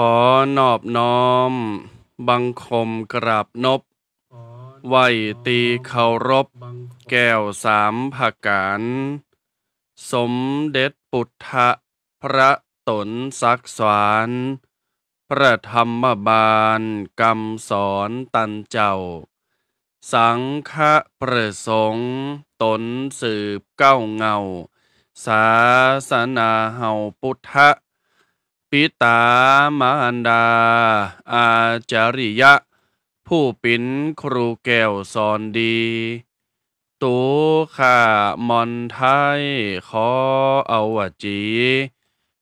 ขอนอบน้อม บังคมกราบนบไหวตีเคารพแก้วสามผักกาดสมเด็จปุถธะพระตนสักสารพระธรรมบาล กรรมสอนตันเจ้า สังฆะประสงค์ ตนสืบเก้าเงาศาสนาเฮาพุทธะพิตามารดาอาจาริยะ ผู้ปิ่นครูแก้วสอนดีตูข่ามอนไทยขอเอาวจี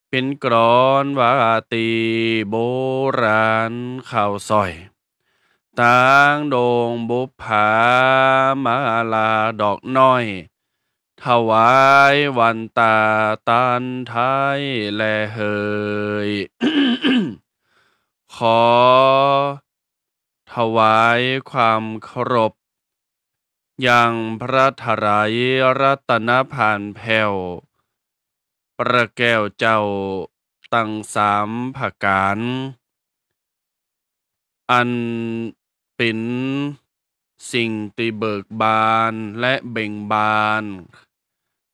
เป็นกรอนวาตีโบราณข่าวซอย ตางโดงบุพผามาลาดอกน้อยถวายวันตาตันไทยแลเฮย ขอถวายความเคารพยังพระทรายรัตนผ่านแผ่วประแก้วเจ้าตั้งสามผักการอันปิ่นสิ่งตีเบิกบานและเบ่งบาน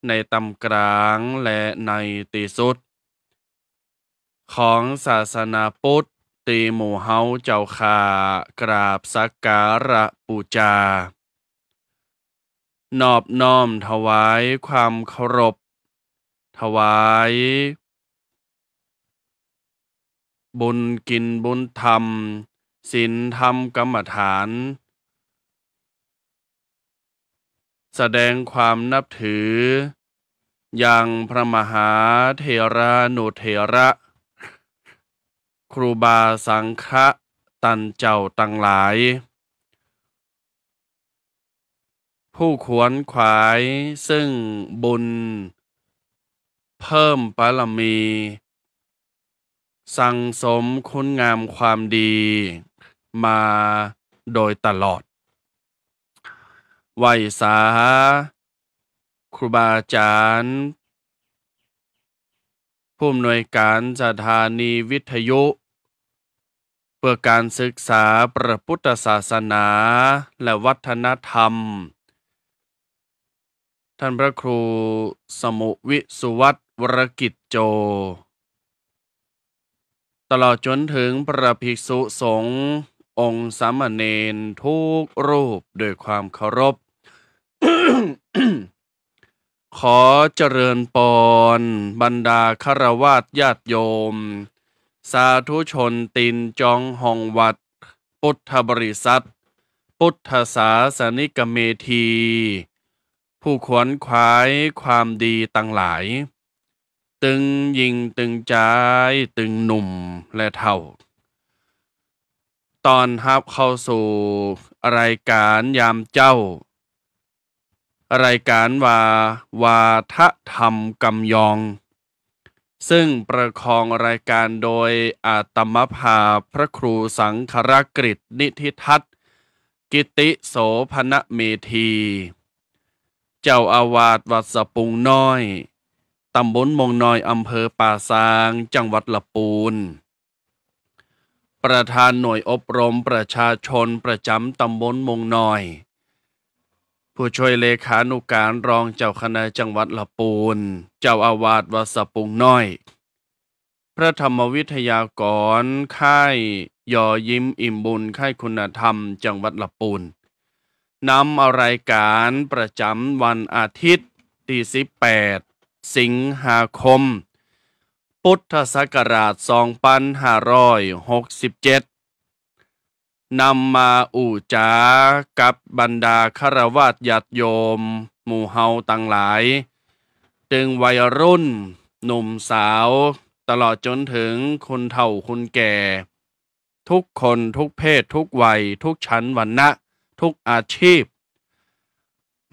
ในตำกลางและในตีสุด ของศาสนาพุทธตีหมู่เฮาเจ้าขากราบสักการะปูจา นอบน้อมถวายความเคารพถวายบุญกินบุญธรรมศีลธรรมกรรมฐานแสดงความนับถืออย่างพระมหาเทรานุเทระครูบาสังฆะตันเจ้าตังหลาย ผู้ขวนขวายซึ่งบุญเพิ่มปรมีสังสมคุณงามความดีมาโดยตลอดไหวสา ครูบาอาจารย์ผู้อำนวยการสถานีวิทยุ เพื่อการศึกษาพระพุทธศาสนาและวัฒนธรรม ท่านพระครูสมุวิสุวัตวรกิจโจ ตลอดจนถึงพระภิกษุสงฆ์องค์สามเณรทุกรูปด้วยความเคารพขอเจริญปรบรรดาคารวาสญาติโยม สาธุชนตินจองหองวัด พุทธบริษัท พุทธศาสนิกเมธี ผู้ขวนขวายความดีตั้งหลาย ตึงยิงตึงใจตึงหนุ่มและเท่าตอนฮับเข้าสู่รายการยามเจ้า รายการวาวาทธรรมกำยอง ซึ่งประคองรายการโดยอาตมภาพระครูสังครกฤตนิธิทัตกิติโสพณเมธีเจ้าอาวาสวัดสปุงน้อย ตำบลมงน้อยอำเภอป่าซางจังหวัดละปูนประธานหน่วยอบรมประชาชนประจำตำบลมงนอย ผู้ช่วยเลขานุการรองเจ้าคณะจังหวัดละปูนเจ้าอาวาสวัดสปุงน้อย พระธรรมวิทยากรค่ายยอยิ้มอิ่มบุญค่ายคุณธรรมจังหวัดละปูนนำารายการประจำวันอาทิตย์ที่18สิงหาคมพุทธศักราช2567 นำมาอู่จากับบรรดาคารวาสญาติโยม หมู่เฮาต่างหลายจึงวัยรุ่น หนุ่มสาว ตลอดจนถึงคนเฒ่าคนแก่ ทุกคนทุกเพศทุกวัยทุกชั้นวรรณะ ทุกอาชีพ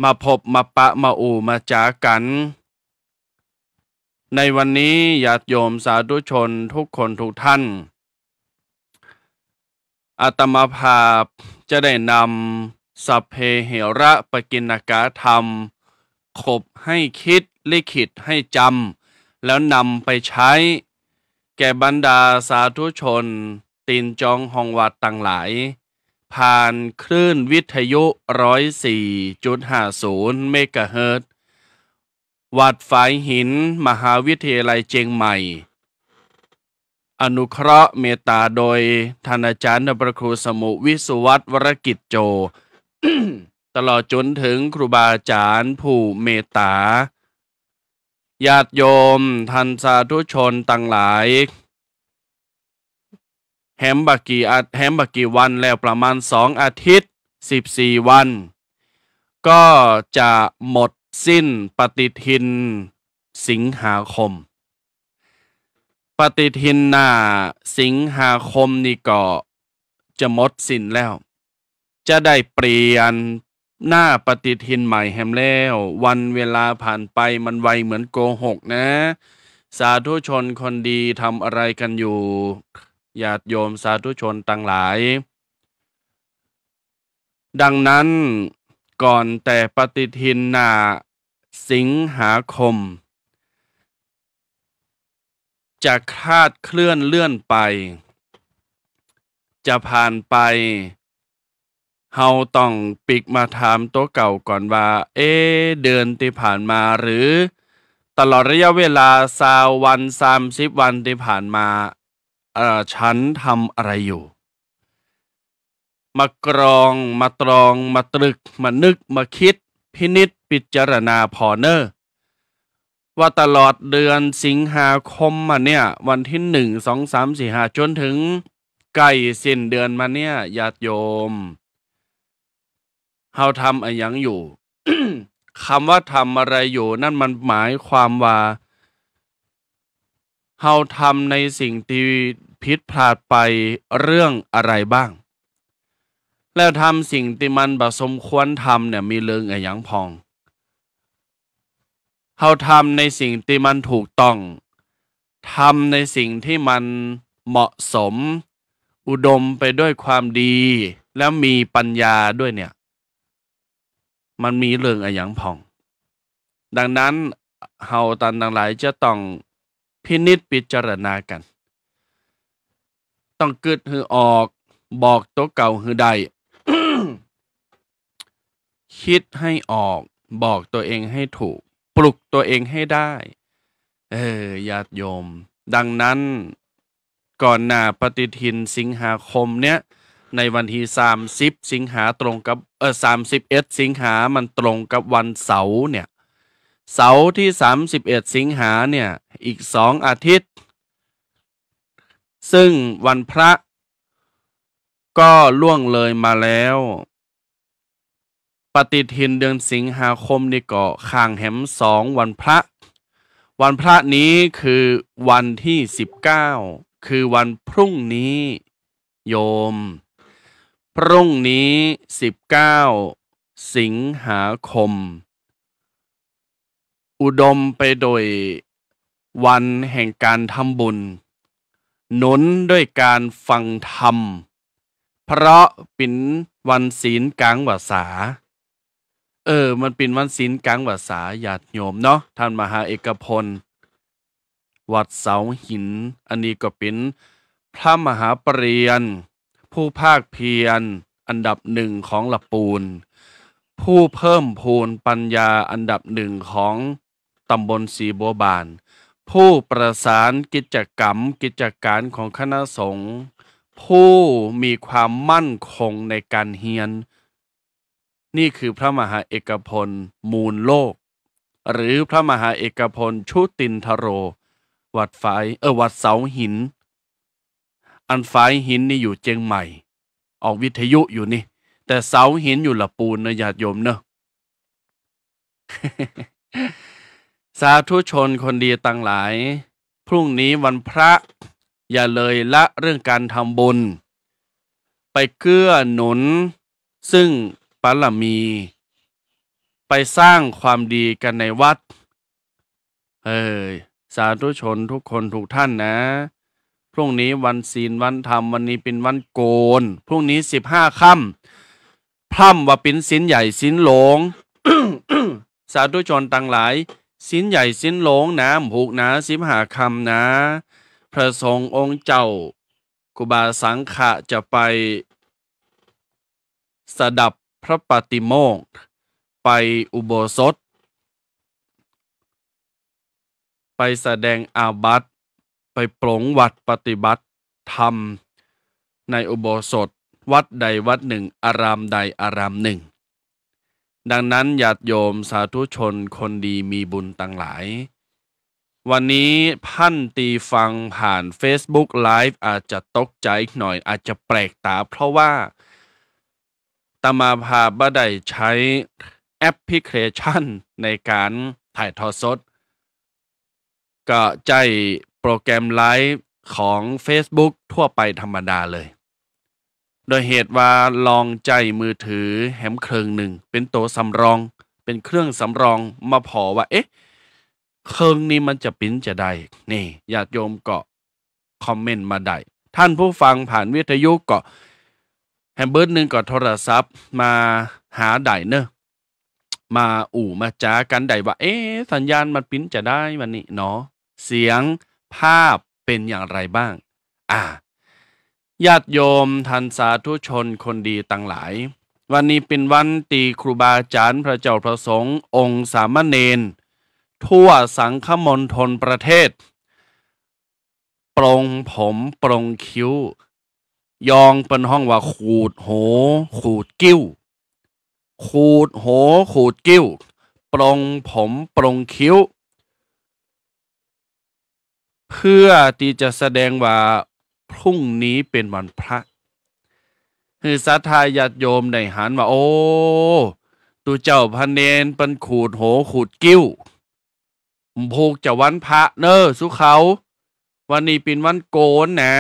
มาพบมาปะ มาอู่มาจากันในวันนี้ญาติโยมสาธุชนทุกคนทุกท่านอาตมาภาพจะได้นำสัพเพเหระปกินกาธรรม ขบให้คิดลิขิตให้จำแล้วนำไปใช้แก่บรรดาสาธุชนตีนจองหองวัดต่างหลาย ผ่านคลื่นวิทยุ 104.50เมกะเฮิรตซ์วัดฝายหินมหาวิทยาลัยเจียงใหม่ อนุเคราะห์เมตตา โดยท่านอาจารย์นประครูสมุวิสุวัตวรกิจโจ ตลอดจนถึงครูบาอาจารย์ผู้เมตตาญาติโยมท่านสาธุชนต่างหลายแฮมบักกีอาแฮมบักกีวันแล้วประมาณสองอาทิตย์ 14 วัน ก็จะหมดสิ้นปฏิทินสิงหาคม ปฏิทินหน้าสิงหาคมนี่ก็ จะหมดสิ้นแล้ว จะได้เปลี่ยนหน้าปฏิทินใหม่แฮมแล้ว วันเวลาผ่านไปมันไวเหมือนโกหกนะ สาธุชนคนดีทำอะไรกันอยู่ญาติโยมสาธุชนต่างหลาย ดังนั้นก่อนแต่ปฏิทินนาสิงหาคม จะคลาดเคลื่อนเลื่อนไป จะผ่านไป เฮาต้องปิกมาถามตัวเก่าก่อนว่า เอ๊เดือนที่ผ่านมาหรือตลอดระยะเวลาสาววันสามสิบวันที่ผ่านมาเออฉันทำอะไรอยู่มากรองมาตรองมาตรึก มานึกมาคิดพินิษพิจารณา พอเนอร์ว่าตลอดเดือนสิงหาคมมาเนี่ย วันที่หนึ่งสองสามสี่ห้าจนถึงใกล้สิ้นเดือนมาเนี่ยญาติโยม เฮาทำอะไรยังอยู่คำว่าทำอะไรอยู่นั่นมันหมายความว่า เฮาทำในสิ่งที่ผิดพลาดไปเรื่องอะไรบ้างแล้วทำสิ่งที่มันบสมควรทำเนี่ยมีเรื่องอะไรยังพอง เขาทำในสิ่งที่มันถูกต้องทำในสิ่งที่มันเหมาะสม อุดมไปด้วยความดี แล้วมีปัญญาด้วยเนี่ย มันมีเรื่องอะไรยังพอง ดังนั้นเฮาตันทั้งหลายจะต้องพินิษพิจารณากัน ต้องกึดหือออกบอกตัวเก่าหือไดคิดให้ออกบอกตัวเองให้ถูกปลุกตัวเองให้ได้ เออญาติโยม ดังนั้นก่อนหน้าปฏิทินสิงหาคมเนี้ยในวันที่30สิงหาตรงกับเออ31 สิงหามันตรงกับวันเสาร์เนี่ยเสาร์ที่ 31 สิงหาเนี่ย อีกสองอาทิตย์ ซึ่งวันพระก็ล่วงเลยมาแล้วฏิทินเดือนสิงหาคมนี่ก็ข้างแหมสองวันพระ วันพระนี้คือวันที่สิบเก้าคือวันพรุ่งนี้โยม พรุ่งนี้สิบเก้าสิงหาคม อุดมไปโดยวันแห่งการทำบุญหนุนด้วยการฟังธรรม เพราะปินวันศีลกลางวาสาเออ มันเป็นวันศีลกลางวัดสาหยาดโยมเนาะ ท่านมหาเอกพลวัดเสาหิน อันนี้ก็เป็นพระมหาปรียน ผู้ภาคเพียรอันดับหนึ่งของละปูนผู้เพิ่มพูนปัญญาอันดับหนึ่งของตำบลสีบัวบานผู้ประสานกิจกรรมกิจการของคณะสงฆ์ผู้มีความมั่นคงในการเฮียนนี่คือพระมหาเอกพลมูลโลก หรือพระมหาเอกพลชุตินทโร วัดฝายเออ วัดเสาหิน อันฝายหินนี่อยู่เจียงใหม่ ออกวิทยุอยู่นี่ แต่เสาหินอยู่ละปูนนะญาติโยมเนอะสาธุชนคนดีต่างหลาย พรุ่งนี้วันพระอย่าเลยละเรื่องการทำบุญ ไปเกื้อหนุน ซึ่งาัลมี ไปสร้างความดีกันในวัดเอ้ยสาธุชนทุกคนทุกท่านนะพรุ่งนี้วันศีลวันธรรมวันนี้เป็นวันโกนพรุ่งนี้สิบห้าค่ำพร่ำว่าปิ้นศีลใหญ่ศีลหลงสาธุชนต่างหลายศีลใหญ่ศีลหลงนะผูกนะสิบห้าค่ำนะพระสงฆ์องค์เจ้า กุบาสังฆะจะไปสดับพระปฏิโมกไปอุโบสถ ไปแสดงอาบัตไปปรงวัดปฏิบัติธรรม ในอุโบสถ วัดใดวัดหนึ่งอารามใดอารามหนึ่ง ดังนั้นญาติโยมสาธุชนคนดีมีบุญต่างหลาย วันนี้พันตีฟังผ่าน Facebook Live อาจจะตกใจหน่อยอาจจะแปลกตาเพราะว่าตมาภาบได้ใช้แอปพลิเคชันในการถ่ายทอดสด ก็ใจโปรแกรมไลฟ์ของ Facebook ทั่วไปธรรมดาเลย โดยเหตุว่าลองใจมือถือแฮมเครืองหนึ่ง เป็นตัวสำรอง เป็นเครื่องสำรองมาพอว่าเอ๊ะเครื่องนี้มันจะปิ้นจะได้ นี่อยากโยมก็คอมเมนต์มาได้ ท่านผู้ฟังผ่านวิทยุกะแฮมเบิร์ตนึ่งก็โทรศัพท์มาหาไดเนอร์มาอู่มาจ้ากันไดว่า เอ๊สัญญาณมันปิ้นจะได้วันนี้เนาะเสียงภาพเป็นอย่างไรบ้าง อ่าญาติโยมทันสาธุชนคนดีต่างหลาย วันนี้เป็นวันตีครูบาาจารย์พระเจ้าพระสงฆ์องค์สามเณรทั่วสังฆมณฑลประเทศ ปรงผม ปรงคิ้วยองเป็นห้องว่าขูดโหขูดกิ้ว ขูดโหขูดกิ้ว ปรงผมปรงคิ้ว เพื่อที่จะแสดงว่าพรุ่งนี้เป็นวันพระคือสาทายาิโยมในหันว่าโอ้ตัวเจ้าพันเนนเป็นขูดโหขูดกิ้วผูกจะวันพระเนอสุเขาวันนี้เป็นวันโกนนะ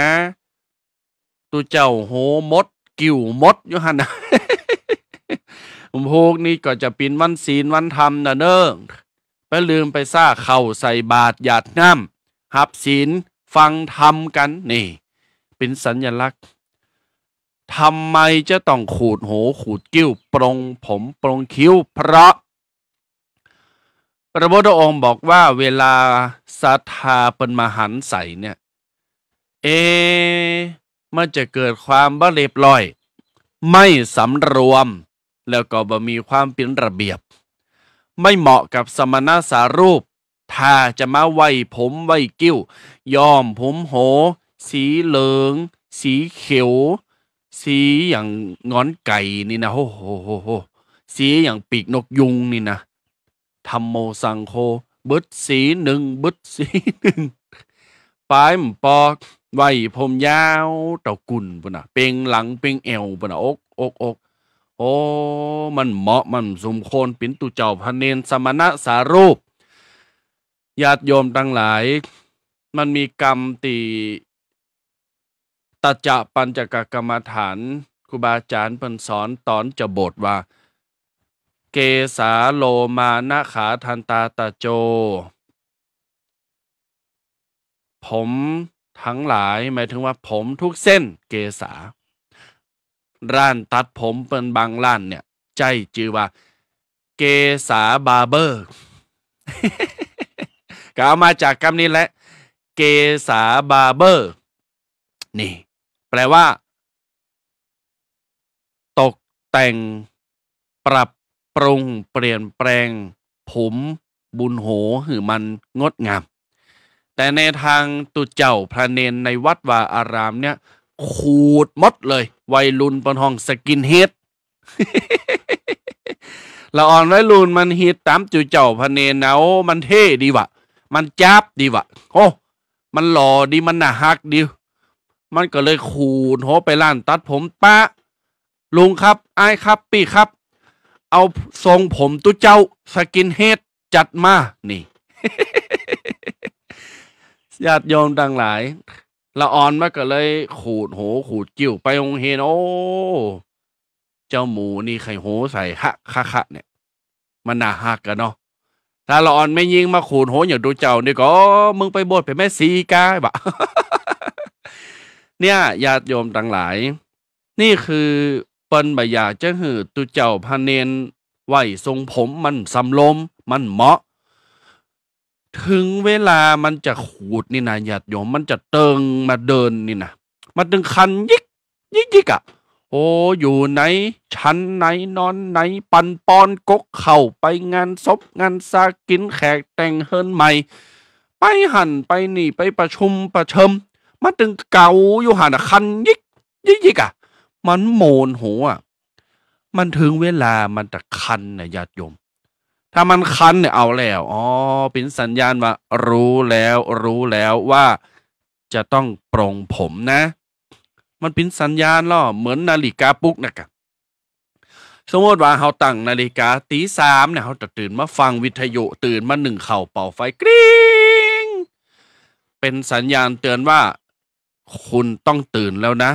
ตัวเจ้าโหมด กิ่วมด อยู่หันนะผมพกนี้ก็จะปิน วัน ศีล วัน ธรรมนะเิ่อไปลืมไป ซ่า เข่าใส่บาตรหยาดน้ำหับ ศีล ฟัง ธรรม กัน นี่ เป็นสัญญลักษณ์ทำไมจะต้องขูดโหขูด กิ้วปรง ผม ปรง คิ้ว เพราะพระพุทธองค์บอกว่า เวลาสัทธาเป็นมหันใส่เนี่ย เอมันจะเกิดความบเรียบร้อย ไม่สำรวม แล้วก็บ่มีความเป็นระเบียบ ไม่เหมาะกับสมณะสารูป ถ้าจะมาไว้ผมไว้กิ้วย้อมผมโห สีเหลือง สีเขียว สีอย่างงอนไก่นี่นะโอ้โหสีอย่างปีกนกยุงนี่นะทำโมสังโคบึดสีหนึ่งบึดสีหนึ่งปลายมปอกไว้ผมยาวเต่ากุนปะนะ เป่งหลังเป่งเอวปะนะอกอกอกโอ้มันเหมาะมันสมโคนริปนตุเจ้าพระเนนสมณะสารูปญาติโยมทั้งหลาย มันมีกรรมตีตาจะปัญจกกรรมฐานครูบาอาจารย์เพิ่นสอนตอนจะบทว่า เกสาโลมานาขาทันตาตาโจ ผมทั้งหลายหมายถึงว่าผมทุกเส้นเกษาร้านตัดผมเป็นบางร้านเนี่ย ใจจือว่าเกษาบาร์เบอร์ก็เอามาจากคำนี้แหละ เกษาบาร์เบอร์นี่ แปลว่าตกแต่งปรับปรุงเปลี่ยนแปลงผมบุญโหหรือมันงดงามแต่ ในทางตุเจ้าพระเนนในวัด วา อารามเนี่ย ขูดมดเลย วัยรุ่นปนห้องสกินเฮดละอ่อนวัยรุ่นมันฮิตตามจุเจ้าพระเนนเอามันเท่ดีวะมันจับดีวะโอ้มันหล่อดีมันน่าฮักดี มันก็เลยขูดโหไปล้านตัดผมป้าลุงครับไอ้ครับปี้ครับ เอาทรงผมตุเจ้า สกินเฮดจัดมานี่ญาติโยมดังหลายละอ่อนมากก็เลยขูดโหขูดจิ้วไปองเฮนโอเจ้าหมูนี่ไข่โหใส่ฮะคะคะเนี่ยมันน่าหักกันเนาะถ้าละอ่อนไม่ยิงมาขูดโหอย่างดูเจ้านี่ก็มึงไปบดไปแม่สีกาบะเนี่ยญาติโยมดังหลาย นี่คือเปิ้นบอยากจะหือตุเจ้าพาเนนไหวทรงผมมันสำลมมันเหมาะถึงเวลามันจะขูดนี่นะหยาดโยมมันจะเติงมาเดินนี่นะมาดึงคันยิก ยิกยิกอะโอ้อยู่ไหน ชั้นไหนนอนไหน ปันปอนกกเข่าไปงานศพงานซากินแขกแต่งเฮิรนใหม่ไปหันไปนี่ไปประชุมประชมมาถึงเก่าอยู่หันคันยิก ยิกยิกอะมันโมนหัวมันถึงเวลามันจะคันนะญาติโยมถ้ามันคันเนี่ยเอาแล้ว อ๋อเป็นสัญญาณว่ารู้แล้ว รู้แล้วว่าจะต้องปรงผมนะ มันเป็นสัญญาณล่อเหมือนนาฬิกาปุ๊กนะครับ สมมติว่าเขาตั้งนาฬิกาตีสามเนี่ยเขาจะตื่นมาฟังวิทยุตื่นมาหนึ่งเข่าเป่าไฟกริ๊ง เป็นสัญญาณเตือนว่า คุณต้องตื่นแล้วนะ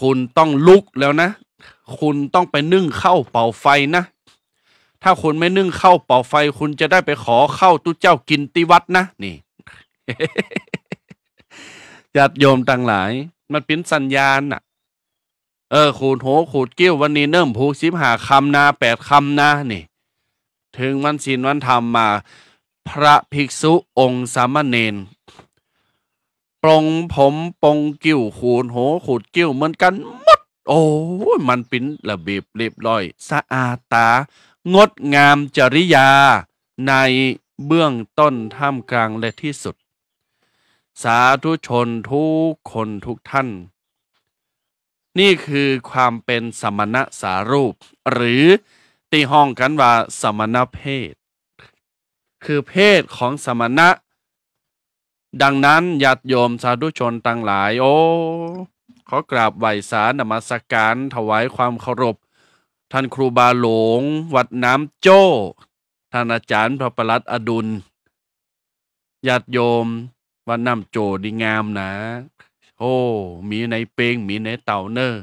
คุณต้องลุกแล้วนะ คุณต้องไปนึ่งเข้าเป่าไฟนะถ้าคุณไม่นึ่งข้าวเป่าไฟ คุณจะได้ไปขอข้าวตุ้เจ้ากินติวัดนะนี่ญาติโยมต่างหลาย มันเป็นสัญญาณน่ะ เออขูดโหขูดเกี้ยววันนี้เนิ่มผูกสิบหาคำนาแปดคำนานี่ ถึงวันศีลวันธรรมมา พระภิกษุองค์สามเณรปรงผมปรงกิ้วขูดโหขูดเกี้ยว เหมือนกันมด โอ้มันเป็นระเบียบเรียบร้อยสะอาดตางดงามจริยาในเบื้องต้นท่ามกลางและที่สุด สาธุชนทุกคนทุกท่าน นี่คือความเป็นสมณะสารูป หรือตีห้องกันว่าสมณะเพศ คือเพศของสมณะ ดังนั้นญาติโยมสาธุชนต่างหลาย โอ้ขอกราบไหวสารนมัสการถวายความเคารพท่านครูบาหลง วัดน้ำโจ้ท่านอาจารย์พระประลัดอดุล ญาติโยมวัดน้ำโจดีงามนะ โอ้มีในเปงมีในเต่าเนอร์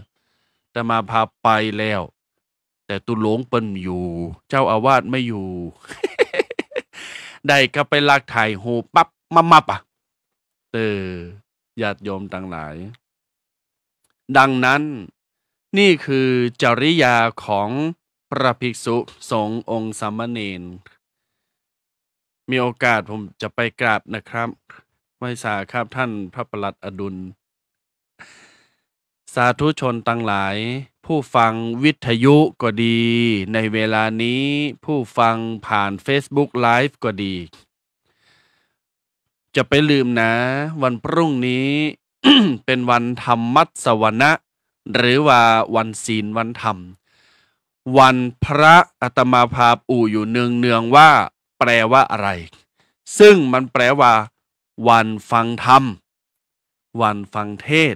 แต่มาพาไปแล้ว แต่ตุหลงเปิ้นอยู่ เจ้าอาวาสไม่อยู่ ได้ก็ไปลากถ่ายโหปับมามาปะเตอญาติโยมต่างหลาย ดังนั้นนี่คือจริยาของพระภิกษุ สงฆ์องค์สามเณรมีโอกาสผมจะไปกราบนะครับ ไม่สาครับท่านพระประหลัดอดุล สาธุชนตั้งหลาย ผู้ฟังวิทยุก็ดี ในเวลานี้ผู้ฟังผ่าน Facebook Live ก็ดี จะไปลืมนะวันพรุ่งนี้ เป็นวันธรรมมัสวนะหรือว่าวันศีลวันธรรม วันพระอัตมาภาพอู่อยู่เนืองเนืองว่า แปลว่าอะไร ซึ่งมันแปลว่า วันฟังธรรม วันฟังเทศ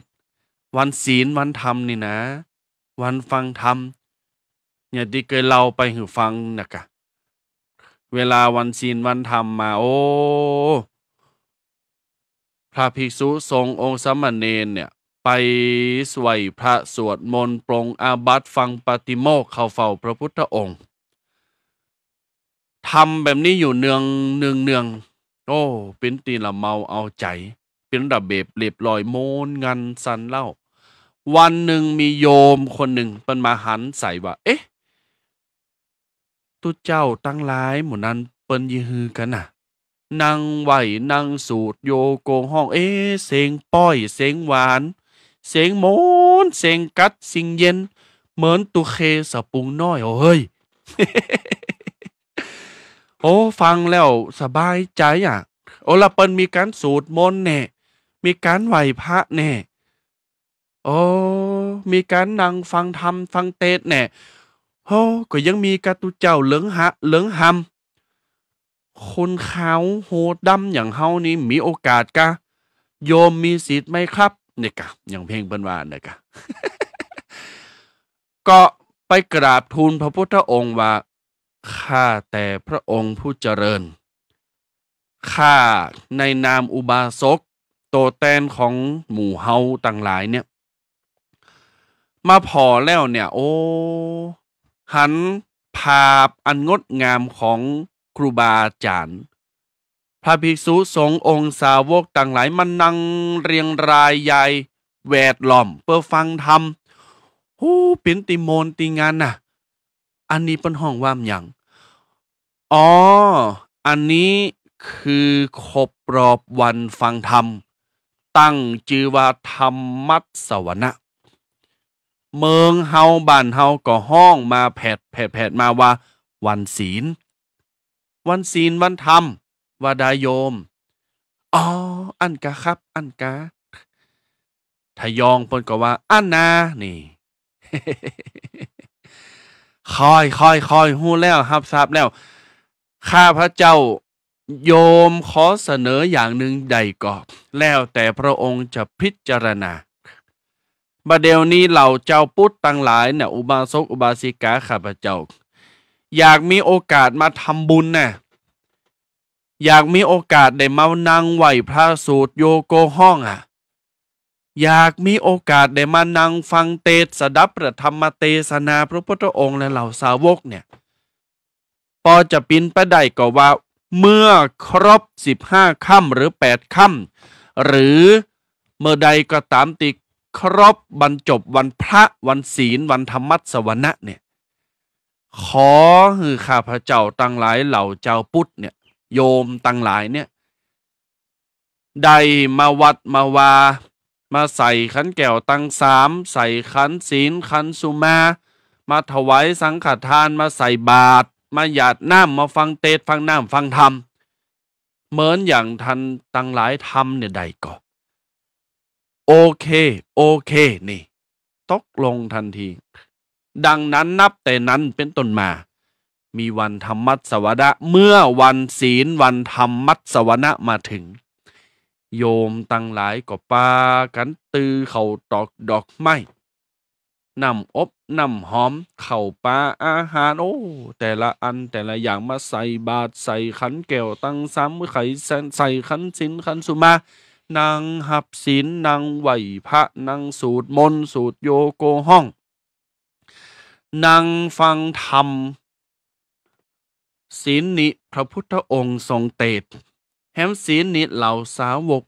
วันศีลวันธรรมนี่นะ วันฟังธรรมเนี่ยที่เคยเราไปหูฟังนะกะเวลาวันศีลวันธรรมมาโอ้พระภิกษุทรงองค์สมณเณรเนี่ยไป สวยพระสวด มนต์ปรง อาบัติฟัง ปฏิโมกเข้าเฝ้าพระพุทธองค์ทำแบบนี้อยู่เนืองเนืองเนือง โอ้เป็นตีละเมาเอาใจเป็นระเบบเรียบลอยโมนงันสันเล่า วันหนึ่งมีโยมคนหนึ่งเป็นมา หันใส่ว่า เอ๊ะตุเจ้าตั้งร้าย หมู่นั้นเปินยืฮือกันน่ะนั่งไหวนั่งสูตรโยโกงห้องเอ๊เสียงป้อยเสียงหวานเสียงโมนเสียงกัดสิงเย็น เหมือนตุเคสปุงน้อยโอ้เฮ้ย โอ้ฟังแล้วสบายใจอ่ะโอละเปิลมีการสูตรมนแน่ มีการไหวพระแน่โอ้มีการนั่งฟังธรรมฟังเทศแน่โอ้ก็ยังมีกระตุเจ้าเหลืองหะเหลืองหำคนขาวโหดดำอย่างเฮานี้มีโอกาสกะโยมมีสิทธิ์ไหมครับเนี่ยกะอย่างเพลงเปินว่าเนี่ยกะก็ไปกราบทูลพระพุทธองค์ว่า ข้าแต่พระองค์ผู้เจริญ ข้าในนามอุบาสก โตแตนของหมู่เฮาต่างหลายเนี่ย มาพอแล้วเนี่ยโอ้หันภาพอันงดงามของครูบาอาจารย์พระภิกษุสงฆ์องค์สาวกต่างหลายมันนั่งเรียงรายใหญ่แวดล้อมเพื่อฟังธรรมหูปินติโมนติงานน่ะ อันนี้เป็นห้องว่ามอย่างอ๋อ อันนี้คือครบรอบวันฟังธรรม ตั้งจือว่าธรรมมัตสวนะเมืองเฮาบ้านเฮาก็ห้องมาแผดแผดแผดมาว่า วันศีลวันศีลวันธรรมว่าได้โยม อ๋อ อันกะครับ อันกะทยองปนก็ว่า อันนา นี่ คอย คอย คอย หู้แล้ว ครับ ทราบแล้ว ข้าพระเจ้า โยมขอเสนออย่างหนึ่งใดก็แล้วแต่พระองค์จะพิจารณา บัดเดี๋ยวนี้เหล่าเจ้าพุทธตั้งหลายเนี่ยอุบาสก อุบาสิกาข้าพเจ้า อยากมีโอกาสมาทำบุญนะ่ะอยากมีโอกาสได้มานั่งไหวพระสูตรโยโกห้องอ่ะอยากมีโอกาสได้มานั่งฟังเตสดับประธรรมเตสนาพระพุทธองค์และเหล่าสาวกเนี่ยพอจะปินประได้ก็ว่าเมื่อครบสิบห้าค่ำหรือแปดค่ำหรือเมื่อใดก็ตามติครบบรรจบวันพระวันศีลวันธรรมัสวนะเนี่ย ขอคือข้าพระเจ้าตั้งหลายเหล่าเจ้าพุทธเนี่ยโยมตังหลายเนี่ยได้มาวัดมาวา มาใส่ขันแก้วตังสาม ใส่ขันศีลขันสุมา มาถวายสังฆทาน มาใส่บาตรมาหยาดน้ำมาฟังเตศฟังน้ำฟังธรรมเหมือนอย่างท่านตังหลายทำเนี่ยใดก็โอเค โอเคนี่ ตกลงทันที ดังนั้นนับแต่นั้นเป็นต้นมามีวันธรรมัสวดะเมื่อวันศีลวันธรรมัสวนะมาถึง โยมตั้งหลายก็ปากัน ตือเข่าตอกดอกไม้นำอบนำหอม เข่าปลาอาหารโอ้แต่ละอันแต่ละอย่างมา ใส่บาตรใส่ขัน แก้วตั้งซ้ำไข่ใส่ขันศีลขัน สุมา นางหับศีลนางไหวพระนางสูตรมนสูตรโยโกห้อง นางฟังธรรมศีลนิ พระพุทธองค์ทรงเตดแหมศีลนิ เหล่าสาวก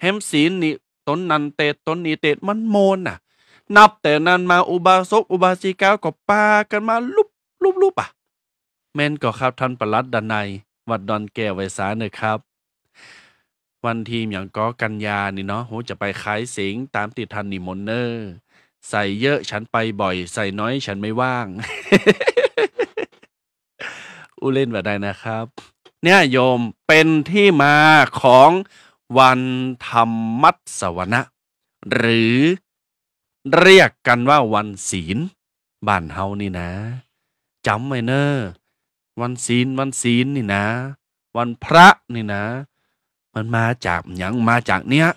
แหมศีลนิตนนันเตดตนนีเตดมันโมนน่ะ นับแต่นั้นมาอุบาสกอุบาสิกาก็ปา กันมาลุบลุบลุบอ่ะ แม่นก็ครับท่านประลัดดานในวัดดอนแก้วไวสาเนอะครับ วันทีมอย่างก็กันยานี่เนาะโหจะไปขายเสียงตามติดทันนิมนเนอร์ใส่เยอะฉันไปบ่อย ใส่น้อยฉันไม่ว่างอุเล่นแบบใดนะครับ เนี่ยโยมเป็นที่มาของวันธรรมมัตสวนะ หรือเรียกกันว่าวันศีลบ้านเฮานี่นะจำไว้เนอวันศีลวันศีลนี่นะ วันพระนี่นะ มันมาจากอย่างมาจากเนี้ย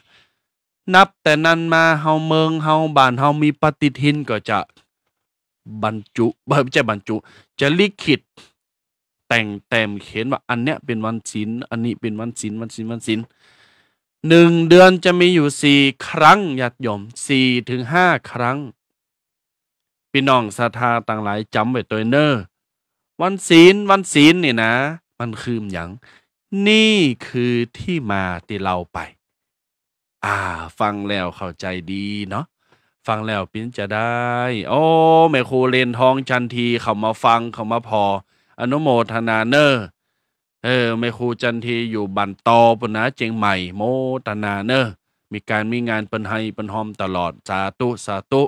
นับแต่นั้นมาเฮาเมืองเฮาบ้านเฮามีปฏิทินก็จะบรรจุไม่ใช่บรรจุจะลิขิตแต่งเต็มเขียนว่าอันเนี้ยเป็นวันศีลอันนี้เป็นวันศีลวันศีลวันศีลหนึ่งเดือนจะมีอยู่สี่ครั้งญาติโยมสี่ถึงห้าครั้งพี่น้องศรัทธาต่างหลายจำไว้ตัวเนอร์วันศีลวันศีลนี่นะมันคืออย่าง นี่คือที่มาที่เราไป อ่า ฟังแล้วเข้าใจดีเนาะฟังแล้วปิ้นจะได้ โอ้แม่ครูเลนทองจันทีเขามาฟังเขามาพออนุโมทนาเนอเออเมครูจันทีอยู่บันตอปนะเจียงใหม่ โมตนาเนอมีการมีงานเป็นไฮเป็นหอมตลอด สาตุสาตุ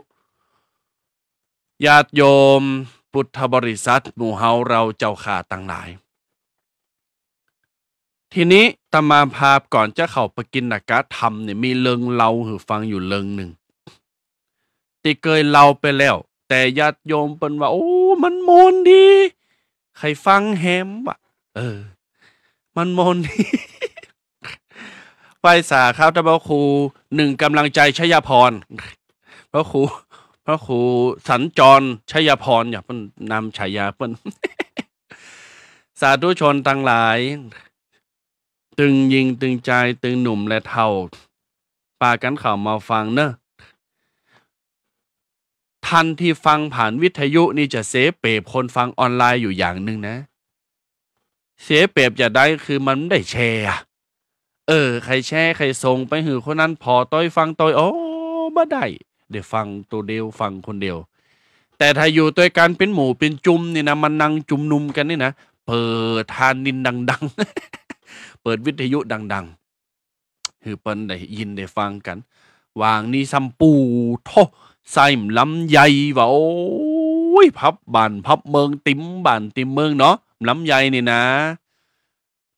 ญาติโยมพุทธบริษัทหมู่เฮา เราเจ้าข่าต่างหลายทีนี้ตมาภาพก่อนจะเข้าไปกินนักกะธรรมเนี่ยมีเลิงเราหือฟังอยู่เลิงหนึ่งติเกยเราไปแล้ว แต่ญาติโยมเป็นว่าโอ้ มันมนดีใครฟังแฮมวะเออ มันมนไฟสาครับท่านพระครูหนึ่งกำลังใจชัยพรพระครูพระครูสัญจรชัยพร อย่าเพิ่นนำฉายาเพิ่นสาธุชนทั้งหลาย ตึงยิงตึงใจตึงหนุ่มและเท่า ปากันเข่ามาฟังเนอะท่านที่ฟังผ่านวิทยุนี่จะเสเปบคนฟังออนไลน์อยู่อย่างหนึ่งนะ เสเปรียบจะได้ คือมันได้แชร์ เออ ใครแชร์ใครส่งไปหือคนนั้น พอต้อยฟังต้อยโอ้บ่ได้เดี๋ยวฟังตัวเดียวฟังคนเดียว แต่ถ้าอยู่ตัวการเป็นหมู่เป็นจุ่มนี่นะ มันนั่งจุ่มนุมกันนี่นะเปิดทานนินดัง ๆ เปิดวิทยุดังๆหือเปิ้นได้ยินได้ฟังกัน วางนี่ซัมปูโทไส้ลำใหญ่ว่าโอ้ยพับบานพับเมืองติมบานติมเมืองเนาะลำใหญ่นี่นะ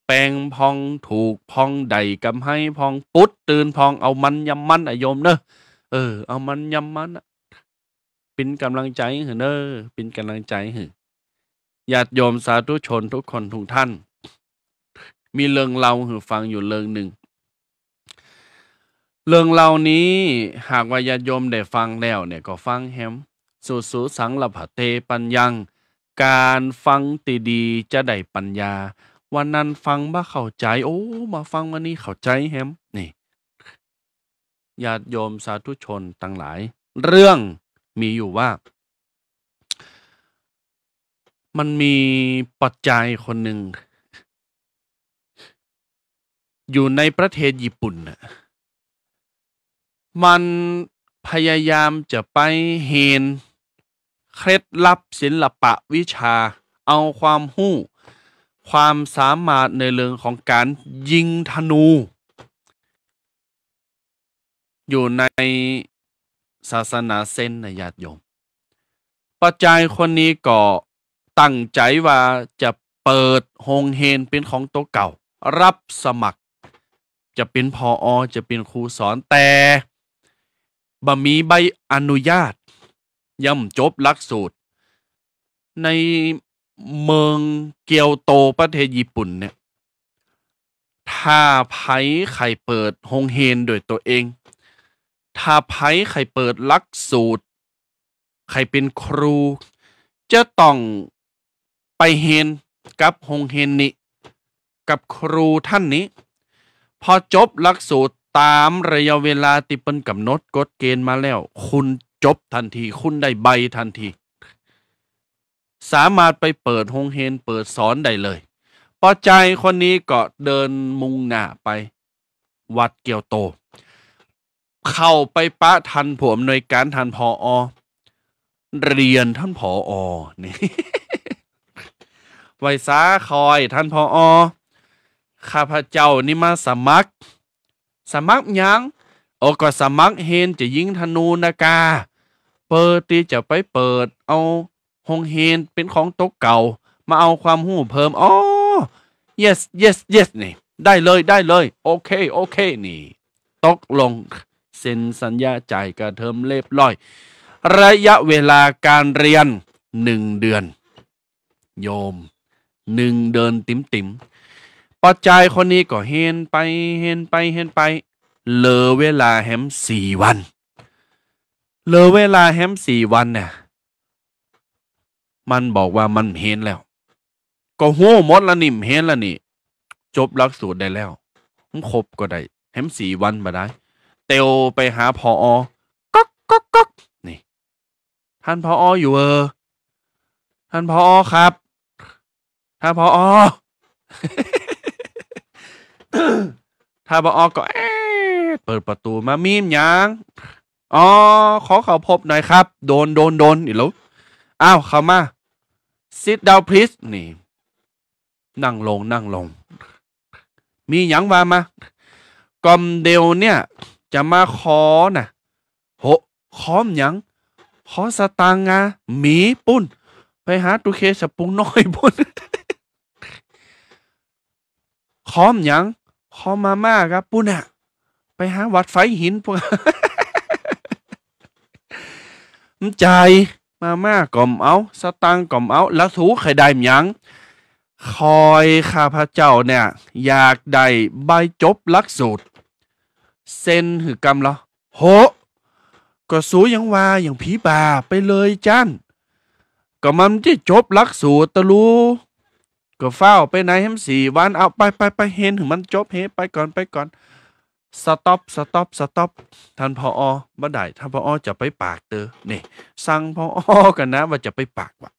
แปงพองถูกพองใดกาให้พองปุ๊ดตื่นพองเอามันยำมันอะโยมเนอะเออ เอามันยำมันเป็นกำลังใจเหอเนอะเป็นกำลังใจเหอญาติโยมสาธุชนทุกคนทุกท่าน มีเรื่องเล่าห้อฟังอยู่เรื่องหนึ่งเรื่องเหล่านี้หากว่ายาโยมได้ฟังแล้วเนี่ยก็ฟังแฮมสุสุสังลภเตปัญญัง การฟังตีดีจะได้ปัญญา วันนั้นฟังบ่เข้าใจ โอ้มาฟังวันนี้เข้าใจแฮมนี่ญาติโยมสาธุชนตั้งหลาย เรื่องมีอยู่ว่า มันมีปัจจัยคนหนึ่งอยู่ในประเทศญี่ปุ่นน่ะมันพยายามจะไปเห็น เคล็ดลับศิลปะวิชาเอาความหู้ ความสามารถในเรื่องของการยิงธนู อยู่ในศาสนาเซนในญาติโยมปัจจัยคนนี้ก็ตั้งใจว่าจะเปิดโฮงเฮนเป็นของโตเก่า รับสมัครจะเป็นพออจะเป็นครูสอนแต่บ่มีใบอนุญาตย่ำจบหลักสูตร ในเมืองเกียวโตประเทศญี่ปุ่นเนี่ยถ้าไผ่ไข่เปิดโฮงเฮนโดยตัวเอง ถ้าไผ่ไข่เปิดลักสูตร ใครเป็นครูจะต้องไปเฮนกับโฮงเฮนนี้ กับครูท่านนี้ พอจบลักสูตรตามระยะเวลาติเปิลกำหนดกฎเกณฑ์มาแล้ว คุณจบทันทีคุณได้ใบทันที สามารถไปเปิดโฮงเฮนเปิดสอนได้เลยพอใจคนนี้ก็เดินมุงหน้าไป วัดเกียวโต เข้าไปปะทันผมหน่วยการทันพออ เรียนท่านพออนี่ ไวซสาคอยท่านพออข้าพเจ้านี่มาสมัครสมัครยัง โอก็สมัครเฮนจะยิงธนูนากา เปิดตีจะไปเปิดเอาหงเฮนเป็นของตกเก่า มาเอาความหู้เพิ่มอ๋อ yes yes yes นี่ได้เลยได้เลย โอเค โอเคนี่ ตกลงเซ็นสัญญาจ่ายกระเทิมเล็บร้อย ระยะเวลาการเรียนหนึ่งเดือนโยมหนึ่งเดือนติ๋มติ๋มปใจัยคนนี้ก็เฮนไปเฮนไปเฮนไปเลอเวลาแฮมสี่วันเลอเวลาแฮมสี่วันเนี่ยมันบอกว่ามันเห็นแล้ว ก็โหมดละนิ่มเห็นละนี่จบลักสูตรได้แล้วผมครบก็ได้แฮมสี่วันมาได้ เตวไปหาพออก๊อกก๊กก๊กนี่ ท่านพอออยู่เออ ท่านพออครับท่านพออถ้าบออกก็เปิดประตูมามีมยังอ๋อขอเขาพบหน่อยครับ โดนโดนโดนอีกแล้วอ้าวเขามาซิดดาวพลิสนี่ นั่งลงนั่งลง มียังวามากอมเดลเนี่ย จะมาขอน่ะโหขอมยัง ขอสตางะหมีปุ้น ไปหาตุเคสปุงน้อยปุ้นขอมยังพอมาม่าครับปุ่นอะไปหาวัดไฟหินพวกมันใจมาม่ากล่อมเอา สตังกล่อมเอา แล้วถูใครได้มยัง คอยข้าพระเจ้าเนี่ย อยากได้ใบจบลักสูตรเส้นหือกรรมเหรอโหก็สูยังว่าอย่างผีบาไปเลยจ้านก็มันจะจบลักสูตร ตะลูก็เฝ้าไปไหนแฮมสี่วันเอาไปไปไปเห็นถึงมันจบเฮ ไปก่อนไปก่อนสต็อปสต็อปสต็อปท่านพออบ่ได้ท่านพออจะไปปากเตอเนี่สั่งพออกันนะ ว่าจะไปปากว่ะ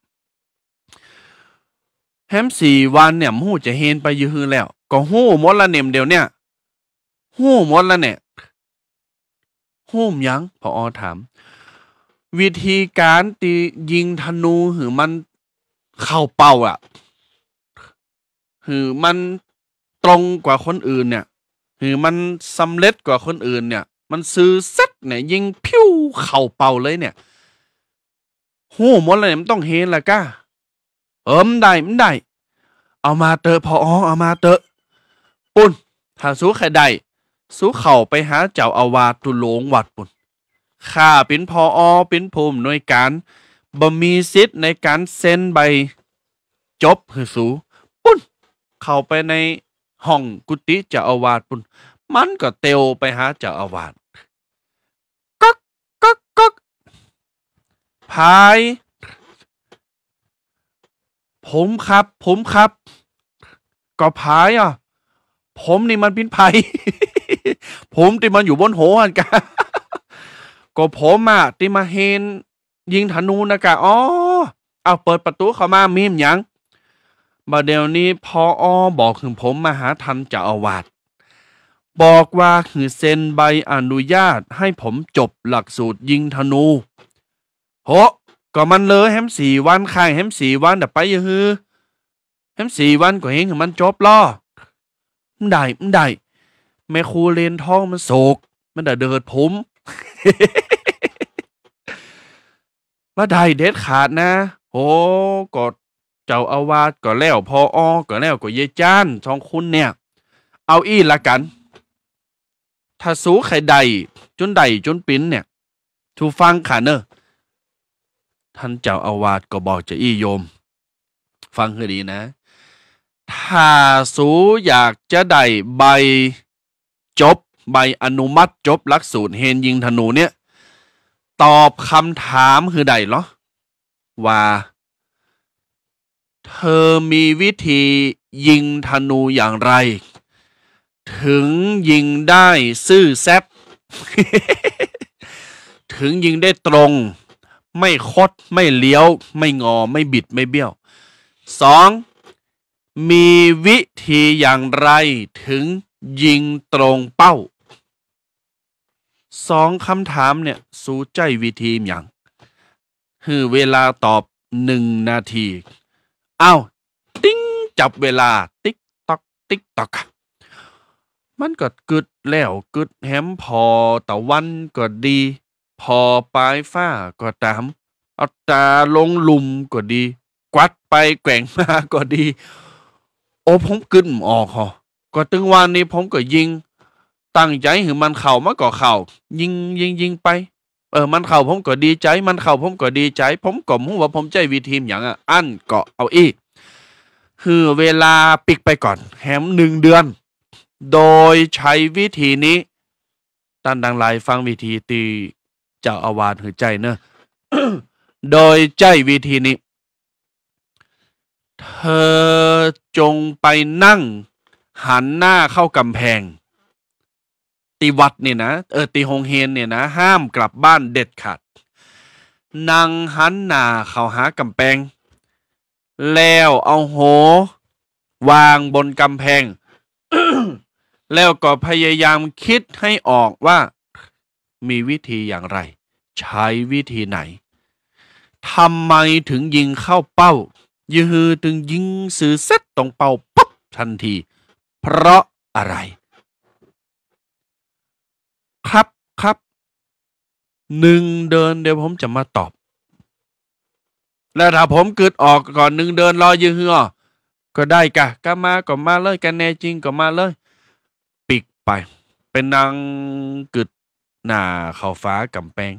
แฮมสี่วันเนี่ยมู้จะเห็นไปยื้อแล้ว ก็หู้หมดละเนมเดียวเนี่ยหู้หมดละเนี่ยหู้ยังพออถาม วิธีการตียิงธนูหรือมันเข้าเป้าอ่ะหือมันตรงกว่าคนอื่นเนี่ยหือมันสำเร็จกว่าคนอื่นเนี่ยมันซื้อเซ็ตเนี่ยยิงพิ้วเข่าเป่าเลยเนี่ยโหมดอะไรมันต้องเฮละก้าเอิมได้มันได้เอามาเตอพออเอามาเตอะปุ่นถ้าสู้ใครได้สู้เข่าไปหาเจ้าอาวาตุโลงวัดปุ่นข้าเป็นพออเป็นภูมิหน่วยการบ่มีสิทธิ์ในการเซ็นใบจบหือสู้เข้าไปในห้องกุฏิเจ้าอาวาสปุ่นมันก็เตียวไปหาเจ้าอาวาสก๊กก๊กก๊กพาย ผมครับ ผมครับ ก็พายอ่ะ ผมนี่มันพินัย ผมที่มันอยู่บนโหนกันก็ผมอ่ะที่มาเห็นยิงธนูนะกะอ๋อเอาเปิดประตูเข้ามามีมยังบัดเดี๋ยวนี้พออบอกถึงผมมหาธรรมจะอาวาดบอกว่าคือเซ็นใบอนุญาตให้ผมจบหลักสูตรยิงธนูโหก็มันเลยแฮมสี่วันข้างแฮมสี่วันแต่ไปยฮือแฮมสี่วัน ก็เห็นถึงมันจบล่อมันได้มันได้แม่ครูเลนท้องมันโศกมันได้เดอดผม ว่าได้เด็ดขาดนะโอ้กดเจ้าอาวาสก็แล้ว พออก็แล้วก็เยจ้านช่องคุณเนี่ยเอาอี้ละกัน ถ้าสูใครใดจนใดจนปิ้นเนี่ยทูฟังขาเนอะท่านเจ้าอาวาสก็บอกจะอี้โยม ฟังให้ดีนะ ถ้าสูอยากจะใดใบจบ ใบอนุมัติ จบลักสูตรเฮนยิงธนูเนี่ยตอบคำถามคือใดเหรอว่าเธอมีวิธียิงธนูอย่างไร ถึงยิงได้ซื่อแซบถึงยิงได้ตรง ไม่คด ไม่เลี้ยว ไม่งอไม่บิดไม่เบี้ยวสองมีวิธีอย่างไร ถึงยิงตรงเป้าสองคำถามเนี่ยสู้ใจวิธีอย่างคือเวลาตอบหนึ่งนาทีอ้าวติ้งจับเวลาติ๊กตอกติ๊กตอก มันก็กึดแล้วกึดแฮมพอ ตะวันก็ดี พอปลายฟ้าก็ตามเอาตาลงลุมก็ดี กวัดไปแกว่งมาก็ดี โอ้ผมกึดออกหอก็ตึงวันนี้ผมก็ยิง ตั้งใจหือมันเข่ามาก่อเข่า ยิงยิงยิงไปเออ มันเข่าผมก็ดีใจ มันเข่าผมก็ดีใจ ผมก็มุ่งว่าผมใจวีทีมอย่างอ่ะ อันเกาะเอาอีคือเวลาปิกไปก่อนแฮมหนึ่งเดือน โดยใช้วิธีนี้ ตันดังไลฟังวิธีตีเจ้าอาวาสหือใจเนอะ โดยใจวิธีนี้ เธอจงไปนั่งหันหน้าเข้ากำแพงติวัดเนี่ยนะเออติฮงเฮนเนี่ยนะ ห้ามกลับบ้านเด็ดขาดนางหันหน้าเขาหากำแพง แล้วเอาโหวางบนกำแพง แล้วก็พยายามคิดให้ออกว่า มีวิธีอย่างไร ใช้วิธีไหนทำไมถึงยิงเข้าเป้า ยือถึงยิงสื่อเซตตรงเป้า ปุ๊บ ทันที เพราะอะไรครับครับหนึ่งเดินเดี๋ยวผมจะมาตอบ แล้วถ้าผมกึดออกก่อนหนึ่งเดินรอยืนเหือก็ได้กะก็มาก็มาเลย กันแน่จริงก็มาเลยปิกไป เป็นนางกึด หน้าเขาฟ้ากำแพง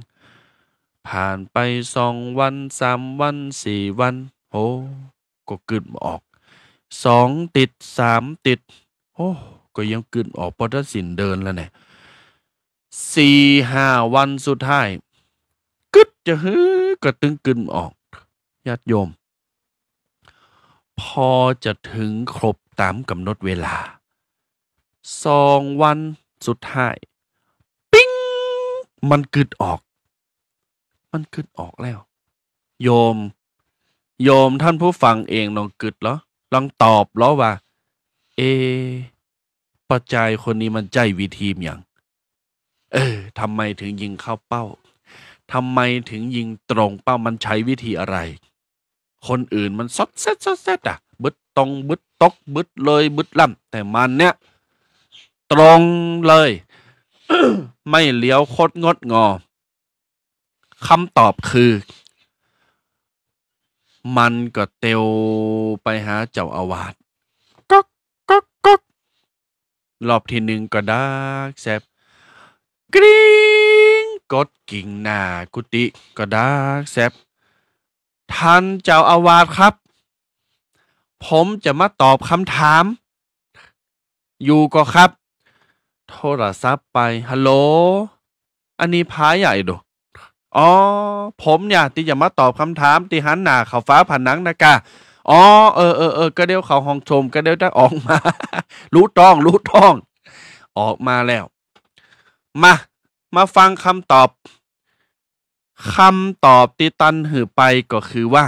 ผ่านไปสองวันสามวันสี่วันโอ้ก็กึดออกสองติดสามติด โอ้ ก็ยังกึดออกเพราะถ้าสินเดินแล้วเนี่ยสี่ห้าวันสุดท้ายกึดจะฮือกระตึงกึนออกญาติโยม พอจะถึงครบตามกำหนดเวลา สองวันสุดท้ายปิ้งมันกึดออก มันกึดออกแล้ว โยม โยมท่านผู้ฟังเองลองกึดเหรอลองตอบเหรอว่าเอปัจจัยคนนี้มันใจวิธีมอย่างเออทำไมถึงยิงเข้าเป้า ทำไมถึงยิงตรงเป้ามันใช้วิธีอะไร คนอื่นมันซดเซดซดเซดอ่ะบึดตรงบึดตกบึดเลย บึดล่ำแต่มันเนี้ยตรงเลย ไม่เลี้ยวโคดงดงอคำตอบคือ มันก็เตียวไปหาเจ้าอาวาสก๊กก๊กก๊กรอบที่หนึ่งก็ดักแซบกริ๊ง กดกิ่งหน้ากุฏิก็ดักแซบท่านเจ้าอาวาสครับ ผมจะมาตอบคำถาม อยู่ก็ครับ โทรศัพท์ไป ฮัลโหลอันนี้พายใหญ่ดูอ๋อ ผมเนี่ยที่จะมาตอบคำถาม ที่หันหน้าเขาฟ้าผ่านังนะกะ อ๋อ เออเออเออก็เดี๋ยวเขาห้องชม ก็เดี๋ยวจะออกมา รู้ต้องรู้ต้อง ออกมาแล้วมา มาฟังคำตอบ คำตอบที่ตันหือไปก็คือว่า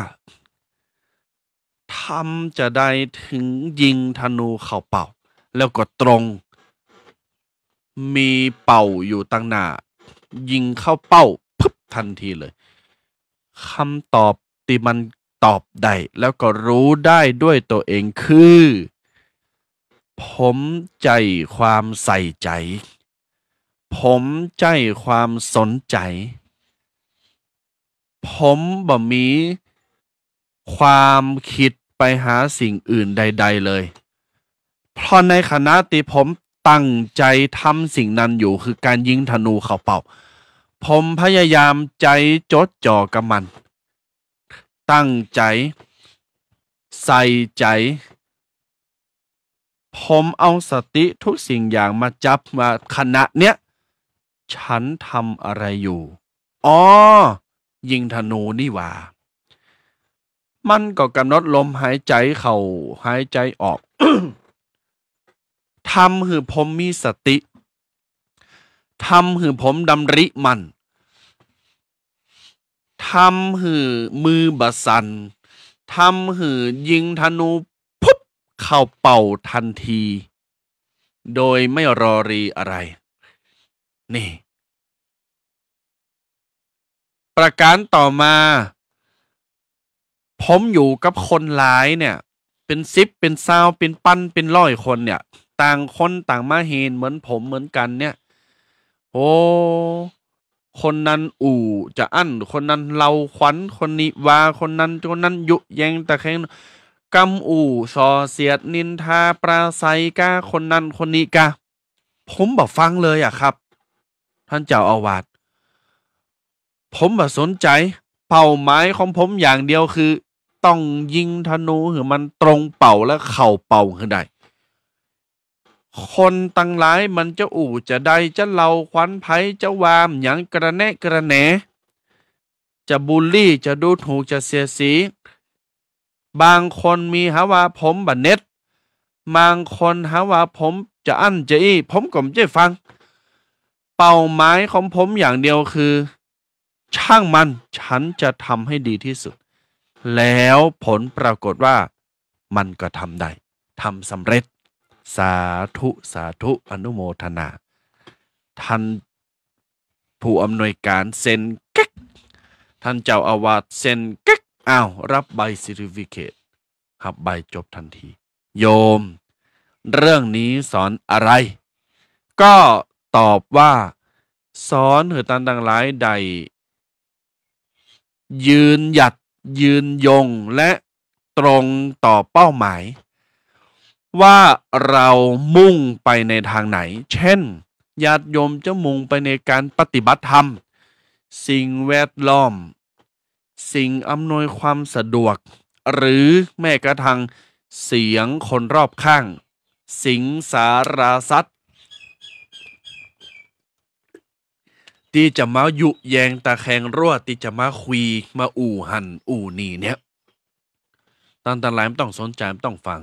ทำจะได้ถึงยิงธนูเข่าเป่า แล้วก็ตรง มีเป่าอยู่ตั้งหน้า ยิงเข้าเป้าปึบทันทีเลยคำตอบที่มันตอบได้แล้วก็รู้ได้ด้วยตัวเองคือ ผมใจความใส่ใจผมใจความสนใจ ผมบ่มีความคิดไปหาสิ่งอื่นใด ๆเลย เพราะในขณะที่ผมตั้งใจทำสิ่งนั้นอยู่คือการยิงธนูเข่าเป่าผมพยายามใจจดจ่อกับมัน ตั้งใจ ใส่ใจ ผมเอาสติทุกสิ่งอย่างมาจับมาขณะเนี้ยฉันทำอะไรอยู่ อ๋อ ยิงธนูนี่ว่ามันก็กำหนดลมหายใจเขา่าหายใจออก ทำหือผมมีสติ ทำหือผมดำริมัน ทำหือมือบะสันทำหือยิงธนูปุ๊บเข้าเป่าทันที โดยไม่รอรีอะไรนี่ประการต่อมา ผมอยู่กับคนหลายเนี่ย เป็นซิปเป็นซาวเป็นปั้นเป็นร้อยคนเนี่ย ต่างคนต่างมาเห็นเหมือนผมเหมือนกันเนี่ยโอ้คนนั้นอู่ จะอั้น คนนั้นเราขวัญคนนี้วาคนนั้นคนนั้นยุแยงตะแคงกำอู่สอเสียดนินทาปราศัยกาคนนั้น คนนี้กาผมบอกฟังเลย อ่ะครับท่านเจ้าอาวาสผมบาสนใจเป่าไม้ของผมอย่างเดียวคือ ต้องยิงธนูหรือมันตรงเป่าและเข่าเป่าขึ้นได้ คนตังหลายมันจะอู่จะได้จะเล่าควันไผจะวามอย่างกระแนะกระแหนจะบูลลี่จะดูถูกจะเสียสี บางคนมีหาว่าผมบันเน็ต บางคนหาว่าผมจะอั้นจะอี้ ผมก็ไม่ฟังเป้าหมายของผมอย่างเดียวคือ ช่างมันฉันจะทำให้ดีที่สุด แล้วผลปรากฏว่ามันก็ทำได้ทำสำเร็จสาธุสาธุอนุโมทนา ท่าน ผู้อำนวยการเซ็นกิกท่านเจ้าอาวาสเซ็นกิกอ้าว รับใบซิริฟิเคตครับใบจบทันที โยม เรื่องนี้สอนอะไร ก็ตอบว่าสอนเถตุตันดังหลายใด ยืนหยัดยืนยงและตรงต่อเป้าหมาย ว่าเรามุ่งไปในทางไหน เช่นญาติโยมจะมุ่งไปในการปฏิบัติธรรม สิ่งแวดล้อม สิ่งอำนวยความสะดวก หรือแม้กระทั่งเสียงคนรอบข้าง สิงสารสัตวตีจะมายุแยงตาแขงรั่วตีจะมาคุยมาอู่หันอู่นี่เนี่ยตอนตอนไลมต้องสนใจต้องฟัง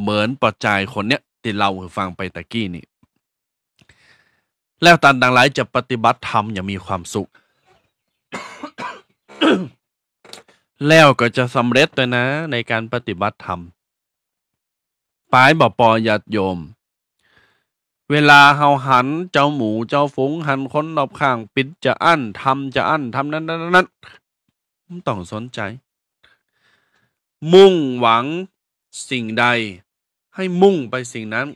เหมือนปอจายคนเนี้ยที่เราฟังไปตะกี้นี่ แล้วตัน่างหลายจะปฏิบัติธรรมอย่างมีความสุข แล้วก็จะสำเร็จเลยนะในการปฏิบัติธรรม ปลายบ่อปอยัดโยมเวลาเฮาหันเจ้าหมู เจ้าฝูงหันคนรอบข้างปิดจะอั้นทำจะอั้นทำนั้นนั้นนั้นต้องสนใจ มุ่งหวังสิ่งใด ให้มุ่งไปสิ่งนั้น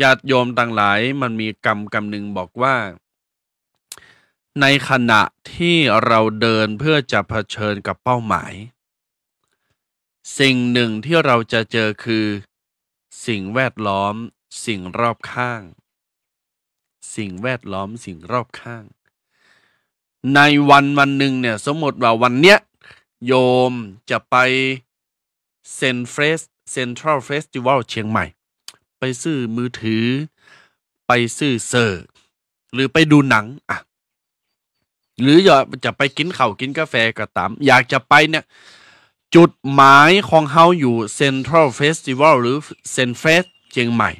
ญาติโยมต่างหลายมันมีกรรมกรรมหนึ่งบอกว่า ในขณะที่เราเดินเพื่อจะะเผชิญกับเป้าหมาย สิ่งหนึ่งที่เราจะเจอคือสิ่งแวดล้อมสิ่งรอบข้าง สิ่งแวดล้อม สิ่งรอบข้าง ในวันวันหนึ่งเนี่ยสมมติว่าวันเนี้ยโยมจะไปเซนเฟสเซนทรัลเฟสติวัลเชียงใหม่ ไปซื้อมือถือไปซื้อเซอร์หรือไปดูหนังอ่ะหรืออยากจะไปกินข้าวกินกาแฟก็ตาม อยากจะไปเนี่ยจุดหมายของเฮาอยู่เซนทรัลเฟสติวัลหรือเซนเฟสเชียงใหม่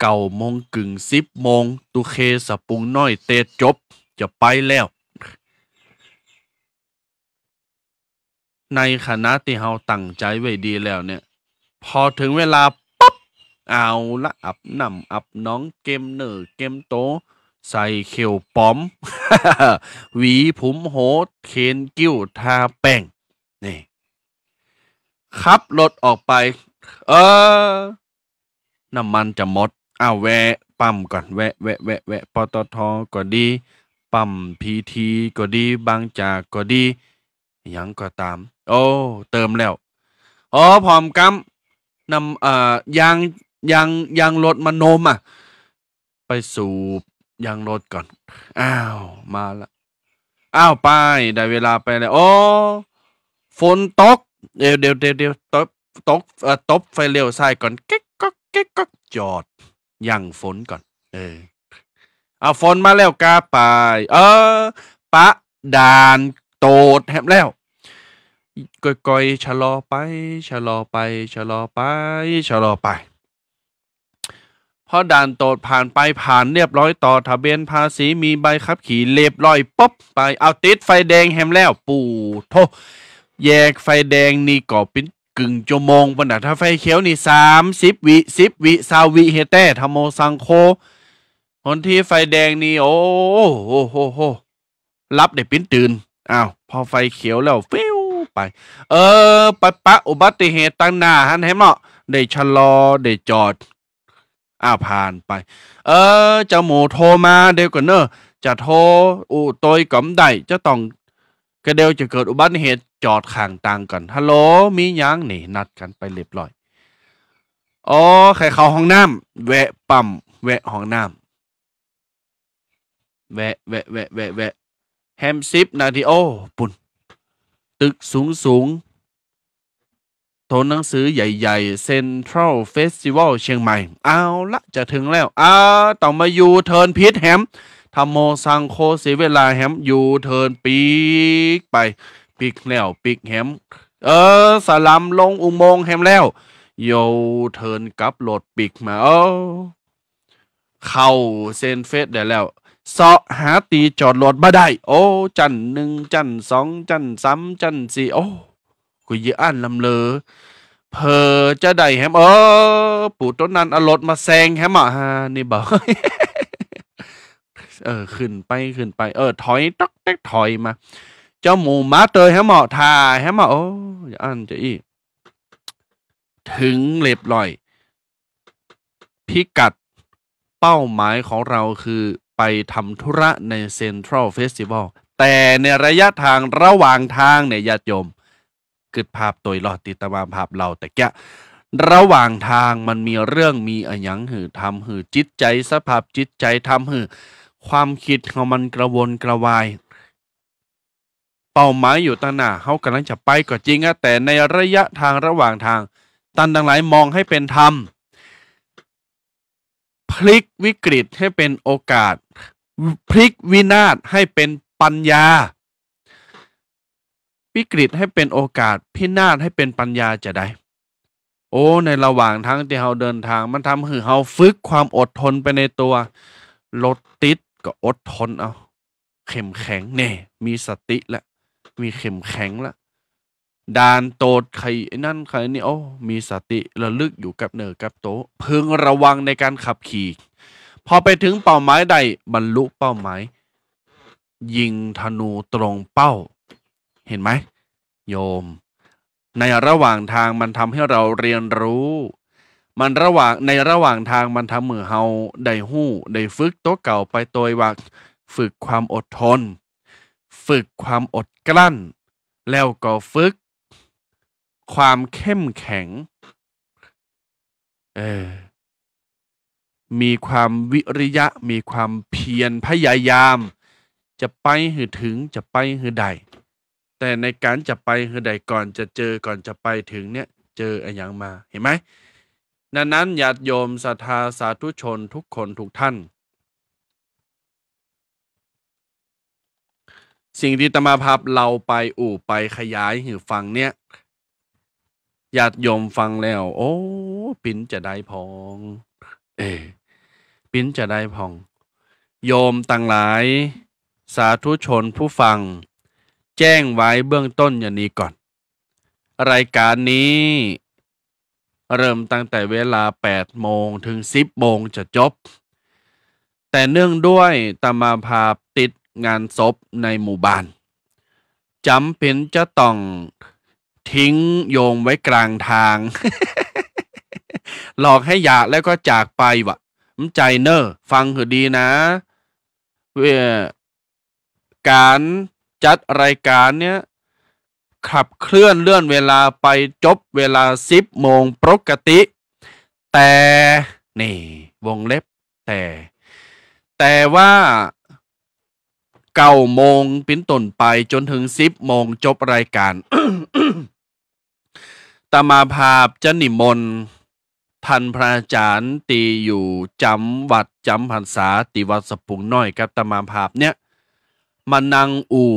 เก่ามงกึ่งสิบโมง ตุเคสปุงน้อยเตจจบจะไปแล้ว ในคณะที่เราตั้งใจไว้ดีแล้วเนี่ย พอถึงเวลาปุ๊บเอาละอับนำอับน้องเกมเนอร์เกมโตใส่เขียวป้อม หวีผมโหดเคนกิ้วทาแป้งนี่ขับรถออกไปเออน้ำมันจะหมดอาวแวะ ปั๊มก่อน แวะ แวะ แวะ แวะปตทก็ดี ปั๊มพีทีก็ดีบางจากก็ดียังก็ตาม โอ้เติมแล้วอ๋อพร้อมกัมนำเอ่อยางยางยางรถมานมอ่ะ ไปสูบยางรถก่อน อ้าว มาละอ้าว ไปได้เวลาไปแล้วโอ้ฝนตก เดี๋ยวเดี๋ยวเดี๋ยวตบตกเอ่อตบไฟเรียวใส่ก่อนเก๊กก๊กเก๊กก๊กจอดยังฝนก่อน เออเอาฝนมาแล้วกาไป เออ ปะด่านโตดแฮมแล้ว ก่อยๆชะลอไปชะลอไปชะลอไปชะลอไปพอด่านโตดผ่านไปผ่านเรียบร้อยต่อทะเบียนภาษีมีใบขับ ขี่เรียบร้อยปุ๊บไป เอาติดไฟแดงแฮมแล้วปู่โทแยกไฟแดงนี่ก่อปิ้นกึ่งจมงปนดาถ้าไฟเขียวนี่สามสิบวิสิบวิซาวิเฮเต้ธโมสังโคคนที่ไฟแดงนี่ โอ้โหโหโหรับได้ปิ้นตื่น อ้าว พอไฟเขียวแล้วฟิวไป เออ ปะ ปะอุบัติเหตุตั้งหน้าฮันเห้เเนาะ ได้ชะลอ ได้จอด อ้าวผ่านไป เออเจ้าหมูโทรมาเดี๋ยวก่อนเนอะจะโทรอูตอยก็ได้จะต้องกระเดวจะเกิดอุบัติเหตุจอดข่างต่างกัน ฮัลโหล มียังนี่ นัดกันไปเรียบร้อย อ๋อ ใครเข้าห้องน้ำแวะปั๊มแวะห้องน้ำแวะแวะ แวะ แวะ แวะแฮมซิป นาทีโอปุ่น ตึกสูงสูง โทนหนังสือใหญ่ๆเซ็นทรัลเฟสติวัลเชียงใหม่ เอาละ จะถึงแล้วอ้าต้องมาอยู่เทินพิษแฮมธรรมโมสังโคเสียเวลาแฮมอยู่เทินปีกไปปีกแล้วปีกแฮมเออ สลัมลงอุโมงแฮมแล้วโยเทินกับโหลดปีกมาเออเข้าเซนเฟสได้แล้วเสาะหาตีจอดรถบ่ได้โอ้จันหนึ่งจันสองจันสามจันสี่โอ้กูยอ่านลำเลอเพอจะได้แฮมเออ ปู่ต้นนั้นอารถมาแซงแฮมอ่ะนี่บอกเออขึ้นไปขึ้นไปเออถอยตักแตกถอยมา เจ้าหมูมาเตยแฮมหมอทาแฮมหมอโอ้ยอันจะอีถึงเล็บลอย พิกัดเป้าหมายของเราคือไปทำธุระในเซ็นทรัลเฟสติวัลแต่ในระยะทางระหว่างทางเนี่ยญาติโยมกึดภาพตัวหลอดติดตามภาพเรา แต่แกระหว่างทางมันมีเรื่องมีอยังหือทำหือจิตใจสภาพจิตใจทำหือความคิดของมันกระวนกระวาย เป้าหมายอยู่ตั้งหน้าเขากำลังจะไปก็จริงอะแต่ในระยะทางระหว่างทางตันทั้งหลายมองให้เป็นธรรม พลิกวิกฤตให้เป็นโอกาส พลิกวินาศให้เป็นปัญญาวิกฤตให้เป็นโอกาส พินาศให้เป็นปัญญาจะได้ โอ้ในระหว่างทางที่เราเดินทาง มันทำให้เราฝึกความอดทนไปในตัวรถติดก็อดทนเอาเข้มแข็งแน่มีสติละมีเข้มแข็งละด่านโตดใครนั่นใครนี่โอ้มีสติระลึกอยู่กับเนอกับโตพึงระวังในการขับขี่ พอไปถึงเป้าหมายใดบรรลุเป้าหมายยิงธนูตรงเป้า เห็นไหม โยม ในระหว่างทางมันทำให้เราเรียนรู้มันระหว่างในระหว่างทางมันทำเหมือเฮาได้หู้ ได้ฝึกตัวเก่าไปตัวว่า ฝึกความอดทน ฝึกความอดกลั้น แล้วก็ฝึก ความเข้มแข็งเออมีความวิริยะ มีความเพียรพยายาม จะไปหือถึงจะไปหือใดแต่ในการจะไปหือใดก่อนจะเจอก่อนจะไปถึงเนี่ยเจออะไรอย่างมาเห็นไหมดังนั้นญาติโยมศรัทธาสาธุชนทุกคนทุกท่าน สิ่งที่ตมาภาพเราไปอู่ไปขยายหือฟังเนี่ยญาติโยมฟังแล้ว โอ้ปิ้นจะได้พอง เอปิ้นจะได้พอง โยมต่างหลาย สาธุชนผู้ฟัง แจ้งไว้เบื้องต้นอย่างนี้ก่อนรายการนี้เริ่มตั้งแต่เวลา 8 โมงถึง 10 โมงจะจบ แต่เนื่องด้วยตามาภาพติดงานศพในหมู่บ้าน จำเป็นจะต้องทิ้งโยมไว้กลางทาง หลอกให้อยากแล้วก็จากไปวะมันใจเนอร์ฟังหือดีนะเวการจัดรายการเนี้ยขับเคลื่อนเลื่อนเวลาไปจบเวลา10โมงปกติ แต่นี่วงเล็บ แต่ แต่ว่าเก้าโมงปิ้นต้นไปจนถึง10โมงจบรายการตมาภาพจะนิมนต์ท่านพระอาจารย์ตีอยู่จำวัดจำพรรษาติวัดสปุงน้อยครับตมาภาพเนี้ยมานั่งอู่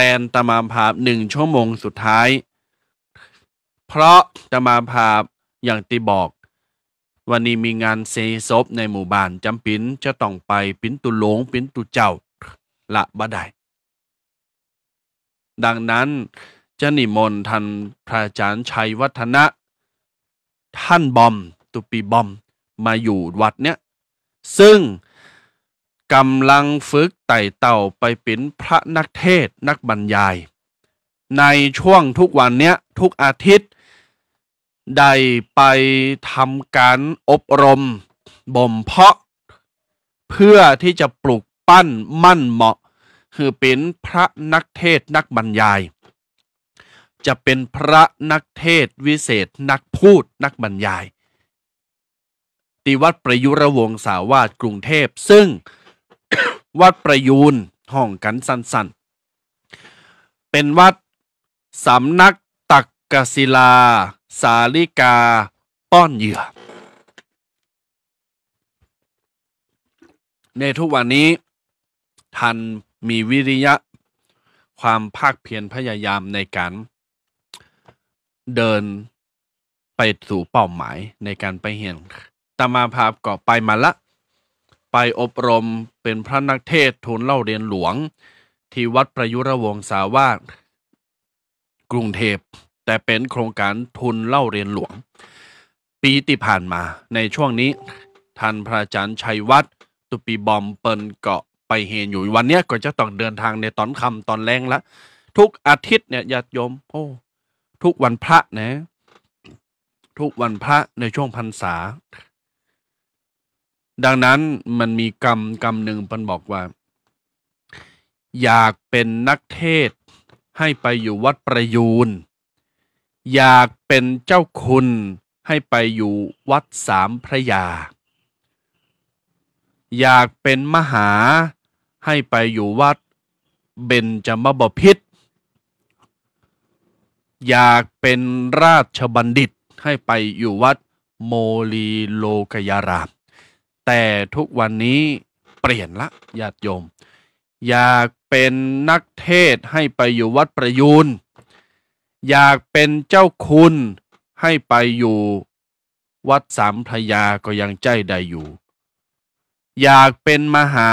แตนตมามภาพหนึ่งชั่วโมงสุดท้าย เพราะตมามภาพอย่างที่บอกวันนี้มีงานเซซบในหมู่บ้านจำปินจะต้องไปปิ้นตุหลงปิ้นตุเจ้าละบ่ได้ ดังนั้นจะนิมนต์ท่านพระอาจารย์ชัยวัฒนะท่านบอมตุปีบอมมาอยู่วัดเนี้ยซึ่งกำลังฝึก ไต่เต่า ไปเป็นพระนักเทศนักบรรยาย ในช่วงทุกวันเนี้ยทุกอาทิตย์ ได้ไปทำการอบรมบ่มเพาะ เพื่อที่จะปลูกปั้นมั่นเหมาะ คือเป็นพระนักเทศนักบรรยาย จะเป็นพระนักเทศวิเศษนักพูดนักบรรยาย ติวัดประยุรวงศาวาสกรุงเทพซึ่งวัดประยูนห้องกันสันส้นๆ เป็นวัดสำนักตักกศิลา สาลิกา ป้อนเหยื่อ ในทุกวันนี้ท่านมีวิริยะ ความภาคเพียรพยายามในการ เดินไปสู่เป้าหมายในการไปเห็นตามาภาพก็ไปมาละไปอบรมเป็นพระนักเทศทุนเล่าเรียนหลวง ที่วัดประยุรวงศาวาสกรุงเทพ แต่เป็นโครงการทุนเล่าเรียนหลวง ปีที่ผ่านมาในช่วงนี้ท่านพระอาจารย์ชัยวัดตุปีบอมเปิลเกาะไปเฮนอยู่วันนี้ก็จะต้องเดินทางในตอนค่ำตอนแรงละทุกอาทิตย์เนี่ยญาติโยมโอ้ทุกวันพระนะทุกวันพระในช่วงพรรษาดังนั้นมันมีกรรมกรรมหนึ่งมันบอกว่า อยากเป็นนักเทศ ให้ไปอยู่วัดประยูนอยากเป็นเจ้าคุณ ให้ไปอยู่วัดสามพระยาอยากเป็นมหาให้ไปอยู่วัดเบญจมบพิษอยากเป็นราชบัณฑิต ให้ไปอยู่วัดโมลีโลกยารามแต่ทุกวันนี้เปลี่ยนละ ญาติโยม อยากเป็นนักเทศให้ไปอยู่วัดประยูนอยากเป็นเจ้าคุณให้ไปอยู่วัดสามพระยาก็ยังใจได้อยู่ อยากเป็นมหา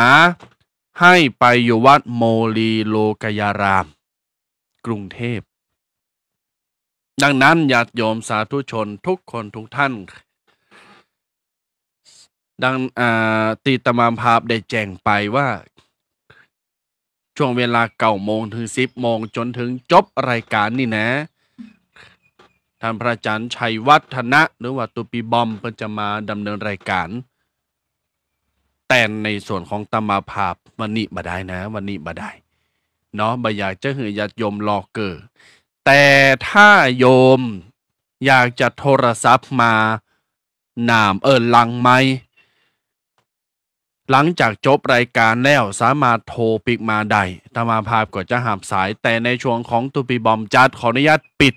ให้ไปอยู่วัดโมลีโลกยาราม กรุงเทพ ดังนั้นญาติโยมสาธุชนทุกคนทุกท่านดังอ่าตีตมามภาพได้แจ้งไปว่า ช่วงเวลาเก้าโมงถึงสิบโมงจนถึงจบรายการนี่นะ ท่านพระอาจารย์ชัยวัฒนะหรือว่าตุปีบอม เพิ่นจะมาดำเนินรายการ แต่ในส่วนของตมาภาพวันนี้มาได้นะ วันนี้มาได้เนาะบ่อยากจะหือยัดยมรอเกอดแต่ถ้าโยมอยากจะโทรศัพท์มานามเอิญลังไมหลังจากจบรายการแล้วสามารถโทรปิกมาได้ตามาภาพก็จะหาบสายแต่ในช่วงของตูปีบอมจัดขออนุญาตปิด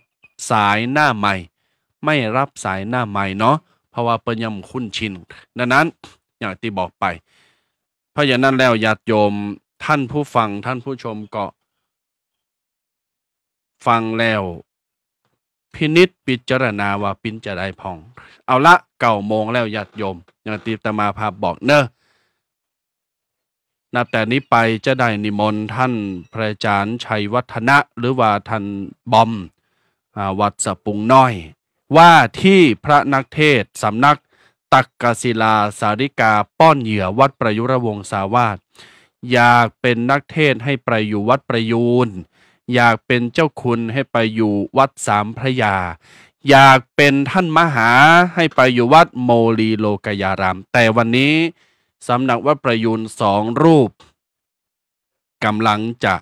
สายหน้าใหม่ ไม่รับสายหน้าใหม่เนาะเพราะว่าเป็นยำคุ้นชินดังนั้นอย่างที่บอกไปเพราะอย่างนั้นแล้วญาติโยมท่านผู้ฟังท่านผู้ชมก็ฟังแล้ว พินิษพิจารณาว่าปิ้นจะได้พอง เอาละเก่าโมงแล้วญาติโยม อย่างที่ตมาภาพบอกเนอะนับแต่นี้ไปจะได้นิมนต์ท่านพระอาจารย์ชัยวัฒนะหรือว่าท่านบอมวัดสปุงน้อย ว่าที่พระนักเทศสำนักตักกศิลาสาริกาป้อนเหยื่อวัดประยุรวงศาวาสอยากเป็นนักเทศให้ไปอยู่วัดประยูนอยากเป็นเจ้าคุณให้ไปอยู่วัดสามพระยาอยากเป็นท่านมหาให้ไปอยู่วัดโมลีโลกยาราม แต่วันนี้สำนักวัดประยุนสองรูปกำลังจะ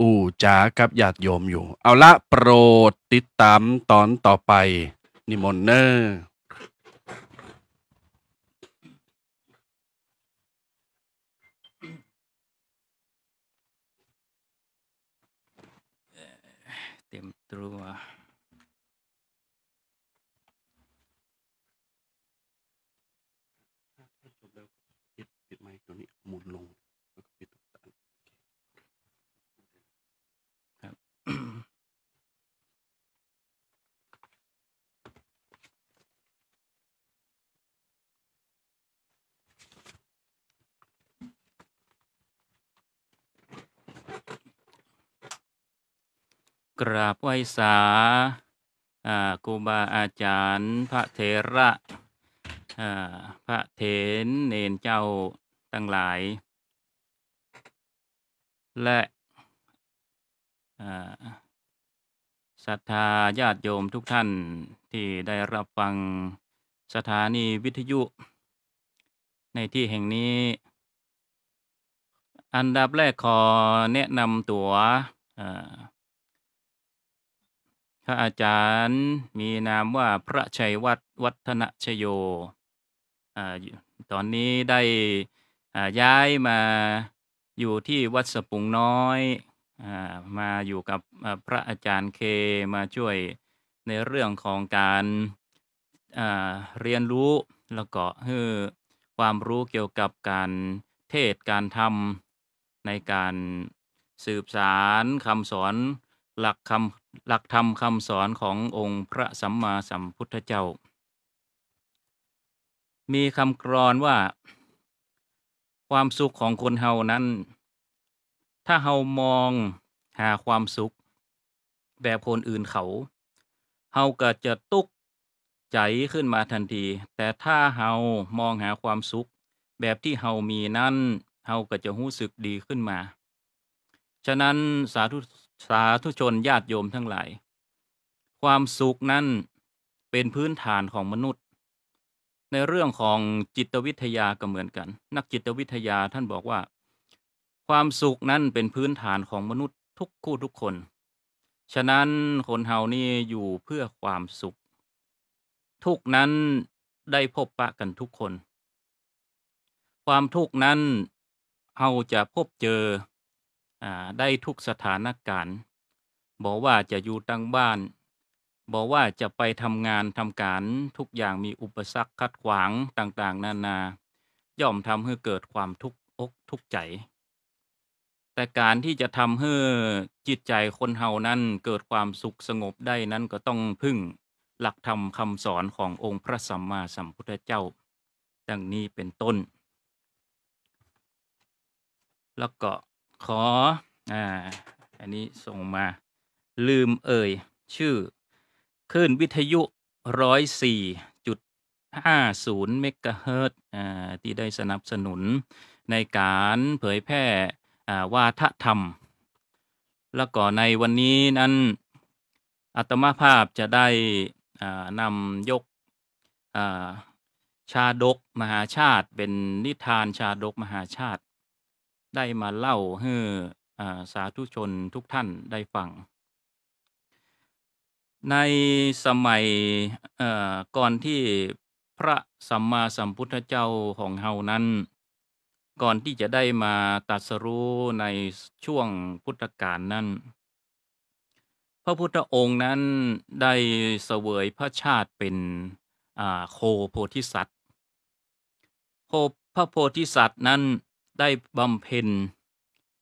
อู่จ๋ากับญาติโยมอยู่ เอาละโปรดติดตามตอนต่อไป นิมนต์เนอร์เต็มตัวกราบไหว้สาครูบาอาจารย์ พระเถระพระเถรเนนเจ้าตั้งหลาย และศรัทธาญาติโยมทุกท่านที่ได้รับฟังสถานีวิทยุ ในที่แห่งนี้ อันดับแรกขอแนะนำตัว๋วพระอาจารย์มีนามว่าพระชัยวัฒวัฒนชโยอตอนนี้ได้ย้ายมาอยู่ที่วัดสปุงน้อยอมาอยู่กับพระอาจารย์เคมาช่วยในเรื่องของการเรียนรู้แล้วก็คือความรู้เกี่ยวกับการเทศการทำในการสืบสารคำสอนหลักคำหลักธรรมคำสอนขององค์พระสัมมาสัมพุทธเจ้า มีคำกรอนว่า ความสุขของคนเฮานั้น ถ้าเฮามองหาความสุข แบบคนอื่นเขาเฮาก็จะตุกใจขึ้นมาทันที แต่ถ้าเฮามองหาความสุข แบบที่เฮามีนั้นเฮาก็จะรู้สึกดีขึ้นมา ฉะนั้นสาธุสาธุชนญาติโยมทั้งหลาย ความสุขนั้นเป็นพื้นฐานของมนุษย์ ในเรื่องของจิตวิทยาก็เหมือนกัน นักจิตวิทยาท่านบอกว่า ความสุขนั้นเป็นพื้นฐานของมนุษย์ ทุกคู่ทุกคน ฉะนั้นคนเฮานี่อยู่เพื่อความสุข ทุกนั้นได้พบปะกันทุกคน ความทุกนั้นเฮาจะพบเจอได้ทุกสถานการณ์ บอกว่าจะอยู่ตั้งบ้าน บอกว่าจะไปทำงานทำการทุกอย่างมีอุปสรรคขัดขวางต่างๆ นานา ย่อมทำให้เกิดความทุกข์อกทุกใจ แต่การที่จะทำให้จิตใจคนเฮานั้นเกิดความสุขสงบได้นั้นก็ต้องพึ่งหลักธรรมคำสอนขององค์พระสัมมาสัมพุทธเจ้าดังนี้เป็นต้น แล้วก็ขอ อ่า อันนี้ส่งมาลืมเอ่ย ชื่อ ขึ้นวิทยุร้อยสี่จุดห้าศูนย์เมกะเฮิรตที่ได้สนับสนุนในการเผยแพร่วาทธรรม แล้วก็ในวันนี้นั้นอัตมาภาพจะได้นำยกชาดกมหาชาติ เป็นนิทานชาดกมหาชาติได้มาเล่าให้สาธุชนทุกท่านได้ฟัง ในสมัยก่อนที่พระสัมมาสัมพุทธเจ้าของเฮานั้น ก่อนที่จะได้มาตัดสรู้ในช่วงพุทธกาลนั้น พระพุทธองค์นั้นได้เสวยพระชาติเป็นโคโพธิสัตว์พระโพธิสัตว์นั้นได้บำเพ็ญ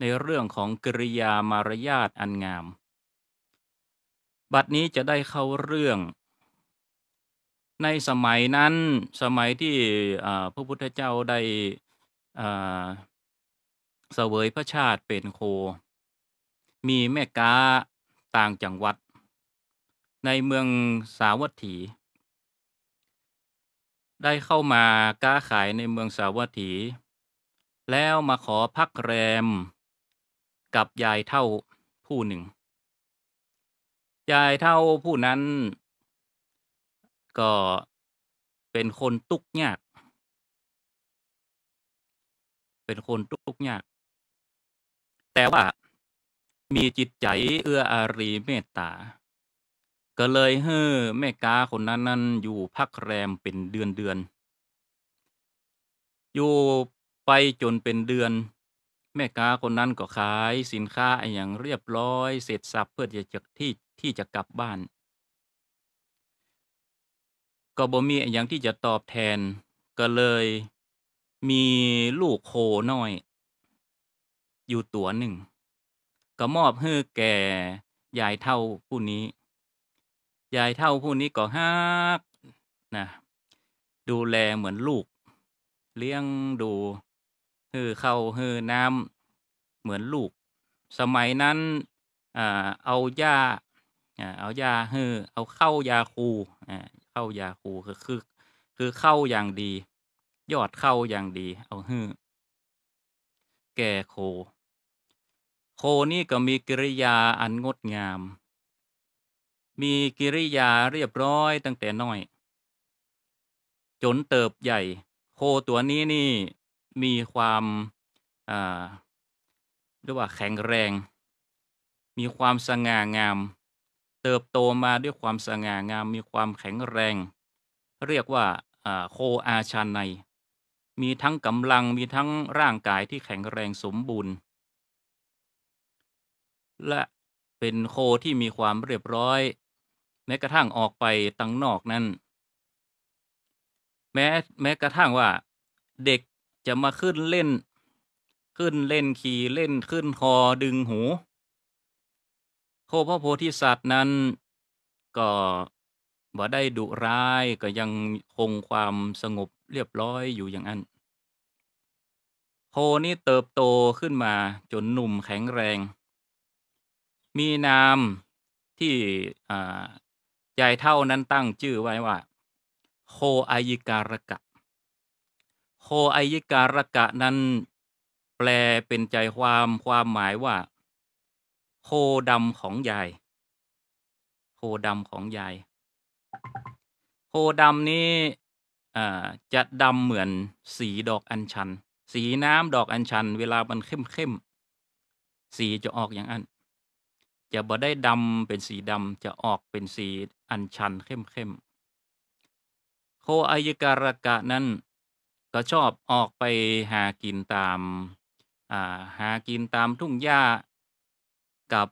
ในเรื่องของกิริยามารยาทอันงาม บัดนี้จะได้เข้าเรื่อง ในสมัยนั้น สมัยที่พระพุทธเจ้าได้เสวยพระชาติเป็นโค มีแม่กาต่างจังหวัด ในเมืองสาวัตถี ได้เข้ามาก้าขายในเมืองสาวัตถีแล้วมาขอพักแรมกับยายเท่าผู้ หนึ่ง ยายเท่าผู้นั้น ก็เป็นคนตุกยากเป็นคน ตุกยากแต่ว่ามีจิตใจเอื้ออารีเมตตา ก็เลยเฮ้อแม่กาคนนั้นนั้น อยู่พักแรมเป็นเดือนเดือน อยู่ไป จนเป็นเดือน แม่ค้า คนนั้น ก็ ขาย สินค้าอย่างเรียบร้อย เสร็จสับ เพื่อจะจกที่ ที่จะกลับบ้าน ก็บ่มีอย่างที่จะตอบแทนก็เลยมีลูก โคน้อย อยู่ตัว หนึ่ง ก็มอบให้แก่ ยายเท่าผู้ นี้ ยายเท่า ผู้ นี้ก็ฮักนะดูแลเหมือนลูก เลี้ยงดูฮือเข้าฮือน้ำ เหมือนลูก สมัยนั้นเอาหญ้าเอายาฮือเอาเข้ายาคูเข้ายาคูคือคือคือเข้าอย่างดี ยอดเข้าอย่างดีเอาฮือแก่โค โคนี่ก็มีกิริยาอันงดงาม มีกิริยาเรียบร้อยตั้งแต่น้อย จนเติบใหญ่ โคตัวนี้นี่มีความอ่าเรียกว่าแข็งแรง มีความสง่างาม เติบโตมาด้วยความสง่างาม มีความแข็งแรง เรียกว่าโคอาชาใน มีทั้งกำลัง มีทั้งร่างกายที่แข็งแรงสมบูรณ์ และเป็นโคที่มีความเรียบร้อย แม้กระทั่งออกไปตังนอกนั้น แม้แม้กระทั่งว่าเด็กจะมาขึ้นเล่นขึ้นเล่น ขี่เล่นขึ้นคอดึงหู โคพระโพธิสัตว์นั้นก็บ่ได้ดุร้ายก็ยังคงความสงบเรียบร้อยอยู่อย่างนั้น โคนี้เติบโตขึ้นมาจนหนุ่มแข็งแรง มีนามที่ยายเท่านั้นตั้งชื่อไว้ว่า โคอายิการกะโคไอยิการกะนั้นแปลเป็นใจความความหมายว่าโคดำของยายโคดำของยายโคดำนี้จะดำเหมือนสีดอกอัญชันสีน้ำดอกอัญชันเวลามันเข้มเข้มสีจะออกอย่างนั้นจะบ่ได้ดำเป็นสีดำจะออกเป็นสีอัญชันเข้มเข้มโคอายการกะนั้นก็ชอบออกไปหากินตามาหากินตามทุ่งหญ้ากับ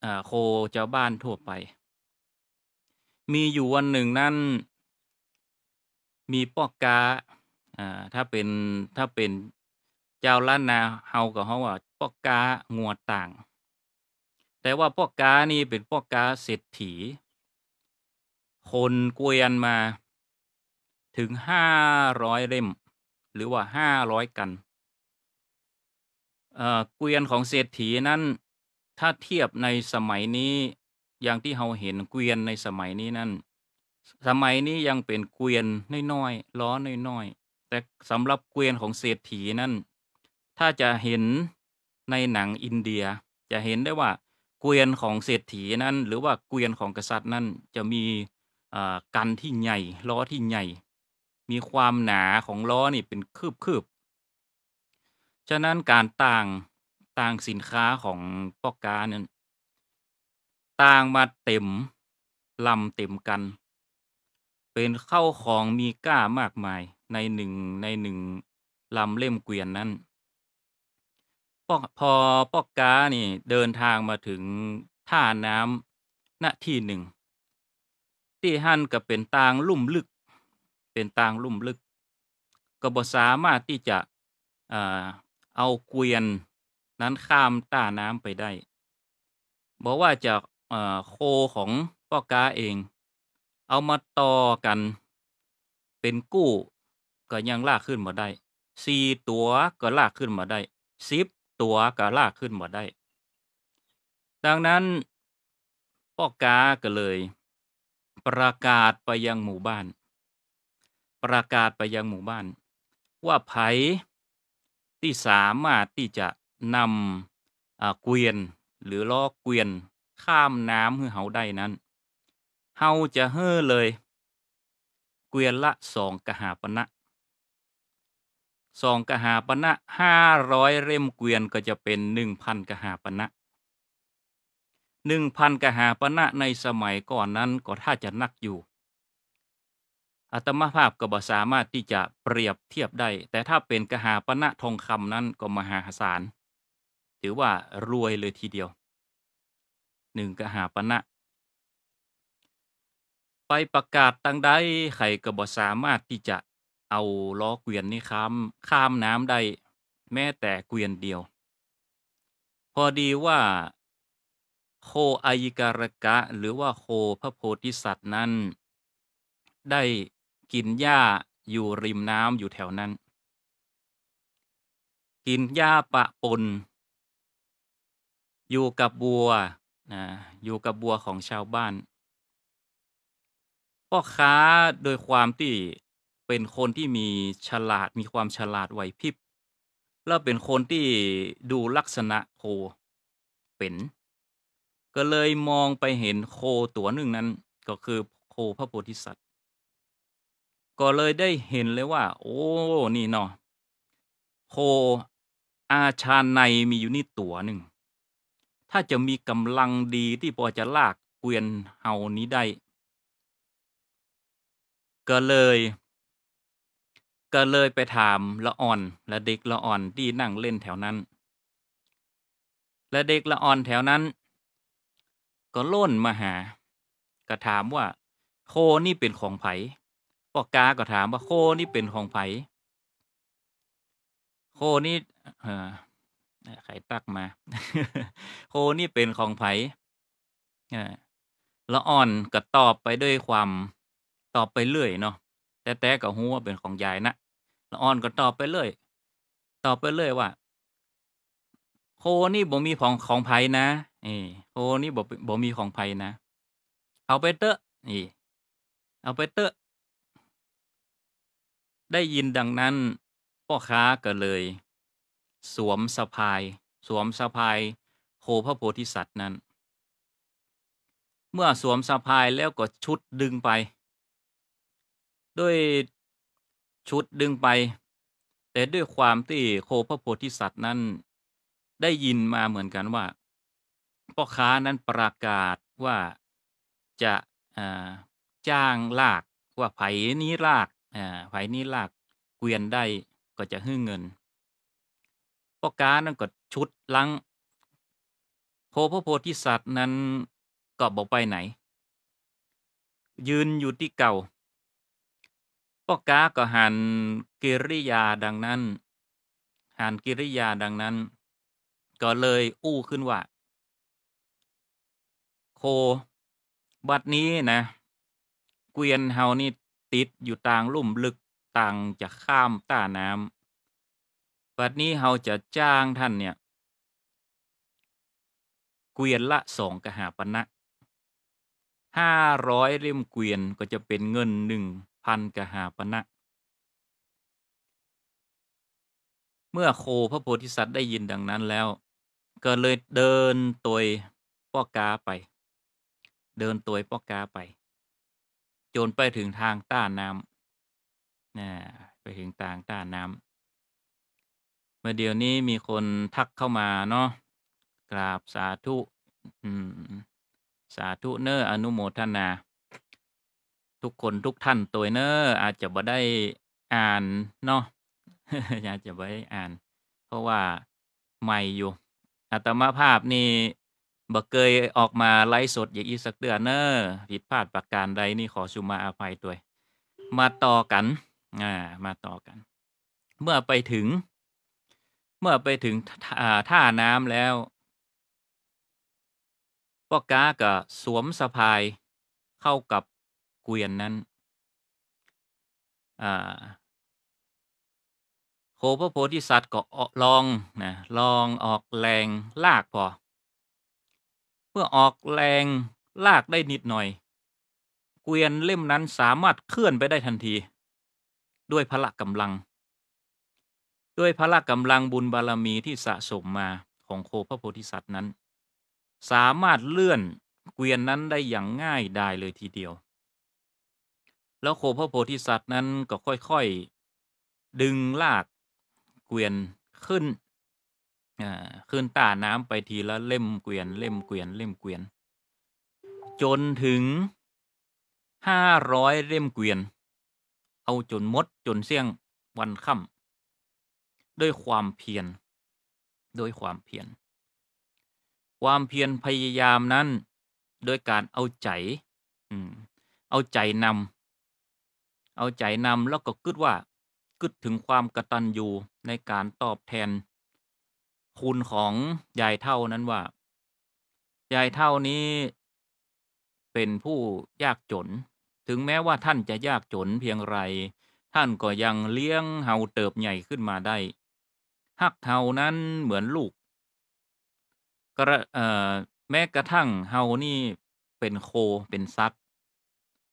โคเโคชาวบ้านทั่วไป มีอยู่วันหนึ่งนั่น มีปอกกาาถ้าเป็นถ้าเป็นเจ้าล้านนาเฮากับเฮาว่าปอกกางัวต่าง แต่ว่าปอกกานี่เป็นปอกกาเศรษฐี คนเกวียนมาถึงห้าร้อยเล่มหรือว่าห้าร้อยกันเกวียนของเศรษฐีนั้น ถ้าเทียบในสมัยนี้อย่างที่เราเห็นเกวียนในสมัยนี้นั้น สมัยนี้ยังเป็นเกวียนน้อยๆล้อน้อยๆแต่สำหรับเกวียนของเศรษฐีนั้น ถ้าจะเห็นในหนังอินเดียจะเห็นได้ว่า เกวียนของเศรษฐีนั้น หรือว่าเกวียนของกษัตริย์นั้นจะมีกันที่ใหญ่ล้อที่ใหญ่มีความหนาของล้อนี่เป็นคืบคืบฉะนั้นการต่างต่างสินค้าของพ่อกกานั้นต่างมาเต็มลำเต็มกัน เป็นเข้าของมีก้ามากมายในหนึ่งในหนึ่งลำเล่มเกวียนนั้นพอพอปอกกานี่เดินทางมาถึงท่าน้ำณที่หนึ่งที่หันก็เป็นตางลุ่มลึกเป็นทางลุ่มลึกก็บสามารถที่จะเอาเกวียนนั้นข้ามต้าน้ำไปได้บอกว่าจากโคของพ่อกาเอง เอามาต่อกันเป็นกู้ก็ยังลากขึ้นมาได้สี่ตัวก็ลากขึ้นมาได้สิบตัวก็ลากขึ้นมาได้ ดังนั้นพ่อกาก็เลยประกาศไปยังหมู่บ้านประกาศไปยังหมู่บ้าน ว่าไผที่สามารถที่จะนำเกวียนหรือล้อเกวียนข้ามน้ำเพื่อเฮาได้นั้น เฮาจะ เฮ้อ เลยเกวียนละสองกหาปณะสองกหาปณะห้าร้อยเร่มเกวียนก็จะเป็นหนึ่งพันกหาปณะหนึ่งพันกหาปณะในสมัยก่อนนั้น ก็ถ้าจะนักอยู่อาตมาภาพก็บสามารถที่จะเปรียบเทียบได้ แต่ถ้าเป็นกหาปณะทองคำนั้นก็มหาศาลถือว่า รวยเลยทีเดียวหนึ่งกหาปณะไปประกาศตั้งใดใครก็บสามารถที่จะเอาล้อเกวียนนี่ข้ามข้ามน้ำได้แม้แต่เกวียนเดียว พอดีว่า โคอายิการกะ หรือว่าโคพระโพธิสัตว์นั้นได้กินหญ้าอยู่ริมน้ำอยู่แถวนั้นกินหญ้าปะปนอยู่กับบัวนะอยู่กับบัวของชาวบ้านพ่อค้าโดยความที่เป็นคนที่มีฉลาดมีความฉลาดไหวพริบแล้วเป็นคนที่ดูลักษณะโคเป็น ก็เลยมองไปเห็นโคตัวหนึ่งนั้นก็คือโคพระโพธิสัตว์ก็เลยได้เห็นเลยว่า โอ้นี่เนาะโคอาชาในมีอยู่นี่ตัวหนึ่งถ้าจะมีกำลังดีที่พอจะลากเกวียนเฮานี้ได้ ก็เลย ก็เลยไปถามละอ่อนและเด็กละอ่อนที่นั่งเล่นแถวนั้น และเด็กละอ่อนแถวนั้น ก็ล่นมาหา ก็ถามว่าโคนี่เป็นของไผพ่อกาก็ถามว่าโคนี่เป็นของไผโคนี่ไข่ตักมา โคนี่เป็นของไผละอ่อนก็ตอบไปด้วยความ ตอบไปเรื่อยเนาะแต่แต่ก็หูว่าเป็นของยายนะละอ่อนก็ตอบไปเรื่อยตอบไปเรื่อยว่าโคนี่บ่มีของของไผนะนี่โคนี่บ่บ่มีของไผนะเอาไปเตอะนี่ เอาไปเตอะได้ยินดังนั้นพ่อค้าก็เลย สวมสะพาย สวมสะพาย โคพระโพธิสัตว์นั้น เมื่อสวมสะพายแล้วก็ชุดดึงไปด้วยชุดดึงไปแต่ด้วยความที่โคพระโพธิสัตว์นั้นได้ยินมาเหมือนกันว่าพ่อค้านั้นประกาศว่าจะจ้างลากว่าไผ่นี้ลากอไผนี้ลากเกวียนได้ก็จะฮื้อเงินพ่อกานั่นก็ชุดลังโพพระโพธิสัตว์นั้นก็บอกไปไหน ยืนอยู่ที่เก่าพ่อกาก็หันกิริยาดังนั้น หันกิริยาดังนั้นก็เลยอู้ขึ้นว่า โคบัดนี้นะ เกวียนเฮานี่ติดอยู่ต่างลุ่มลึกต่างจะข้ามต้าน้ำบัดนี้เราจะจ้างท่านเนี่ยเกวียนละสองกหาปณะห้าร้อยเล่มเกวียนก็จะเป็นเงินหนึ่งพันกหาปณะ เมื่อโคพระโพธิสัตว์ได้ยินดังนั้นแล้ว ก็เลยเดินตัวป้อกาไป เดินตัวป้อกาไปจนไปถึงทางต้านน้ำนะไปถึงทางต้านน้ำเมื่อเดี๋ยวนี้มีคนทักเข้ามาเนาะ กราบสาธุสาธุเนอร์อนุโมทนา ทุกคนทุกท่านตัวเนอร์อาจจะบ่ได้อ่าน เนาะ อาจจะบ่ได้ อ่าน เพราะว่า ใหม่ อยู่ อัตมาภาพนี่บกเคยออกมา ไลฟ์สดอย่างอีสักเดือนเนอผิดพลาดประการใดนี่ขอสุมาอาภัยตัวย มาต่อกัน อ่า มาต่อกัน เมื่อไปถึง เมื่อไปถึงท่า น้ำแล้วพ่อก้าก็ สวมสะพาย เข้ากับเกวียนนั้น อ่าโคพระโพธิสัตว์ก็ ลองนะลองออกแรงลากพอมื่อออกแรงลากได้นิดหน่อยเกวียนเล่มนั้นสามารถเคลื่อนไปได้ทันที ด้วยพละกำลัง ด้วยพละกำลังบุญบารมีที่สะสมมาของโคพระโพธิสัตว์นั้น สามารถเลื่อนเกวียนนั้นได้อย่างง่ายดายเลยทีเดียว แล้วโคพระโพธิสัตว์นั้นก็ค่อยๆ ดึงลากเกวียนขึ้นอาขึ้นต่าน้ำไปทีละเล่มเกวียน เล่มเกวียน เล่มเกวียน จนถึงห้าร้อยเล่มเกวียนเอาจนมดจนเสี่ยงวันค่ำด้วยความเพียรด้วยความเพียรความเพียรพยายามนั้น โดยการเอาใจอืมเอาใจนำเอาใจนำแล้วก็คิดว่าคิดถึงความกตัญญูในการตอบแทนคุณ ของยายเท่านั้นว่า ยายเท่านี้ เป็นผู้ยากจน ถึงแม้ว่าท่านจะยากจนเพียงไร ท่านก็ยังเลี้ยงเฮาเติบใหญ่ขึ้นมาได้ฮักเฮานั้นเหมือนลูกกระแม้กระทั่งเฮานี่เป็นโคเป็นซัด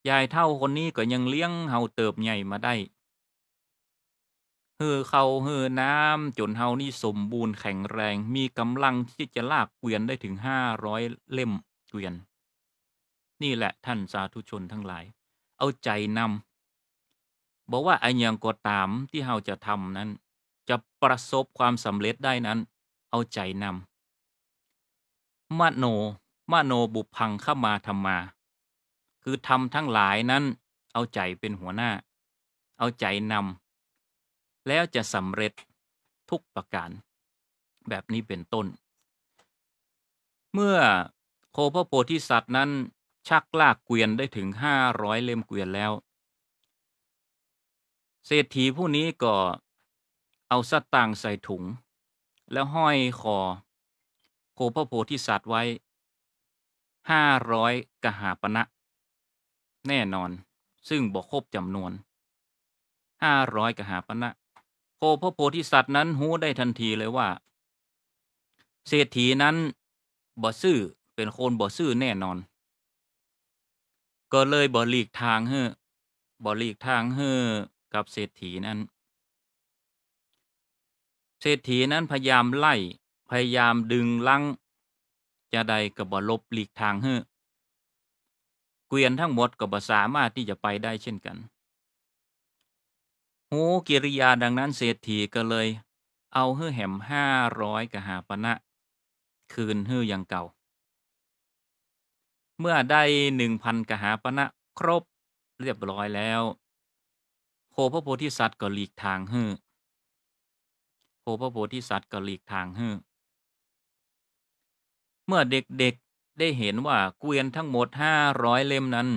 ยายเท่าคนนี้ก็ยังเลี้ยงเฮาเติบใหญ่มาได้ฮือเขาเฮือน้ำ จนเฮานี่สมบูรณ์แข็งแรงมี กำลังที่จะลากเกวียนได้ถึงห้าร้อยเล่มเกวียน นี่แหละท่านสาธุชนทั้งหลาย เอาใจ นำบอกว่าไอ้ยังก็ตามที่เฮาจะทำนั้น จะประสบความสำเร็จได้นั้น เอาใจ นำมโนมโนบุพังเข้ามาทำมา คือทำทั้งหลายนั้น เอาใจเป็นหัวหน้า เอาใจนำแล้วจะสำเร็จทุกประการ แบบนี้เป็นต้น เมื่อโคพระโพธิสัตว์นั้นชักลากเกวียนได้ ถึงห้าร้อยเล่ม เกวียนแล้ว เศรษฐีผู้นี้ก็เอาสตางค์ใส่ถุง แล้วห้อยคอโคพระโพธิสัตว์ไว้ห้าร้อยกหาปณะนะ แน่นอนซึ่งบอกครบจำนวนห้าร้อยกหาปณะนะพระโพธิสัตว์นั้นหู้ได้ทันทีเลยว่า เศรษฐีนั้นบ่ซื่อเป็นคนบ่ซื่อแน่นอน ก็เลยบ่หลีกทางเฮ้อบ่หลีกทางเฮ้อ กับเศรษฐีนั้น เศรษฐีนั้น พยายามไล่พยายามดึงลัง จะใดกับบ่ลบหลีกทางเฮ้อเกวียนทั้งหมดก็บ่สามารถที่จะไปได้เช่นกันหูกิริยาดังนั้นเศรษฐีก็เลย เอาเฮ้อแหมห้าร้อยกหาปณะ คืนเฮ้อยังเก่า เมื่อได้หนึ่งพันกหาปณะครบเรียบร้อยแล้วโคพระโพธิสัตว์ก็หลีกทางเฮ้อโคพระโพธิสัตว์ก็หลีกทางเฮ้อเมื่อเด็กๆ ได้เห็นว่าเกวียนทั้งหมดห้าร้อยเล่มนั้น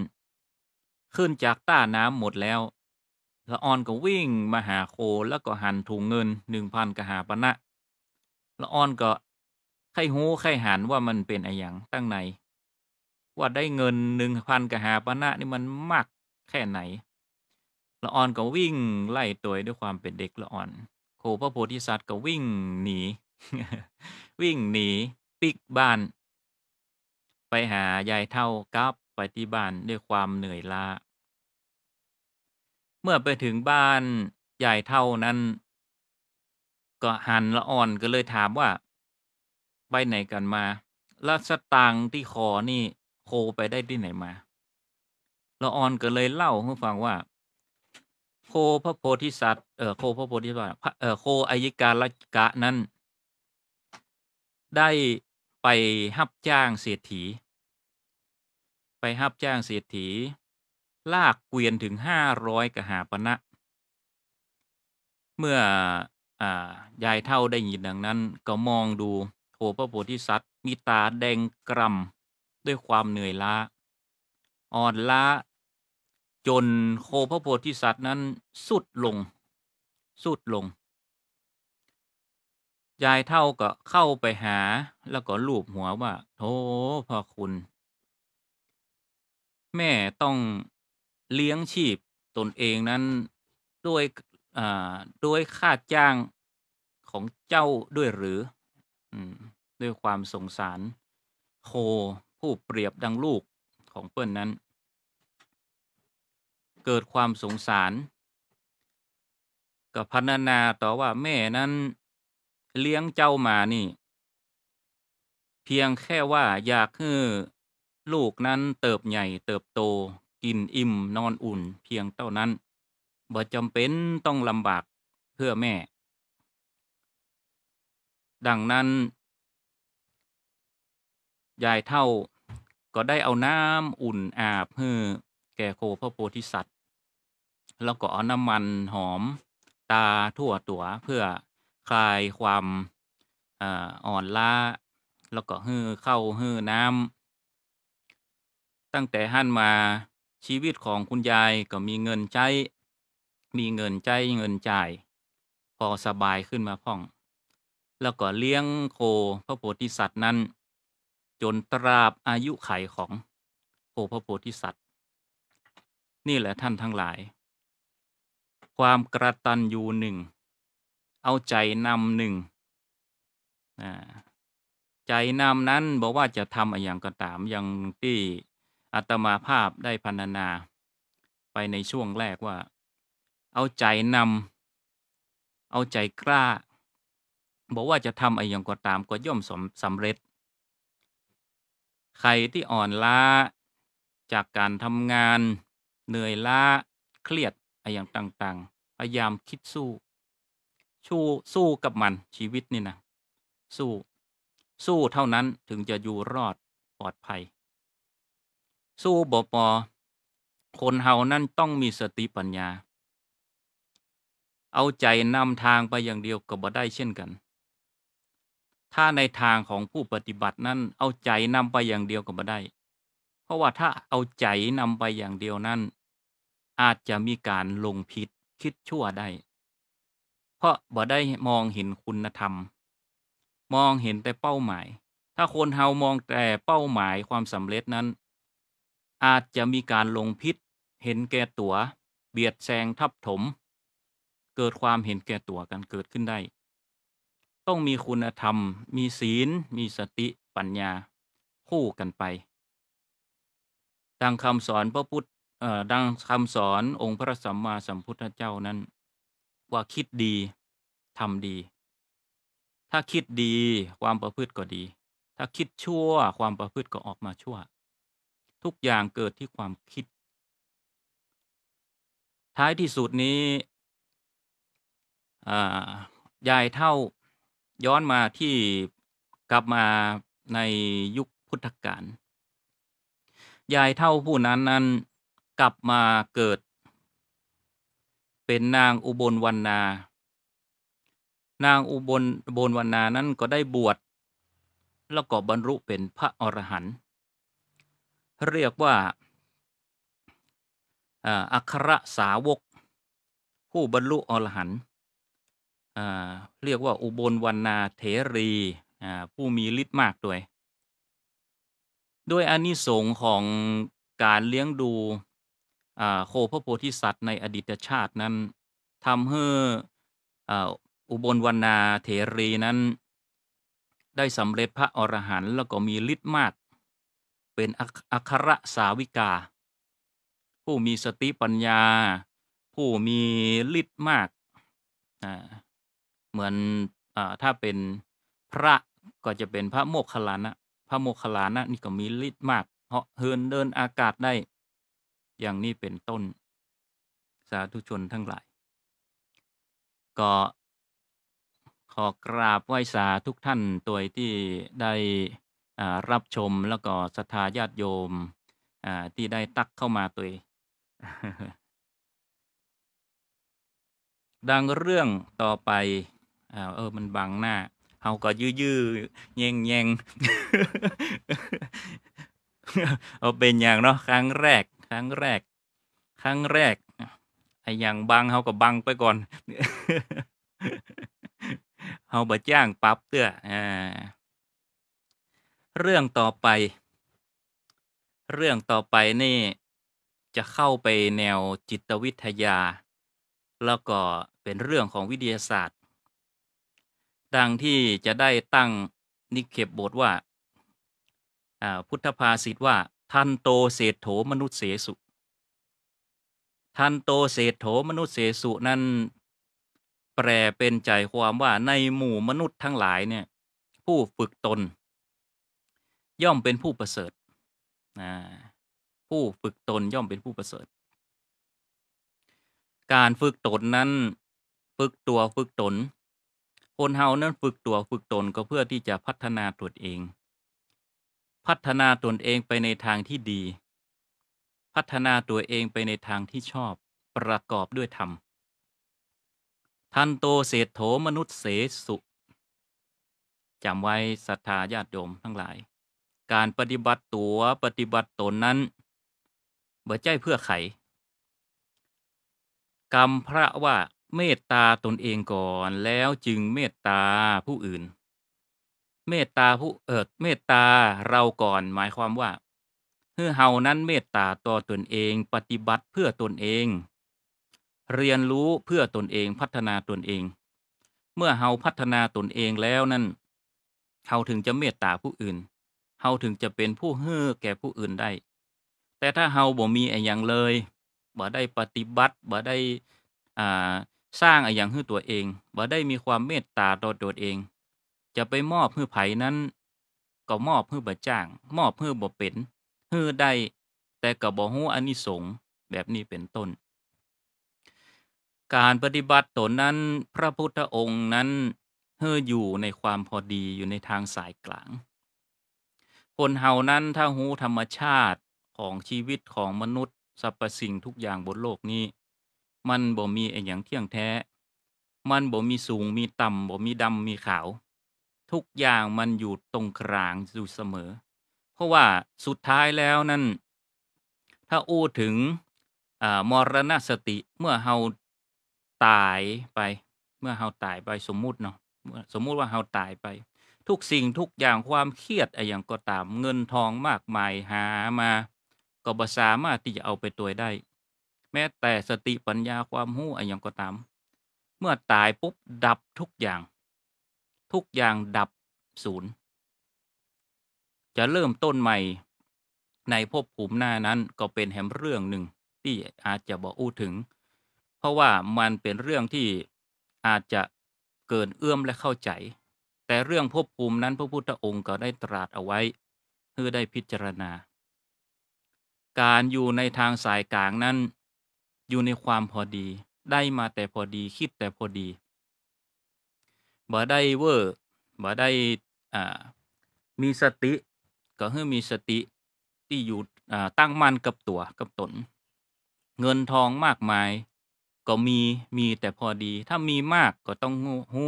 ขึ้นจากต้าน้ำหมดแล้วละออนก็วิ่งมาหาโคแล้วก็หันถุงเงินหนึ่งพันกหาปณะละออนก็ไข้หูไข้หันว่ามันเป็นอะไรอย่างตั้งไหนว่าได้เงินหนึ่งพันกหาปณะนี่มันมากแค่ไหนละออนก็วิ่งไล่ตัวด้วยความเป็นเด็กละออน โคพระโพธิสัตว์ก็วิ่งหนี วิ่งหนีปิกบ้าน ไปหายายเท่ากับไปที่บ้านด้วยความเหนื่อยล้ามื่อไปถึงบ้านใหญ่เท่านั้น ก็หันละอ่อนก็เลยถามว่าไปไหนกันมาแล้วสตางที่คอนี่ โคไปได้ที่ไหนมาละอ่อนก็เลยเล่าให้ฟังว่า โคพระโพธิสัตว์เออโคพระโพธิสัตว์เออโคอายิกาลกะนั้น ได้ไปหับจ้างเศรษฐีไปหับจ้างเศรษฐีลากเกวียนถึงห้าร้อยกหาปณะ เมื่อยายเท่าได้ยินดังนั้นก็มองดูโทพระโพธิสัตว์มีตาแดงกรำด้วยความเหนื่อยล้า อ่อนล้า จนโคพระโพธิสัตว์นั้นสุดลงสุดลง ยายเท่าก็เข้าไปหาแล้วก็ลูบหัวว่าโธ่พ่อคุณ แม่ต้องเลี้ยงชีพตนเองนั้นด้วยด้วย ค่า จ้างของเจ้าด้วยหรือด้วยความสงสาร โค ผู้เปรียบดังลูกของเปิ้นนั้น เกิดความสงสารกับพันนาต่อว่าแม่นั้นเลี้ยงเจ้ามานี่ เพียงแค่ว่าอยากให้ลูกนั้นเติบใหญ่ เติบโตกินอิ่มนอนอุ่นเพียงเท่านั้นบ่จำเป็นต้องลำบากเพื่อแม่ ดังนั้น ยายเท่าก็ได้เอาน้ำอุ่นอาบเพื่อแก่โคพระโพธิสัตว์ แล้วก็เอาน้ำมันหอมตาทั่วตัวเพื่อคลายความอ่อนล้า แล้วก็เห้เข้าให้น้ำตั้งแต่หันมาชีวิตของคุณยายก็มีเงินใช้มีเงินใช้เงินจ่าย พอสบายขึ้นมาพ่อง แล้วก็เลี้ยงโคพระโพธิสัตว์นั้น จนตราบอายุไขของโคพระโพธิสัตว์ นี่แหละท่านทั้งหลาย ความกระตันยูหนึ่งเอาใจนำหนึ่ง ใจนำนั้นบอกว่าจะทำอย่างก็ตามอย่างที่อัตมาภาพได้พรรณนา ไปในช่วงแรกว่า เอาใจนำเอาใจกล้า บอกว่าจะทำอะไรอย่างก็ตามก็ย่อมสสำเร็จ ใครที่อ่อนล้า จากการทำงานเหนื่อยล้า เครียดอะไรอย่างต่างๆ พยายามคิดสู้ชู้ สู้กับมันชีวิตนี่นะ สู้สู้เท่านั้นถึงจะอยู่รอดปลอดภัยสู้บอปอคนเฮานั่นต้องมีสติปัญญา เอาใจนำทางไปอย่างเดียวก็บ่ได้เช่นกัน ถ้าในทางของผู้ปฏิบัตินั้น เอาใจนำไปอย่างเดียวก็บ่ได้ เพราะว่าถ้าเอาใจนำไปอย่างเดียวนั้น อาจจะมีการลงผิดคิดชั่วได้ เพราะบ่ได้มองเห็นคุณธรรม มองเห็นแต่เป้าหมาย ถ้าคนเฮามองแต่เป้าหมายความสำเร็จนั้นอาจจะมีการลงพิษเห็นแก่ตัวเบียดแซงทับถม เกิดความเห็นแก่ตัวกันเกิดขึ้นได้ ต้องมีคุณธรรมมีศีล มีสติปัญญาคู่กันไป ดังคำสอนพระพุทธดังคำสอนองค์พระสัมมาสัมพุทธเจ้านั้น ว่าคิดดีทำดี ถ้าคิดดีความประพฤติก็ดี ถ้าคิดชั่วความประพฤติก็ออกมาชั่วทุกอย่างเกิดที่ความคิด ท้ายที่สุดนี้ ยายเท่าย้อนมาที่กลับมาในยุคพุทธกาล ยายเท่าผู้นั้นนั้นกลับมาเกิดเป็นนางอุบลวรรณา นางอุบลบลวรรณานั้นก็ได้บวชแล้วก็บรรลุเป็นพระอรหันต์เรียกว่าอัครสาวกผู้บรรลุอรหันต์เรียกว่าอุบลวรรณาเถรีผู้มีฤทธิ์มากด้วย ด้วยอานิสงส์ของการเลี้ยงดูโคพระโพธิสัตว์ในอดีตชาตินั้นทำให้อุบลวรรณาเถรีนั้นได้สำเร็จพระอรหันต์แล้วก็มีฤทธิ์มากเป็นอัครสาวิกา ผู้มีสติปัญญา ผู้มีฤทธิ์มากเหมือนอถ้าเป็นพระก็จะเป็นพระโมคคัลลานะพระโมคคัลลานะนี่ก็มีฤทธิ์มากเหาะเฮินเดินอากาศได้อย่างนี้เป็นต้นสาธุชนทั้ง หลาย ก็ขอกราบไหว้สาทุกท่านตัวที่ได้รับชมแล้วก็ศรัทธาญาติโยมที่ได้ตักเข้ามาตัวดังเรื่องต่อไปอเออมันบังหน้าเฮาก็ยื้อยื้อแยงแยงเอาเป็นอย่างเนาะครั้งแรกครั้งแรก ครั้งแรกไอ้อย่างบังเฮาก็บังไปก่อนเฮาบ่จ้างปั๊บเตื้ออ่าเรื่องต่อไป เรื่องต่อไปนี่จะเข้าไปแนวจิตวิทยา แล้วก็เป็นเรื่องของวิทยาศาสตร์ ดังที่จะได้ตั้งนิเคปบทว่า พุทธภาษิตว่า ทันโตเศธโมนุษย์เสสุ ทันโตเศธโมนุษย์เสสุนั้นแปลเป็นใจความว่าในหมู่มนุษย์ทั้งหลายเนี่ย ผู้ฝึกตนย่อมเป็นผู้ประเสริฐนะผู้ฝึกตนย่อมเป็นผู้ประเสริฐ การฝึกตนนั้นฝึกตัวฝึกตนคนเฮานั้นฝึกตัวฝึกตนก็เพื่อที่จะพัฒนาตนเอง พัฒนาตนเองไปในทางที่ดี พัฒนาตัวเองไปในทางที่ชอบ ประกอบด้วยธรรมทันโตเศษโถมนุษย์เสสุจำไว้ศรัทธาญาติโยมทั้งหลายการปฏิบัติตัว ปฏิบัติตนนั้นบ่ใจเพื่อไขกรรมพระว่าเมตตาตนเองก่อนแล้วจึงเมตตาผู้อื่น เมตตาผู้เอิดเมตตาเราก่อนหมายความว่าเพื่อเฮานั้นเมตตาต่อตนเองปฏิบัติเพื่อตนเอง เรียนรู้เพื่อตนเองพัฒนาตนเอง เมื่อเฮาพัฒนาตนเองแล้วนั้นเฮาถึงจะเมตตาผู้อื่นเฮาถึงจะเป็นผู้เฮือแก่ผู้อื่นได้ แต่ถ้าเฮาบ่มีอะไรอย่างเลย บ่ได้ปฏิบัติ บ่ได้สร้างอะไรอย่างเฮื่อตัวเอง บ่ได้มีความเมตตาต่อตัวเอง จะไปมอบเฮื่อไผนั้น ก็มอบเพื่อบ่จ้าง มอบเพื่อบ่เป็นเพื่อได้ แต่ก็บ่ฮู้อานิสงส์แบบนี้เป็นต้น การปฏิบัติตนนั้น พระพุทธองค์นั้นเพื่ออยู่ในความพอดีอยู่ในทางสายกลางคนเฮานั้นถ้าหูธรรมชาติของชีวิตของมนุษย์ สรรพสิ่งทุกอย่างบนโลกนี้ มันบ่มีอย่างเที่ยงแท้ มันบ่มีสูงมีต่ำบ่มีดำมี ขาว ทุกอย่างมันอยู่ตรงกลางอยู่เสมอ เพราะว่าสุดท้ายแล้วนั่นถ้าอู้ถึงมรณสติเมื่อเฮาตายไปเมื่อเฮาตายไปสมมุติเนาะสมมุติว่าเฮาตายไปทุกสิ่งทุกอย่างความเครียดอะไรอย่างก็ตามเงินทองมากมายหามาก็บ่สามารถที่จะเอาไปตัวได้ แม้แต่สติปัญญาความหู้อะไรอย่างก็ตาม เมื่อตายปุ๊บดับทุกอย่าง ทุกอย่างดับศูนย์จะเริ่มต้นใหม่ในภพภูมิหน้านั้นก็เป็นแหมเรื่องหนึ่ง ที่อาจจะบอกอู้ถึง เพราะว่ามันเป็นเรื่องที่อาจจะเกินเอื้อมและเข้าใจแต่เรื่องภพภูมินั้นพระพุทธองค์ก็ได้ตรัสเอาไว้เพื่อได้พิจารณา การอยู่ในทางสายกลางนั้นอยู่ในความพอดีได้มาแต่พอดีคิดแต่พอดีบ่ได้เวอร์บ่ได้มีสติก็ให้มีสติที่อยู่ตั้งมั่นกับตัวกับตน เงินทองมากมายก็มี มีแต่พอดีถ้ามีมากก็ต้องหู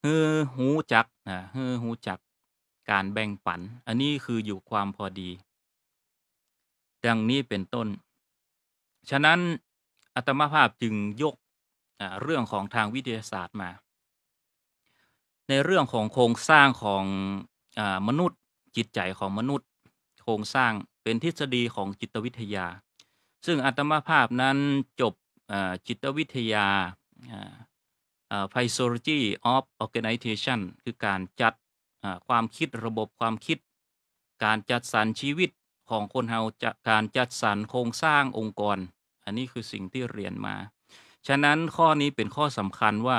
เฮือหูจักอ่าเฮือหูจักการแบ่งปัน อันนี้คืออยู่ความพอดี ดังนี้เป็นต้น ฉะนั้นอัตมาภาพจึงยกเรื่องของทางวิทยาศาสตร์มา ในเรื่องของโครงสร้างของอมนุษย์จิตใจของมนุษย์โครงสร้างเป็นทฤษฎีของจิตวิทยา ซึ่งอัตมาภาพนั้นจบจิตวิทยา p h y s i o l o g y of organization คือการจัดความคิดระบบความคิด การจัดสรรชีวิตของคนเฮาจะการจัดสรรโครงสร้างองค์กร อันนี้คือสิ่งที่เรียนมา ฉะนั้นข้อนี้เป็นข้อสำคัญว่า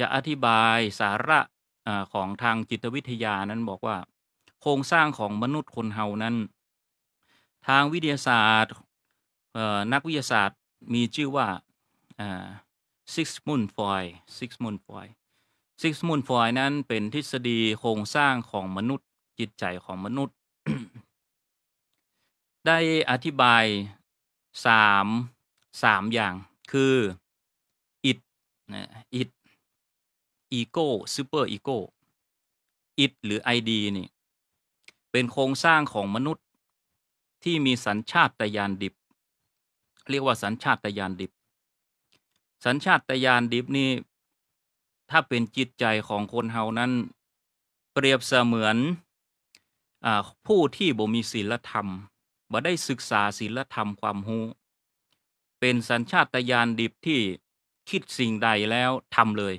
จะอธิบายสาระของทางจิตวิทยานั้นบอกว่า โครงสร้างของมนุษย์คนเฮานั้นทางวิทยาศาสตร์นักวิทยาศาสตร์มีชื่อว่าซิกส์มุนฟอยซิกส์มุนฟอยซิกส์มุนฟอยนั้นเป็นทฤษฎีโครงสร้างของมนุษย์จิตใจของมนุษย์ ได้อธิบายสามสามอย่างคืออิดนะอิดอีโก้ซูเปอร์อีโก้อิดหรือไอดีนี่ เป็นโครงสร้างของมนุษย์ที่มีสัญชาตญาณดิบ เรียกว่าสัญชาตญาณดิบสัญชาตญาณดิบนี่ ถ้าเป็นจิตใจของคนเฮานั้น เปรียบเสมือนอผู้ที่บ่มีศีลธรรมบ่ได้ศึกษาศีลธรรมความรู้เป็นสัญชาตญาณดิบที่คิดสิ่งใดแล้วทำเลย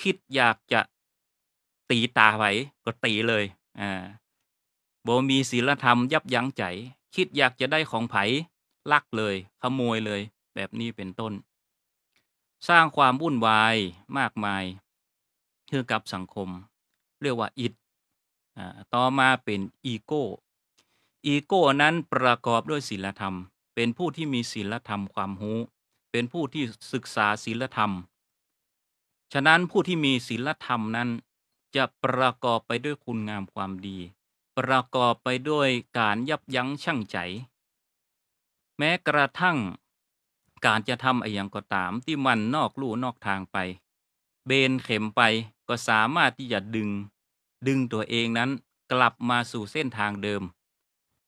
คิดอยากจะตีตาไว้ก็ตีเลยอ่าบ่มีศีลธรรมยับยั้งใจ คิดอยากจะได้ของไผลักเลยขโมยเลยแบบนี้เป็นต้นสร้างความวุ่นวายมากมายเพื่อกับสังคม เรียกว่าอิดต่อมาเป็นอีโก้อีโก้นั้นประกอบด้วยศีลธรรม เป็นผู้ที่มีศีลธรรมความรู้เป็นผู้ที่ศึกษาศีลธรรม ฉะนั้นผู้ที่มีศีลธรรมนั้นจะประกอบไปด้วยคุณงามความดี ประกอบไปด้วยการยับยั้งชั่งใจ แม้กระทั่งการจะทำอะไรอย่างก็ตามที่มันนอกลู่นอกทางไป เบนเข็มไปก็สามารถที่จะดึงดึงตัวเองนั้นกลับมาสู่เส้นทางเดิม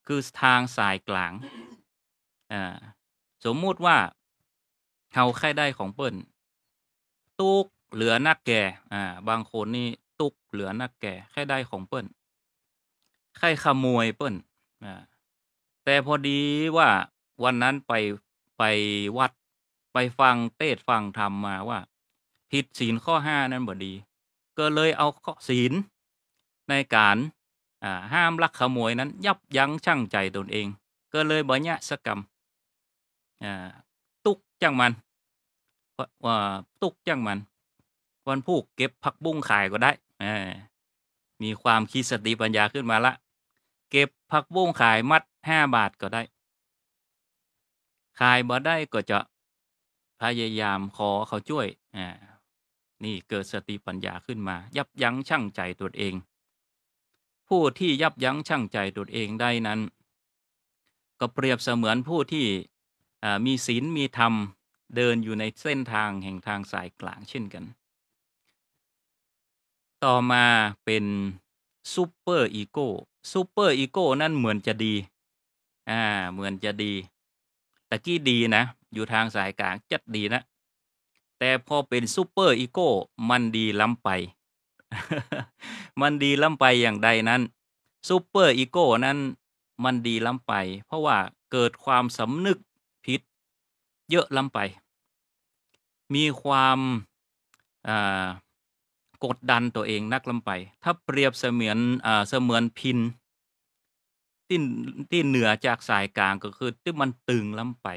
คือทางสายกลางสมมุติว่าเขาไข้ได้ของเปิ้ลตุกเหลือนักแก่อ่าบางคนนี่ตุกเหลือนักแก่ไข้ได้ของเปิ้ลไข้ขโมยเปิ้ลอ่าแต่พอดีว่าวันนั้นไปไปวัดไปฟังเทศฟังธรรมมาว่า ผิดศีลข้อห้านั้นบ่ดี ก็เลยเอาข้อศีลในการห้ามลักขโมยนั้นยับยั้งชั่งใจตนเอง ก็เลยบ่ยะสกรรมตุกจังมัน ว่าตุกจังมัน วันผูกเก็บผักบุ้งขายก็ได้ มีความคิดสติปัญญาขึ้นมาละเก็บผักบุ้งขายมัดห้าบาทก็ได้คายบ่ได้ก็จะพยายามขอเขาช่วยอ่านี่เกิดสติปัญญาขึ้นมา ยับยั้งชั่งใจตัวเอง ผู้ที่ยับยั้งชั่งใจตัวเองได้นั้น ก็เปรียบเสมือนผู้ที่มีศีลมีธรรมเดินอยู่ในเส้นทางแห่งทางสายกลางเช่นกัน ต่อมาเป็นซูเปอร์อีโก้ซูเปอร์อีโก้นั่นเหมือนจะดีอ่าเหมือนจะดีตะกี้ดีนะอยู่ทางสายกลาง จัดดีนะ แต่พอเป็นซูเปอร์อีโก้มันดีล้ำไป มันดีล้ำไปอย่างใดนั้นซูเปอร์อีโก้นั้นมันดีล้ำไป เพราะว่าเกิดความสำนึก ผิดเยอะล้ำไป มีความกดดันตัวเองนักล้ำไป ถ้าเปรียบเสมือนเสมือนพินที่ที่เหนือจากสายกลางก็คือที่มันตึงล้ำไป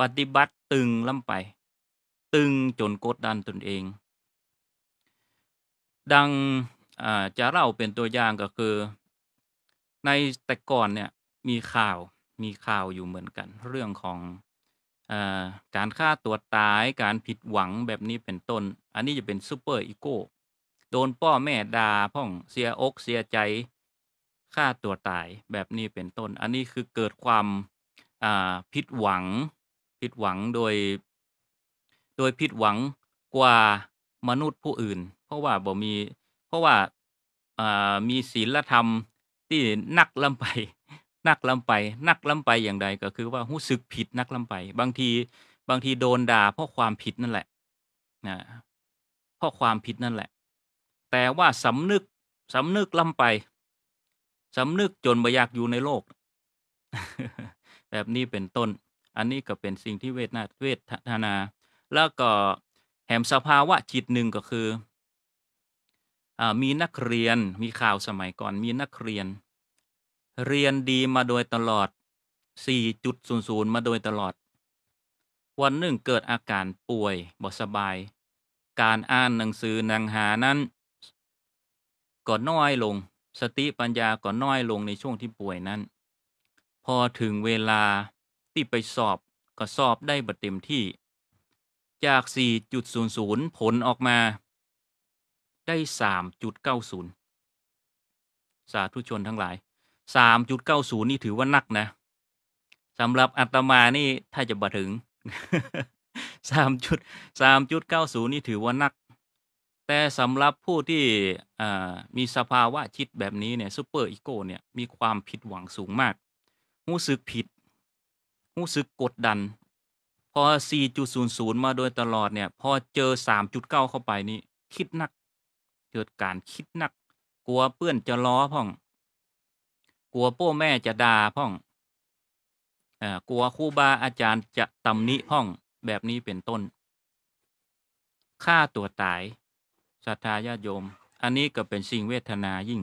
ปฏิบัติตึงล้ำไป ตึงจนกดดันตนเอง ดังจะเล่าเป็นตัวอย่างก็คือในแต่ก่อนเนี่ย มีข่าวมีข่าวอยู่เหมือนกัน เรื่องของอการฆ่าตัวตายการผิดหวังแบบนี้เป็นต้น อันนี้จะเป็นซูเปอร์อีโก้โดนพ่อแม่ด่าพ่องเสียอกเสียใจฆ่าตัวตายแบบนี้เป็นต้น อันนี้คือเกิดความผิดหวัง ผิดหวังโดย โดยผิดหวังกว่ามนุษย์ผู้อื่น เพราะว่าบ่มี เพราะว่ามีศีลธรรมที่นักลำไป นักลำไปนักลำไปอย่างใดก็คือว่ารู้สึกผิดนักลำไป บางทีบางทีโดนด่าเพราะความผิดนั่นแหละนะเพราะความผิดนั่นแหละ แต่ว่าสำนึกสำนึกลำไปสำนึก จนบ่อยาก อยู่ในโลก แบบนี้เป็นต้นอันนี้ก็เป็นสิ่งที่เวทนาเวทนา แล้วก็แหมสภาวะจิตหนึ่งก็คืออมีนักเรียนมีข่าวสมัยก่อนมีนักเรียน เรียนดีมาโดยตลอด 4.00 มาโดยตลอด วันหนึ่งเกิดอาการป่วยบ่สบาย การ อ่านหนังสือนังหานั้นก็น้อยลงสติปัญญาก็น้อยลงในช่วงที่ป่วยนั้น พอถึงเวลาที่ไปสอบก็สอบได้บัดเต็มที่ จาก 4.00 ผลออกมา ได้ 3.90 สาธุชนทั้งหลาย 3.90 นี่ถือว่านักนะสำหรับอัตมานี่ ถ้าจะบัถึง3.3.90 นี่ถือว่านักแต่สำหรับผู้ที่มีสภาวะจิตแบบนี้เนี่ยซูเปอร์อีโก้เนี่ย มีความผิดหวังสูงมากรู้สึกผิดรู้สึกกดดัน พอ 4.00 มาโดยตลอดเนี่ย พอเจอ 3.9 เข้าไปนี่ คิดนัก เกิดการคิดนัก กลัวเพื่อนจะล้อพ่อง กลัวพ่อแม่จะด่าพ่อง กลัวครูบาอาจารย์จะตำหนิพ่องแบบนี้เป็นต้นฆ่าตัวตายศรัทธาญาติโยม อันนี้ก็เป็นสิ่งเวทนายิ่ง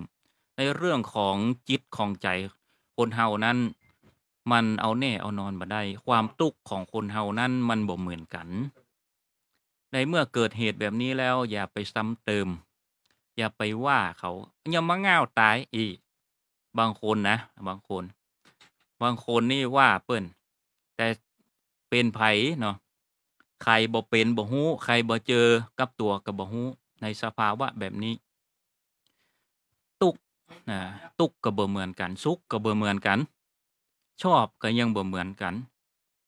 ในเรื่องของจิตของใจคนเฮานั้น มันเอาแน่เอานอนมาได้ ความตุกของคนเฮานั้นมันบ่เหมือนกัน ในเมื่อเกิดเหตุแบบนี้แล้วอย่าไปซ้ำเติม อย่าไปว่าเขาอย่ามาง่าวตายอีก บางคนนะบางคน บางคนนี่ว่าเปิ้นแต่เป็นไผเนาะ ใครบ่เป็นบ่ฮู้ ใครบ่เจอกับตัวกับบ่ฮู้ในสภาวะแบบนี้ ตุกนะตุกก็บบ่เหมือนกัน สุกก็บบ่เหมือนกัน ชอบก็ยังบ่เหมือนกัน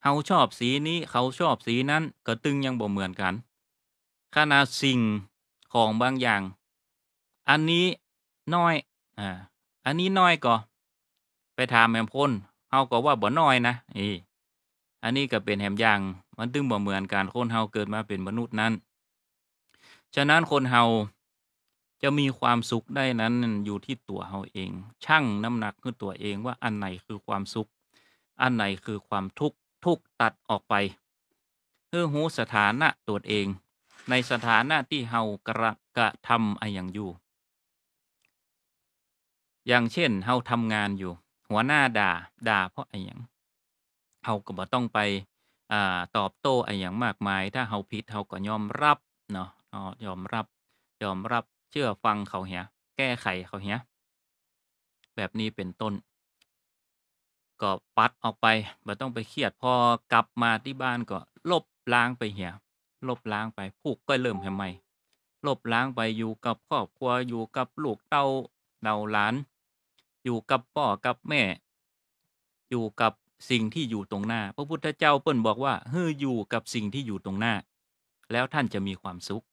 เขาชอบสีนี้เขาชอบสีนั้นก็ตึงยังบ่เหมือนกันขนาดสิ่งของบางอย่าง อันนี้น้อยอ่าอันนี้น้อยก็ไปถามแมมพ้นเขาก็ว่าบ่น้อยนะอีอันนี้ก็เป็นแหมอย่าง มันตึงบ่เหมือนกันคนเฮาเกิดมาเป็นมนุษย์นั้นฉะนั้นคน เฮาจะมีความสุขได้นั้นอยู่ที่ตัว เฮาเองช่างน้ำหนักขึ้นตัวเองว่าอันไหนคือความสุข อันไหนคือความทุกข์ทุกตัดออกไปเพื่อหูสถานะตัวเอง ในสถานะที่ เฮากระกระทำอะไรอย่างอยู่ อย่างเช่นเฮาทำงานอยู่ หัวหน้าด่าด่า เพราะอะไรอย่างเฮาก็บ่ต้องไปอตอบโต้อ้อย่างมากมาย ถ้าเฮาผิดเฮาก็ยอมรับเนาะอ๋อยอมรับยอมรับเชื่อฟังเขาเหียแก้ไขเขาเหียแบบนี้เป็นต้น ก็ ปัดออกไปไม่ต้องไปเครียดพอกลับมาที่บ้านก็ ลบล้างไป เหีย ลบล้างไป ผูกก็ เริ่มทำหม ลบล้างไปอยู่กับครอบครัวอยู่กับลูกเต้าเดาหลาน อยู่กับพ่อกับแม่ อยู่กับสิ่งที่อยู่ตรงหน้า พระพุทธเจ้าเปิ้นบอกว่าเฮ้ยอยู่กับสิ่งที่อยู่ตรงหน้า แล้วท่านจะมีความสุข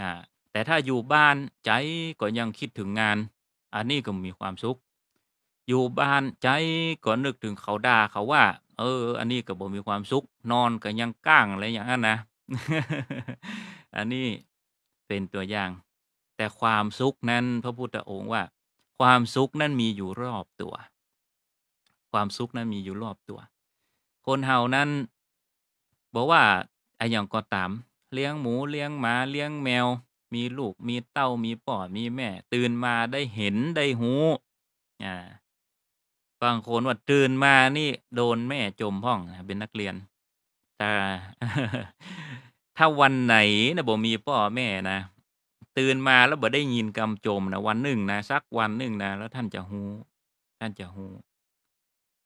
อ่าแต่ถ้าอยู่บ้านใจก็ยังคิดถึงงาน อันนี้ก็มีความสุข อยู่บ้าน ใจก็นึกถึงเขาด่าเขาว่า เออ อันนี้ก็บ่มีความสุขนอนก็ยังก้างอะไรอย่างนั้นนะอันนี้เป็นตัวอย่าง แต่ความสุขนั้นพระพุทธองค์ว่าความสุขนั้นมีอยู่รอบตัว ความสุขนั้นมีอยู่รอบตัว คนเฮานั้นบอกว่าไอ้อย่างก็ตามเลี้ยง หมู เลี้ยงหมาเลี้ยงแมว มี ลูกมีเต้ามีป่อมีแม่ ตื่น มาได้เห็นได้หูอ่าบางคนว่าตื่น มานี่ โดนแม่จมห้องเป็นนักเรียนแต่ถ้าวันไหนนะบ่มีพ่อแม่นะตื่น มาแล้วบ่ได้ยินกำจมนะวันหนึ่งนะ สักวันหนึ่งนะแล้วท่านจะหูท่านจะหู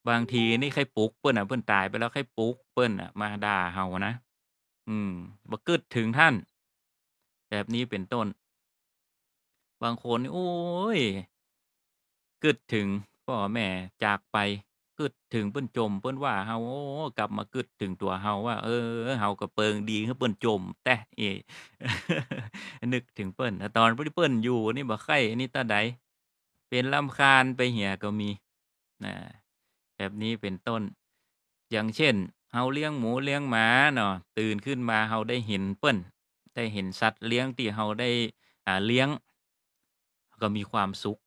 บางทีนี่ใครปลุกเปิ้นอ่ะเปิ้นตายไปแล้วใครปลุกเปิ้นอ่ะมาด่าเฮานะอืมบักกึดถึงท่าน แบบนี้เป็นต้น บางคนโอ้ยกึดถึง พ่อแม่จากไปกึดถึงเปิ้นจมเปิ้นว่าเฮาโอ้กลับมากึดถึงตัวเฮาว่า เออเฮากะเปิงดีเฮาเปิ้นจมแต่เอนึกถึงเปิ้นตอนี่เปิ้นอยู่นี่บ่ไข่นี่ตาใดเป็นลำคาญไปเหี่ยก็มีนะแบบนี้เป็นต้น อย่างเช่นเฮาเลี้ยงหมูเลี้ยงหมาเนาะตื่นขึ้นมาเฮาได้เห็นเปิ้นได้เห็นสัตว์เลี้ยงที่เฮาได้อ่าเลี้ยงก็มีความสุข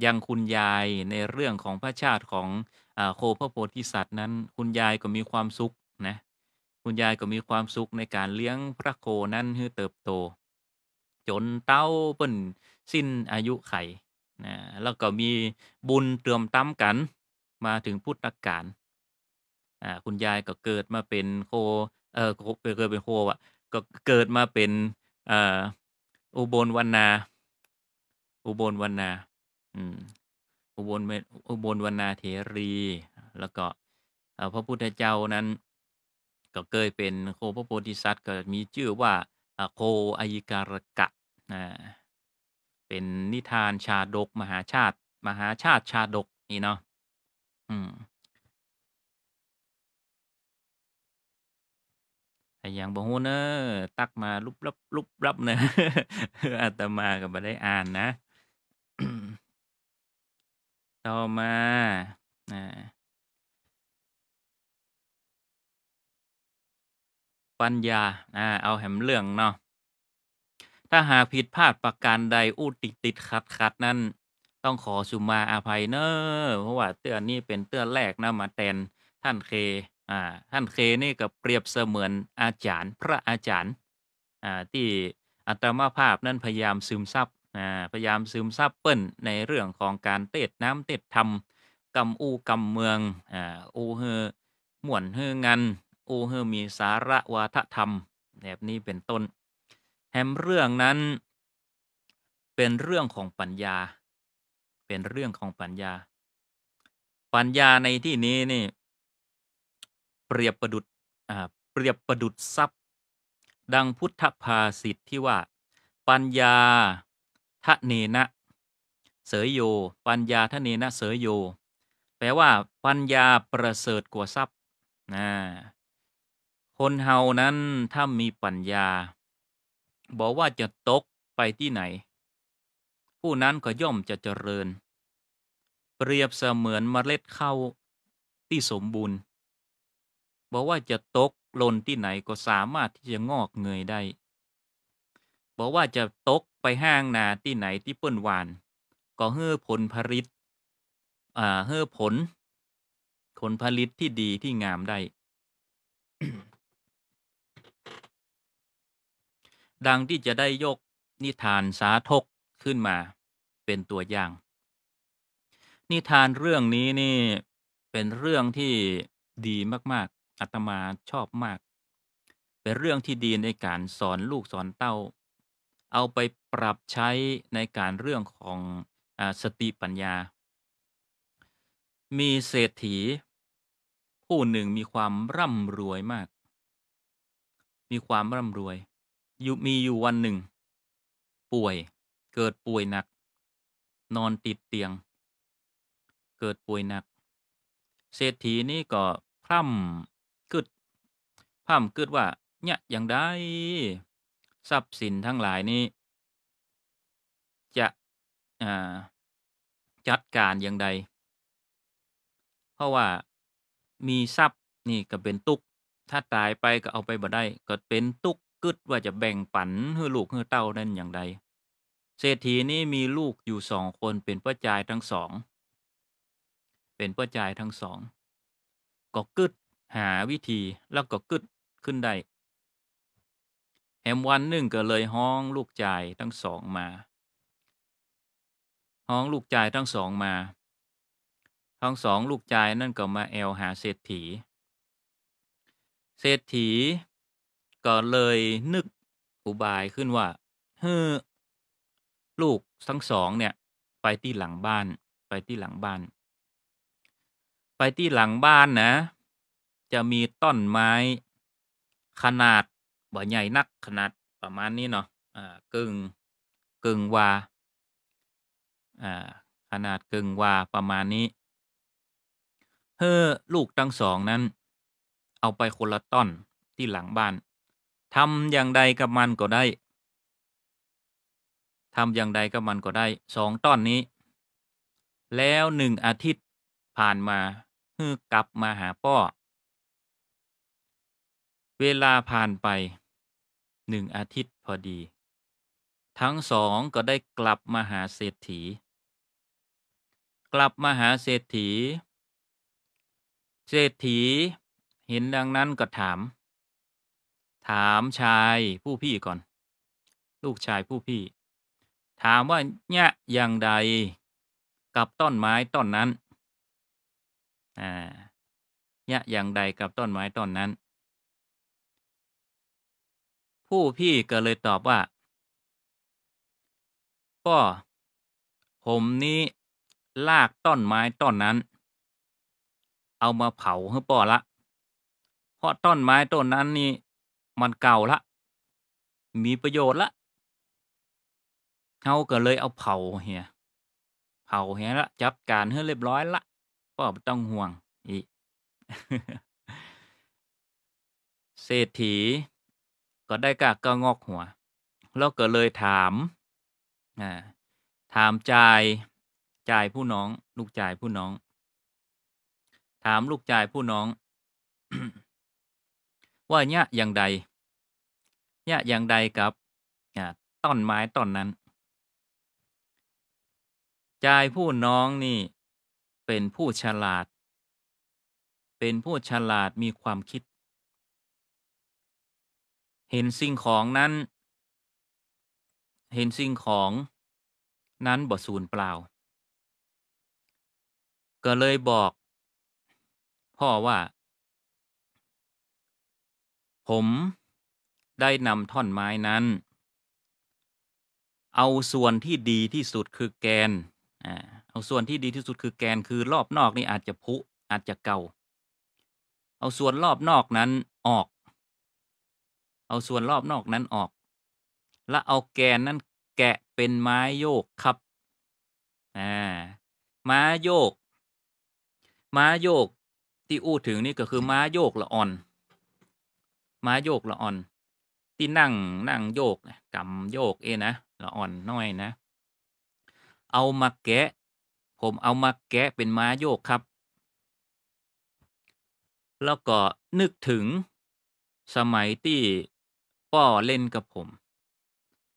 อย่างคุณยายในเรื่องของพระชาติของอ่าโคพระโพธิสัตว์นั้นคุณยายก็มีความสุขนะคุณยายก็มีความสุขในการเลี้ยงพระโคนั้นให้เติบโต จนเต้าเปิ้นสิ้นอายุไขนะแล้วก็มีบุญเติมตั้มกันมาถึงพุทธกาลอ่าคุณยาย ก็เกิดมาเป็นโค เอ่อโคเกิดเป็นโคอะก็เกิดมาเป็นอ่ออุบลวันนา อุบลวันนา อืมอุบลเอุบลวันนาเถรี แล้วก็พระพุทธเจ้านั้นก็เคยเป็นโคพระโพธิสัตว์ก็มีชื่อว่าโคอายิการกะอ่าเป็นนิทานชาดกมหาชาติ มหาชาติชาดกนี่เนาะ อืมถาอย่างบางคนเนอตักมาลุบลับลุบลับเนอะอาตมากับาได้อ่านนะต่อมาอปัญญาอ่าเอา แหมเรื่องเนาะถ้าหากผิดพลาดประการ ใดอู้ติดติดขัดขัดนั้นต้องขอสุมาอาภัย เนอะเพราะว่าเตือนนี่เป็นเตือนแรกนะมาแตนท่านเค่าท่าน เคนี่ก็เปรียบเสมือนอาจารย์พระอาจารย์อ่าที่อัตมาภาพนั้นพยายามซึมซับอ่าพยายามซึมซับเปิ้นในเรื่องของการเตดน้ำเตดธรรมกำอูกำเมืองอ่าอูเฮอหมวนเฮองันอูเฮอมีสาระวาทธรรมแบบนี้เป็นต้นแฮมเรื่องนั้นเป็นเรื่องของปัญญาเป็นเรื่องของปัญญา ปัญญาในที่นี้นี่เปรียบประดุดเปรียบประดุดทรัพย์ ดังพุทธภาษิตทที่ว่า ปัญญาทะเนนะเสยโย ปัญญาทะเนนะเสยโยแปลว่าปัญญาประเสริฐกว่าทรัพย์นะคนเฮานั้นถ้ามีปัญญา บอกว่าจะตกไปที่ไหน ผู้นั้นก็ย่อมจะเจริญ เปรียบเสมือนเมล็ดข้าวที่สมบูรณ์บอกว่าจะตกหล่นที่ไหนก็สามารถที่จะงอกเงยได้บอกว่าจะตกไปห้างนาที่ไหนที่เปิ้นหวาน ก็เฮือผลผลิต อ่าเฮือผลผลผลิตที่ดีที่งามได้ ดังที่จะได้ยกนิทานสาทกขึ้นมาเป็นตัวอย่าง นิทานเรื่องนี้นี่เป็นเรื่องที่ดีมากอาตมาชอบมาก เป็นเรื่องที่ดีในการสอนลูกสอนเต้า เอาไปปรับใช้ในการเรื่องของอสติปัญญา มีเศรษฐี ผู้หนึ่งมีความร่ำรวยมาก มีความร่ำรวยอยู่มีอยู่วันหนึ่ง ป่วย เกิดป่วยหนัก นอนติดเตียง เกิดป่วยหนัก เศรษฐีนี่ก็พร่ำพามคิดว่าเนี่ยอย่างใดทรัพย์สินทั้งหลายนี้ จะจัดการอย่างใดเพราะว่ามีทรัพย์นี่ก็เป็นตุกถ้าตายไปก็เอาไปบ่ได้ ก็เป็นตุกกึดว่าจะแบ่งปันให้ลูกให้เต้านั่นอย่างใดเศรษฐีนี่มีลูกอยู่สองคนเป็นพ่อจายทั้งสองเป็นพ่อจายทั้งสองก็กึดหาวิธีแล้วก็กึดขึ้นได้แฮมวันหนึ่ง ก็เลยห้องลูกจ่ายทั้งสองมา ห้องลูกจ่ายทั้งสองมา ทั้งสอง ลูกจ่ายนั่นก็มาแอลหาเศรษฐี เศรษฐีก็เลยนึกอุบายขึ้นว่าเฮ้อลูกทั้งสองเนี่ยไปที่หลังบ้าน ไปที่หลังบ้าน ไปที่หลังบ้านนะ จะมีต้นไม้ขนาดบ่ใหญ่นักขนาดประมาณนี้เนาะ อ่า กึ่ง กึ่งวา อ่า ขนาดกึ่งวาประมาณนี้ เฮ้อลูกทั้งสองนั้นเอาไปคนละต้นที่หลังบ้านทำอย่างใดกับมันก็ได้ ทำอย่างใดกับมันก็ได้สองต้นนี้ แล้วหนึ่งอาทิตย์ผ่านมาเฮ้อกลับมาหาพ่อเวลาผ่านไปหนึ่งอาทิตย์พอดี ทั้งสอง ก็ได้กลับ มา หาเศรษฐีกลับ มา หาเศรษฐี เศรษฐีเห็นดังนั้นก็ถาม ถามชายผู้พี่ก่อน ลูกชายผู้พี่ ถามว่าเนี่ยอย่างใดกับต้นไม้ ต้นนั้นอ่าเนี่ยอย่างใดกับต้นไม้ต้นนั้นผู้พี่ก็เลยตอบว่าก็ผมนี้ลากต้นไม้ต้นนั้น เอามาเผาให้ป่อละ เพราะต้นไม้ต้นนั้นนี่มันเก่าละ มีประโยชน์ละเขาก็เลยเอาเผาเฮียเผาเฮียละจับการให้เรียบร้อยละพ่อไม่ต้องห่วง อี เศรษฐีก็ได้กากก็งอกหัวแล้วก็เลยถามถามจายจายผู้น้อง ลูกจายผู้น้อง ถามลูกจายผู้น้อง ว่าเนี่ยอย่างใดเนี่ยอย่างใดกับต้นไม้ต้นนั้น จายผู้น้องนี่เป็นผู้ฉลาด เป็นผู้ฉลาดมีความคิดเห็น สิ่ง ของนั้น เห็นสิ่งของนั้นบ่ศู์เปล่า ก็เลยบอก พ่อว่า ผมได้นำท่อนไม้นั้น เอาส่วนที่ดีที่สุดคือแกน เอาส่วนที่ดีที่สุดคือแกน คือรอบนอกนี่อาจจะพุอาจจะเก่า เอาส่วนรอบนอกนั้นออกเอา ส่วนรอบนอกนั้นออก และเอาแกนนั้นแกะเป็นไม้โยกครับม้าโยก ม้าโยกที่อู้ถึงนี่ก็คือม้าโยก ละอ่อน ม้าโยก ละอ่อน ที่นั่งนั่งโยกกำ โยก เอนะ ละอ่อนน้อยนะ เอา มา แกะ ผมเอามาแกะเป็นม้าโยกครับ แล้วก็นึกถึงสมัยที่ป้อเล่นกับผม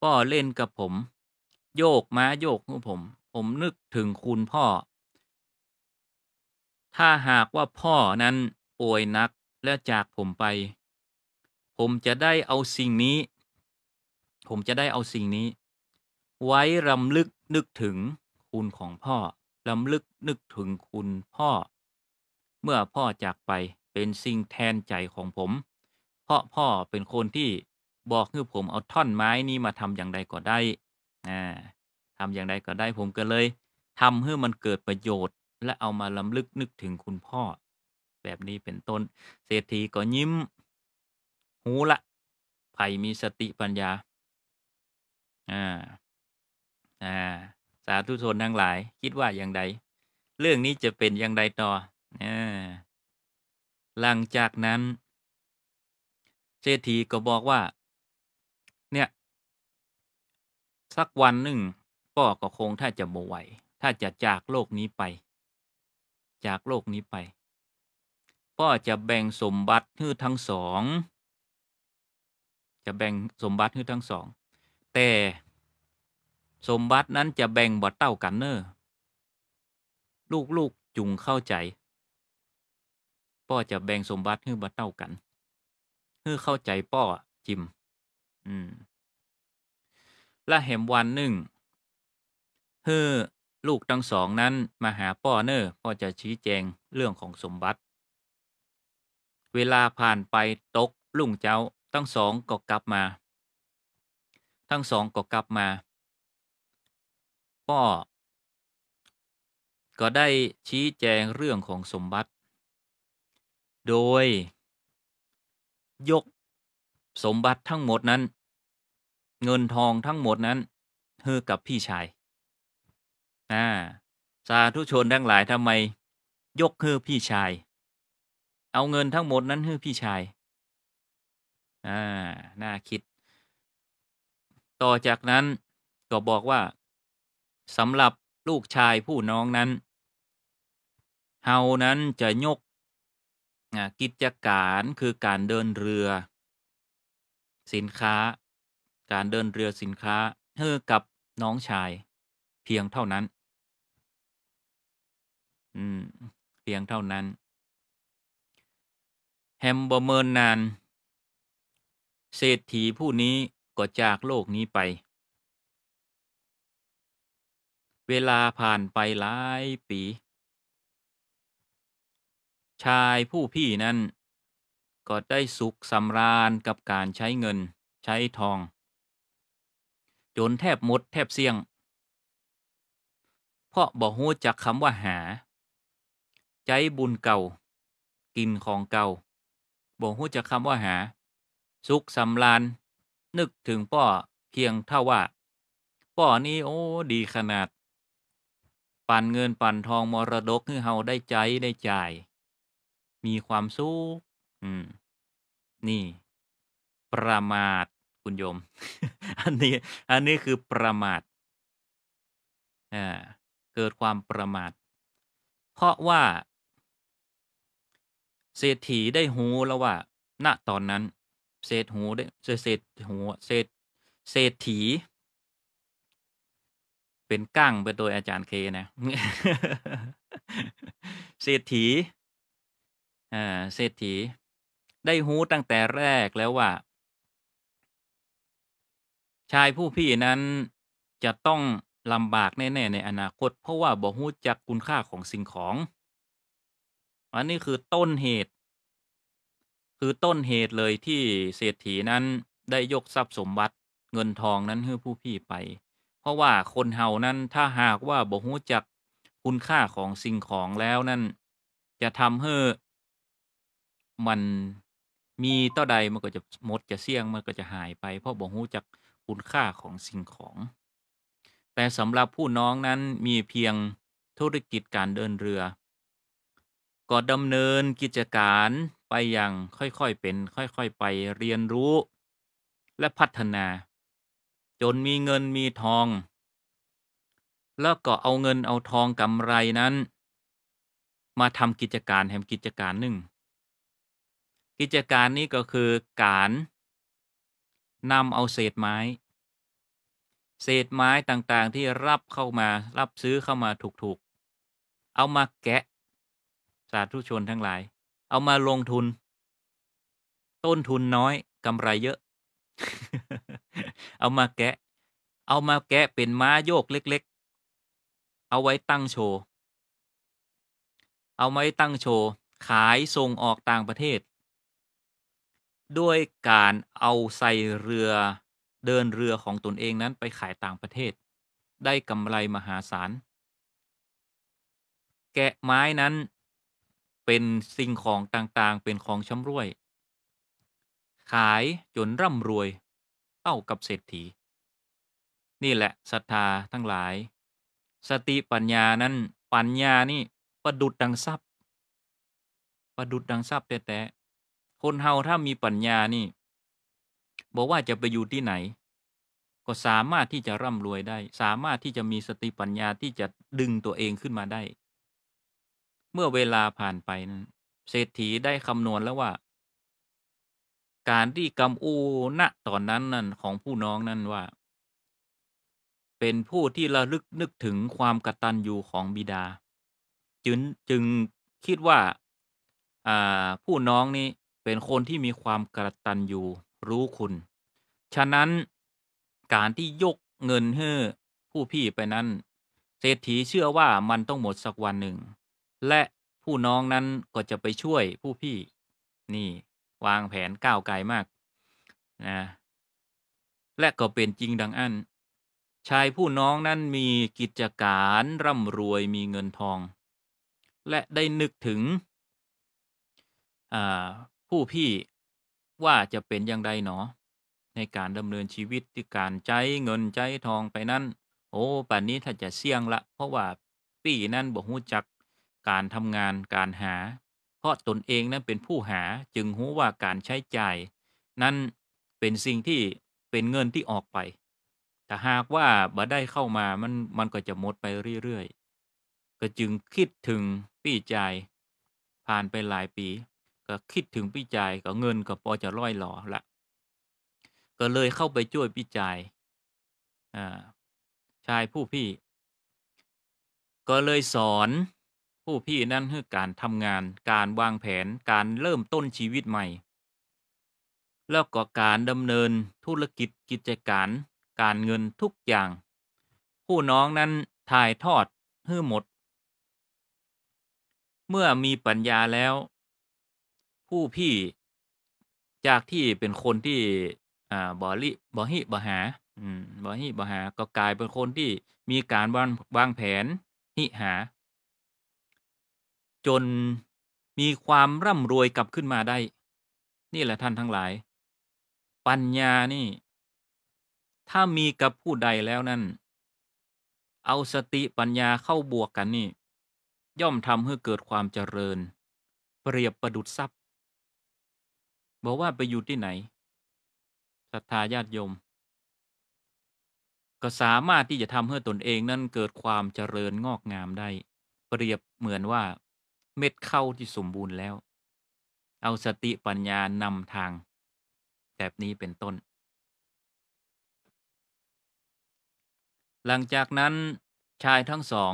ป้อเล่นกับผม โยกม้าโยกของผม ผมนึกถึงคุณพ่อ ถ้าหากว่าพ่อนั้นป่วยนักและจากผมไป ผมจะได้เอาสิ่งนี้ ผมจะได้เอาสิ่งนี้ ไว้รำลึกนึกถึงคุณของพ่อรำลึกนึกถึงคุณพ่อ เมื่อพ่อจากไปเป็นสิ่งแทนใจของผม เพราะพ่อเป็นคนที่บอกให้ผมเอาท่อนไม้นี้มาทำอย่างใดก็ได้ทํทำอย่างใดก็ได้ผมก็เลยทำให้มันเกิดประโยชน์ และเอามา ลํำลึกนึกถึงคุณพ่อแบบนี้เป็นต้น เศรษฐีก็ยิ้ม หูละไผ่มีสติปัญญา อ่า อ่า สาธุชนทั้งหลายคิดว่า อย่างใด เรื่องนี้จะเป็น อย่างใดต่อ หลังจากนั้น เศรษฐีก็บอกว่าเนี่ยสักวันหนึ่งก็ก็คงถ้าจะบวไหวถ้าจะจากโลกนี้ไป จากโลกนี้ไปก็จะแบ่งสมบัติให้ทั้งสอง จะแบ่งสมบัติให้ทั้งสอง แต่ สมบัตินั้นจะแบ่งบ่เต้ากันเนอลูกลูกจุงเข้าใจพ่อจะแบ่งสมบัติให้บ่เต้ากันให้เข้าใจพ่อจิมอืมและเห็มวันหนึ่งเฮือลูกทั้งสองนั้นมาหาพ่อเนอร์พ่อจะชี้แจงเรื่องของสมบัติ เวลาผ่านไป ตกลุ่งเจ้า ทั้งสองก็กลับมา ทั้งสองก็กลับมา พ่อ ก็ได้ชี้แจงเรื่องของสมบัติ โดย ยกสมบัติทั้งหมดนั้น เงินทองทั้งหมดนั้นเือกับพี่ชายอ่าสาธุชนทั้งหลายทำไมยกเือพี่ชาย เอาเงินทั้งหมดนั้นเือพี่ชายอ่าน่า คิด ต่อจากนั้นก็บอกว่าสำหรับลูกชายผู้น้องนั้นเฮานั้นจะยกกิจการคือการเดินเรือสินค้า การเดินเรือสินค้าเธอกับน้อง ชาย เพียงเท่านั้นอืมเพียงเท่านั้น แฮมบอเมินนาน เศรษฐีผู้นี้ก็จากโลกนี้ไป เวลาผ่านไป หลายปี ชายผู้พี่นั้นก็ได้สุขสำราญกับการใช้เงิน ใช้ทองจนแทบหมดแทบเสี่ยง เพราะบ่หูจักคำว่าหา ใจบุญเก่า กินของเก่า บ่หูจักคำว่าหา สุขสำราญ นึกถึงป่อเพียงเท่าว่าป่อนี้โอ้ ดีขนาด ปั่นเงินปั่นทองมรดกคือเฮาได้ใจได้จ่าย มีความสุขอืม นี่ ประมาทคุณโยม อันนี้ อันนี้คือประมาทอ่าเกิดความประมาท เพราะว่า เศรษฐีได้หูแล้วว่า ณ ตอนนั้น เศรษหูได้เศรษหูเศรษเศรษฐี เป็นก้างไปโดยอาจารย์เคนะ เศรษฐีอ่าเศรษฐีได้หูตั้งแต่แรกแล้วว่า ชายผู้พี่นั้นจะต้องลำบากแน่ๆ ในอนาคต เพราะว่าบ่หูจัก คุณค่าของสิ่งของ อันนี้คือต้นเหตุ คือต้นเหตุเลยที่เศรษฐีนั้นได้ยกทรัพย์สมบัติเงินทองนั้นให้ผู้พี่ไป เพราะว่าคนเฮานั้นถ้าหากว่าบ่หูจักคุณค่าของสิ่งของแล้วนั่นจะทำให้มันมีเท่าใด มันก็จะหมด จะเสี่ยง มันก็จะหายไป เพราะบ่หูจักคุณค่าของสิ่งของ แต่สำหรับผู้น้องนั้นมีเพียงธุรกิจการเดินเรือ ก็ดำเนินกิจการไปอย่างค่อย ๆ เป็น ค่อยๆไปเรียนรู้ และพัฒนา จนมีเงินมีทอง แล้วก็เอาเงินเอาทองกำไรนั้น มาทำกิจการแห่งกิจการหนึ่งกิจการนี้ก็คือ การนำเอาเศษไม้ เศษไม้ต่างๆ ที่รับเข้ามารับซื้อเข้ามาถูกๆเอามาแกะสาธุชนทั้งหลาย เอามาลงทุน ต้นทุนน้อยกำไรเยอะ เอามาแกะ เอามาแกะเป็นม้าโยกเล็กๆ เอาไว้ตั้งโชว์เอาไว้ตั้งโชว์ขายส่งออกต่างประเทศด้วยการเอาใส่เรือเดินเรือของตนเองนั้นไปขายต่างประเทศ ได้กำไรมหาศาล แกะไม้นั้นเป็นสิ่งของต่างๆเป็นของช่ำรวย ขายจนร่ำรวยเท่ากับเศรษฐี นี่แหละศรัทธาทั้งหลาย สติปัญญานั้นปัญญานี่ประดุดดังทรัพย์ ประดุดดังทรัพย์แต่คนเฮาถ้ามีปัญญานี่ บอกว่าจะไปอยู่ที่ไหนก็สามารถที่จะร่ำรวยได้ สามารถที่จะมีสติปัญญาที่จะดึงตัวเองขึ้นมาได้ เมื่อเวลาผ่านไปนั้นเศรษฐีได้คำนวณแล้วว่า การที่กำอูณตอนนั้นนั่นของผู้น้องนั่นว่า เป็นผู้ที่ระลึกนึกถึงความกตัญญูของบิดา จึงจึงคิดว่าผู้น้องนี้เป็นคนที่มีความกระตันอยู่รู้คุณ ฉะนั้นการที่ยกเงินให้ผู้พี่ไปนั้น เศรษฐีเชื่อว่ามันต้องหมดสักวันหนึ่ง และผู้น้องนั้นก็จะไปช่วยผู้พี่นี่ วางแผนก้าวไกลมากนะและก็เป็นจริงดังอันชายผู้น้องนั้นมีกิจการ ร่ำรวยมีเงินทอง และได้นึกถึงผู้พี่ว่าจะเป็นอย่างไรหนอ ในการดำเนินชีวิตที่การใช้เงินใช้ทองไปนั้นโอ้ป่านนี้ถ้าจะเสี่ยงละ เพราะว่า ปี่นั่นบ่หู้จักการทำงานการหา เพราะตนเองนั้นเป็นผู้หาจึงหู้ว่าการใช้จ่าย นั้นเป็นสิ่งที่เป็นเงินที่ออกไป แต่หากว่าบ่ได้เข้ามามันมันก็จะหมดไปเรื่อยๆก็จึงคิดถึงปี่จาย ผ่านไปหลายปีก็คิดถึงพี่จายก็เงินก็พอจะร้อยหล่อละก็เลยเข้าไปช่วยพี่จายชายผู้พี่ ก็เลยสอนผู้พี่นั่นคือการทำงาน การวางแผนการเริ่มต้นชีวิตใหม่ แล้วก็การดำเนินธุรกิจกิจการ การเงินทุกอย่าง ผู้น้องนั้นถ่ายทอดให้หมด เมื่อมีปัญญาแล้วผู้พี่จากที่เป็นคนที่อ่าบอริบอฮิบอหาอืมบอฮิบอหา ก็กลายเป็นคนที่มีการวางวางแผนหิหา จนมีความร่ำรวยกลับขึ้นมาได้ นี่แหละท่านทั้งหลาย ปัญญานี่ ถ้ามีกับผู้ใดแล้วนั่นเอาสติปัญญาเข้าบวกกันนี่ ย่อมทำให้เกิดความเจริญ เปรียบประดุษทรัพยบอกว่าไปอยู่ที่ไหนศรัทธาญาติโยม ก็สามารถที่จะทำให้ตนเองนั้นเกิดความเจริญงอกงามได้ เปรียบเหมือนว่าเม็ดเข้าที่สมบูรณ์แล้ว เอาสติปัญญานำทาง แบบนี้เป็นต้น หลังจากนั้นชายทั้งสอง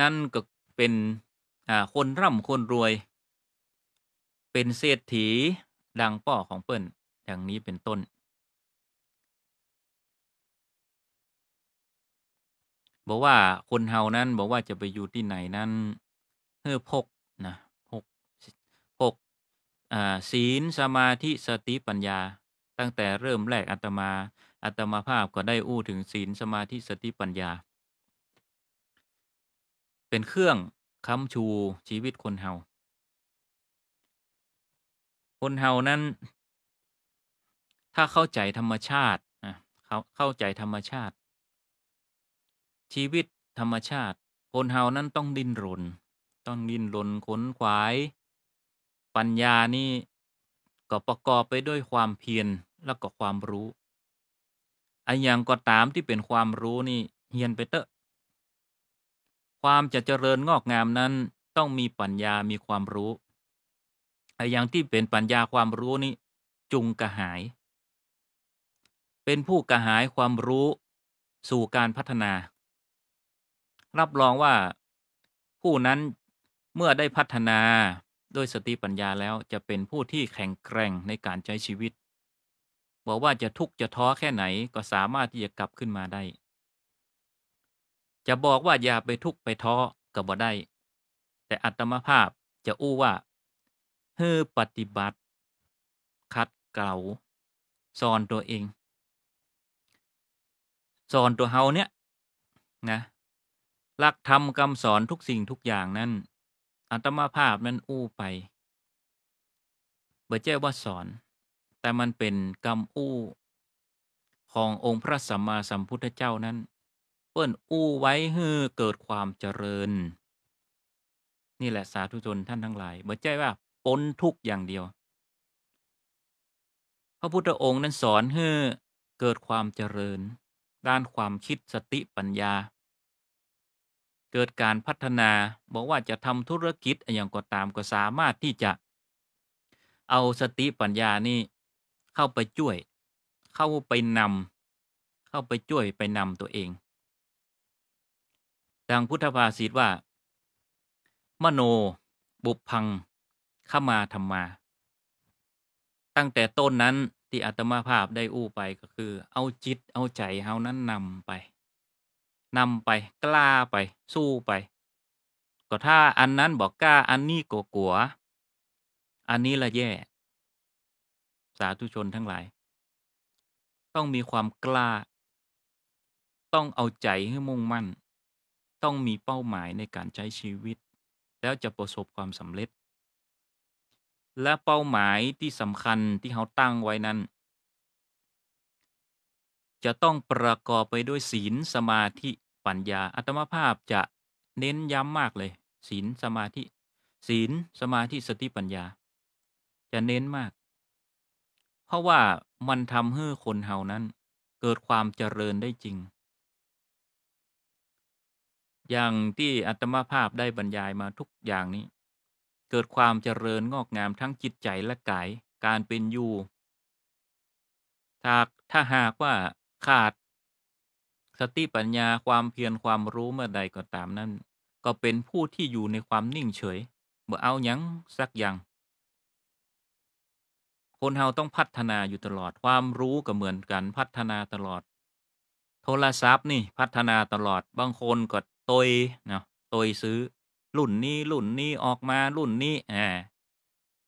นั่นก็เป็นคนร่ำคนรวยเป็นเศรษฐีดังป่อของเปิ้นดังนี้เป็นต้นบอกว่าคนเฮานั้นบอกว่าจะไปอยู่ที่ไหนนั้นเฮ่อพกนะพกพกศีลสมาธิสติปัญญา ตั้งแต่เริ่มแรกอาตมาอาตมาภาพก็ได้อู้ถึงศีลสมาธิสติปัญญา เป็นเครื่อง ค้ำชูชีวิตคนเฮาคนเฮานั้นถ้าเข้าใจธรรมชาตินะเขาเข้าใจธรรมชาติ ชีวิตธรรมชาติคนเฮานั้นต้องดิ้นรนต้องดิ้นรนขนขวาย ปัญญานี่ก็ประกอบไปด้วยความเพียรแล้วก็ความรู้อันอย่างก็ตามที่เป็นความรู้ นี่เฮียนไปเตอะความจะเจริญงอกงามนั้น ต้องมีปัญญา มีความรู้ไอ้อย่าง ที่เป็นปัญญาความรู้นี้ จุงกระหาย เป็นผู้กระหายความรู้สู่การพัฒนา รับรองว่า ผู้นั้นเมื่อได้พัฒนาด้วยสติ ปัญญาแล้วจะเป็นผู้ที่แข็ง แกร่งในการใช้ชีวิต บอกว่าจะทุกข์จะท้อแค่ไหนก็สามารถที่จะ กลับขึ้นมาได้ จะบอกว่าอย่าไปทุกข์ไปท้อก็บ่ได้ แต่อัตมภาพจะอู้ว่าเฮอปฏิบัติคัดเก่าสอนตัวเอง สอนตัวเฮาเนี่ย นะหลักธรรมคำสอนทุกสิ่งทุกอย่างนั้น อัตมาภาพนั้นอู้ไปเบอร์เจ้ว่า สอน แต่มันเป็น กรรม อู้ ขององค์พระสัมมาสัมพุทธเจ้านั้นเปิ้นอู้ ไว้ฮือเกิดความเจริญ นี่ แหละ สาธุชนท่านทั้งหลายเบอร์เจ้ว่าพ้นทุกอย่างเดียว พระพุทธองค์นั้นสอนให้เกิดความเจริญด้านความคิดสติปัญญา เกิดการพัฒนาบอกว่าจะทำธุรกิจอย่างก็ตามก็สามารถที่จะ เอาสติปัญญานี่เข้าไปช่วยเข้าไปนำเข้าไปช่วยไปนำตัวเองดังพุทธภาษิตว่า มโนบุพังเข้ามาทำมา ตั้งแต่ต้นนั้นที่อาตมาภาพได้อู้ไปก็คือ เอาจิตเอาใจเฮานั้นนำไปนำไปกล้าไป สู้ไปก็ถ้าอันนั้นบอกกล้าอันนี้กกลัว อันนี้ละแย่ สาธุชนทั้งหลาย ต้องมีความกล้า ต้องเอาใจให้มุ่งมั่น ต้องมีเป้าหมายในการใช้ชีวิต แล้วจะประสบความสำเร็จและเป้าหมายที่สำคัญที่เขาตั้งไว้นั้น จะต้องประกอบไปด้วยศีลสมาธิปัญญา อัตมภาพจะเน้นย้ำมากเลย ศีลสมาธิ ศีลสมาธิสติปัญญา จะเน้นมาก เพราะว่ามันทำให้คนเฮานั้นเกิดความเจริญได้จริง อย่างที่อัตมาภาพได้บรรยายมาทุกอย่างนี้เกิดความเจริญงอกงามทั้งจิตใจและกาย การเป็นอยู่ถ้าถ้าหากว่า ขาด สติปัญญาความเพียรความรู้เมื่อใดก็ตามนั้น ก็เป็นผู้ที่อยู่ในความนิ่งเฉยเมื่อเอาอยัางสักอย่าง คนเราต้องพัฒนาอยู่ตลอดความรู้ก็เหมือนกันพัฒนาตลอด โทรศัพท์นี่พัฒนาตลอดบางคนก็ตยเนาะตยซื้อรุ่นนี้รุ่นนี้ออกมารุ่นนี้อ่า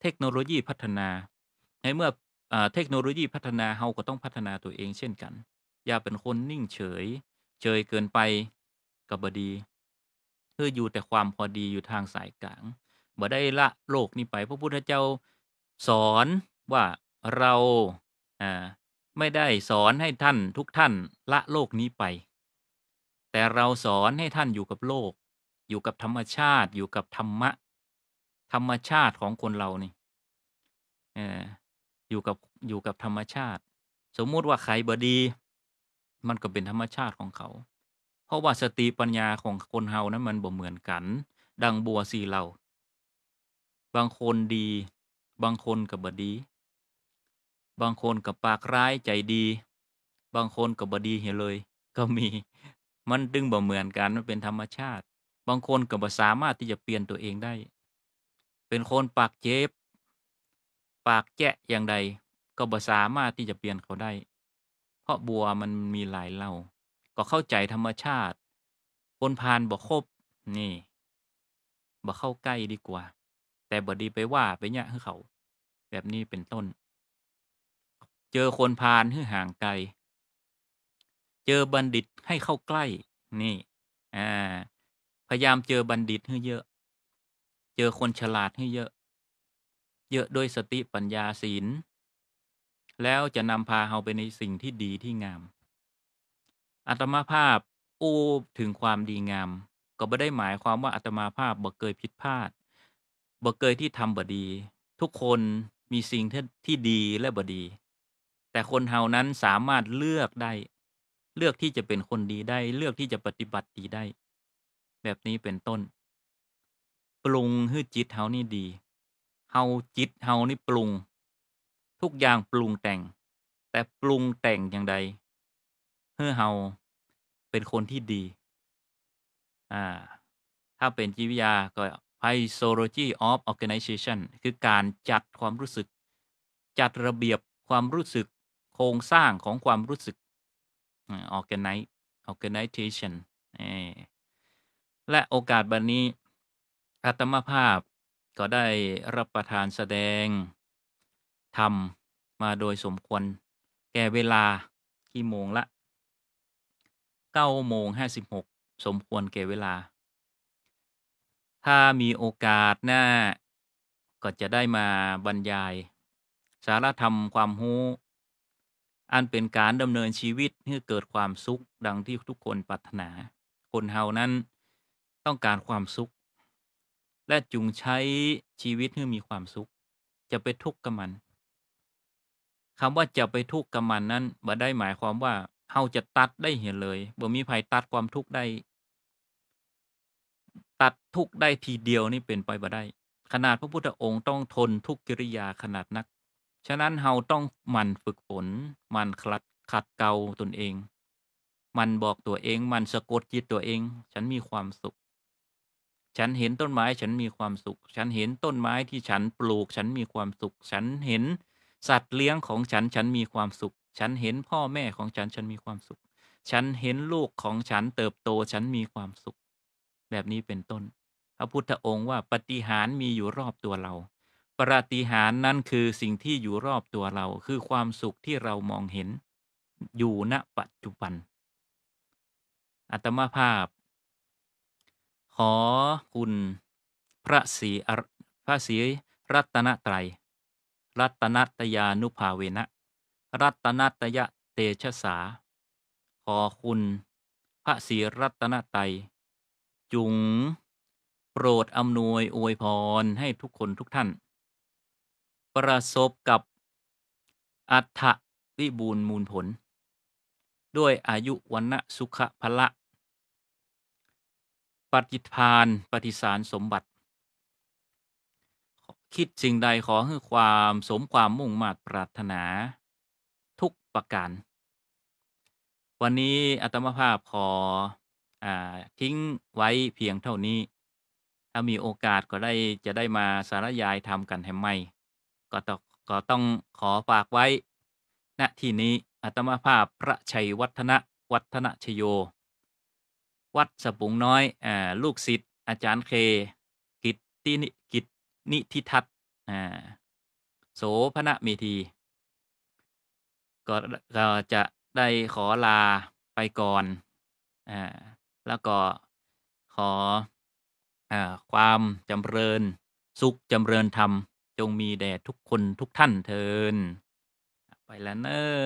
เทคโนโลยีพัฒนาในเมื่อเทคโนโลยีพัฒนาเราก็ต้องพัฒนาตัวเองเช่นกัน อย่าเป็นคนนิ่งเฉย เฉยเกินไปกับบดีพืออยู่แต่ความพอดีอยู่ทางสายกลาง บ่ได้ละโลกนี้ไป พระพุทธเจ้าสอนว่าเราไม่ได้สอนให้ท่านทุกท่านละโลกนี้ไป แต่เราสอนให้ท่านอยู่กับโลกอยู่กับธรรมชาติอยู่กับธรรมะธรรมชาติของคนเรานี่ออยู่กับอยู่กับธรรมชาติ สมมุติว่าใครบดี มันก็เป็นธรรมชาติของเขา เพราะว่าสติปัญญาของคนเฮานั้นมันบ่เหมือนกัน ดังบัวสีเหล่าบางคนดีบางคนกับบดี บางคนกับปากร้ายใจดี บางคนกับบดีเห็นเลย ก็มีมันดึงบ่เหมือนกันมันเป็นธรรมชาติบางคนก็บ่สามารถที่จะเปลี่ยนตัวเองได้ เป็นคนปากเจ็บปากแจะอย่างใดก็บ่สามารถที่จะเปลี่ยนเขาได้ เพราะบัวมันมีหลายเล่า ก็เข้าใจธรรมชาติ คนพานบ่คบ นี่บ่เข้าใกล้ดีกว่า แต่บ่ดีไปว่าไปเนี่ยให้เขา แบบนี้เป็นต้น เจอคนพานให้ห่างไกล เจอบัณฑิตให้เข้าใกล้ นี่ อ่าพยายามเจอบัณฑิตให้เยอะ เจอคนฉลาดให้เยอะ เยอะด้วยสติปัญญาศีล แล้วจะนำพาเราไปในสิ่งที่ดีที่งาม อัตมาภาพอู้ถึงความดีงาม ก็ไม่ได้หมายความว่าอัตมาภาพบ่เคยผิดพลาดบ่เคยที่ทำบ่ดี ทุกคนมีสิ่งที่ดีและบ่ดี แต่คนเฮานั้นสามารถเลือกได้ เลือกที่จะเป็นคนดีได้ เลือกที่จะปฏิบัติดีได้แบบนี้เป็นต้น ปรุงให้จิตเฮานี่ ดีเฮาจิตเฮานี่ปรุงทุกอย่างปรุงแต่ง แต่ปรุงแต่งอย่างใดเพื่อเฮาเป็นคนที่ดีอ่าถ้าเป็นจิตวิทยาก็ Psychology of Organization คือการจัดความรู้สึก จัดระเบียบความรู้สึก โครงสร้างของความรู้สึก Organize Organization และโอกาสบันนี้อาตมาภาพก็ได้รับประทานแสดงทำมาโดยสมควร แก่เวลากี่โมงละเก้าโมงห้าสิบหกสมควรแก่เวลา ถ้ามีโอกาสหน้า ก็จะได้มาบรรยาย สารธรรมความรู้ อันเป็นการดำเนินชีวิต ให้เกิดความสุขดังที่ทุกคนปรารถนาคนเฮานั้นต้องการความสุข และจุงใช้ชีวิตให้มีความสุข จะไปทุกข์กับมันคำว่าจะไปทุกข์กับมันนั้นบ่ได้หมายความว่าเฮาจะตัดได้เห็นเลยบ่มีภัยตัดความทุกข์ได้ ตัดทุกข์ได้ทีเดียวนี่เป็นไปบ่ได้ ขนาดพระพุทธองค์ต้องทนทุกกิริยาขนาดนักฉะนั้นเฮาต้องมันฝึกฝนมันขัดขัดเกลาตนเองมันบอกตัวเองมันสะกดจิตตัวเอง ฉันมีความสุขฉันเห็นต้นไม้ฉันมีความสุข ฉันเห็นต้นไม้ที่ฉันปลูกฉันมีความสุข ฉันเห็นสัตว์เลี้ยงของฉันฉันมีความสุข ฉันเห็นพ่อแม่ของฉันฉันมีความสุข ฉันเห็นลูกของฉันเติบโตฉันมีความสุข แบบนี้เป็นต้น พระพุทธองค์ว่าปฏิหารมีอยู่รอบตัวเรา ปรติหารนั่นคือสิ่งที่อยู่รอบตัวเรา คือความสุขที่เรามองเห็น อยู่ณปัจจุบัน อัตมาภาพขอคุณพระศรีพระศรีรัตนไตร รัตนตยานุภาเวนะรัตนตยะเตชะสา ขอคุณพระศรีรัตนไตรจุงโปรดอำนวยอวยพรให้ทุกคนทุกท่าน ประสบกับ อัฏฐวิบูรณ์มูลผล ด้วยอายุวันนะสุขภละปฏิทานปฏิสารสมบัติ คิด สิ่งใดขอให้ความสมความมุ่ง มา่ปรารถนาทุกประการ วันนี้ อัตมภาพ ขออทิ้งไว้เพียงเท่านี้ ถ้ามีโอกาสก็ได้จะได้มาสารยายทำกันแห่ไม่ก็ต้องก็ต้องขอ ฝากไว้ ณที่นี้ อัตมาภาพ พระชัยวัฒนะ วัฒนชโยวัดสปุงน้อยอลูก ศิษย์อาจารย์เค กิตตินิกิตนิทิทัศโสพณะเมธีก็เราจะได้ขอลาไปก่อนอแล้วก็ ขออความจำเริญสุขจำเริญธรรมจงมีแด่ทุกคนทุกท่าน เทิน ไปแล้วเนอ้อ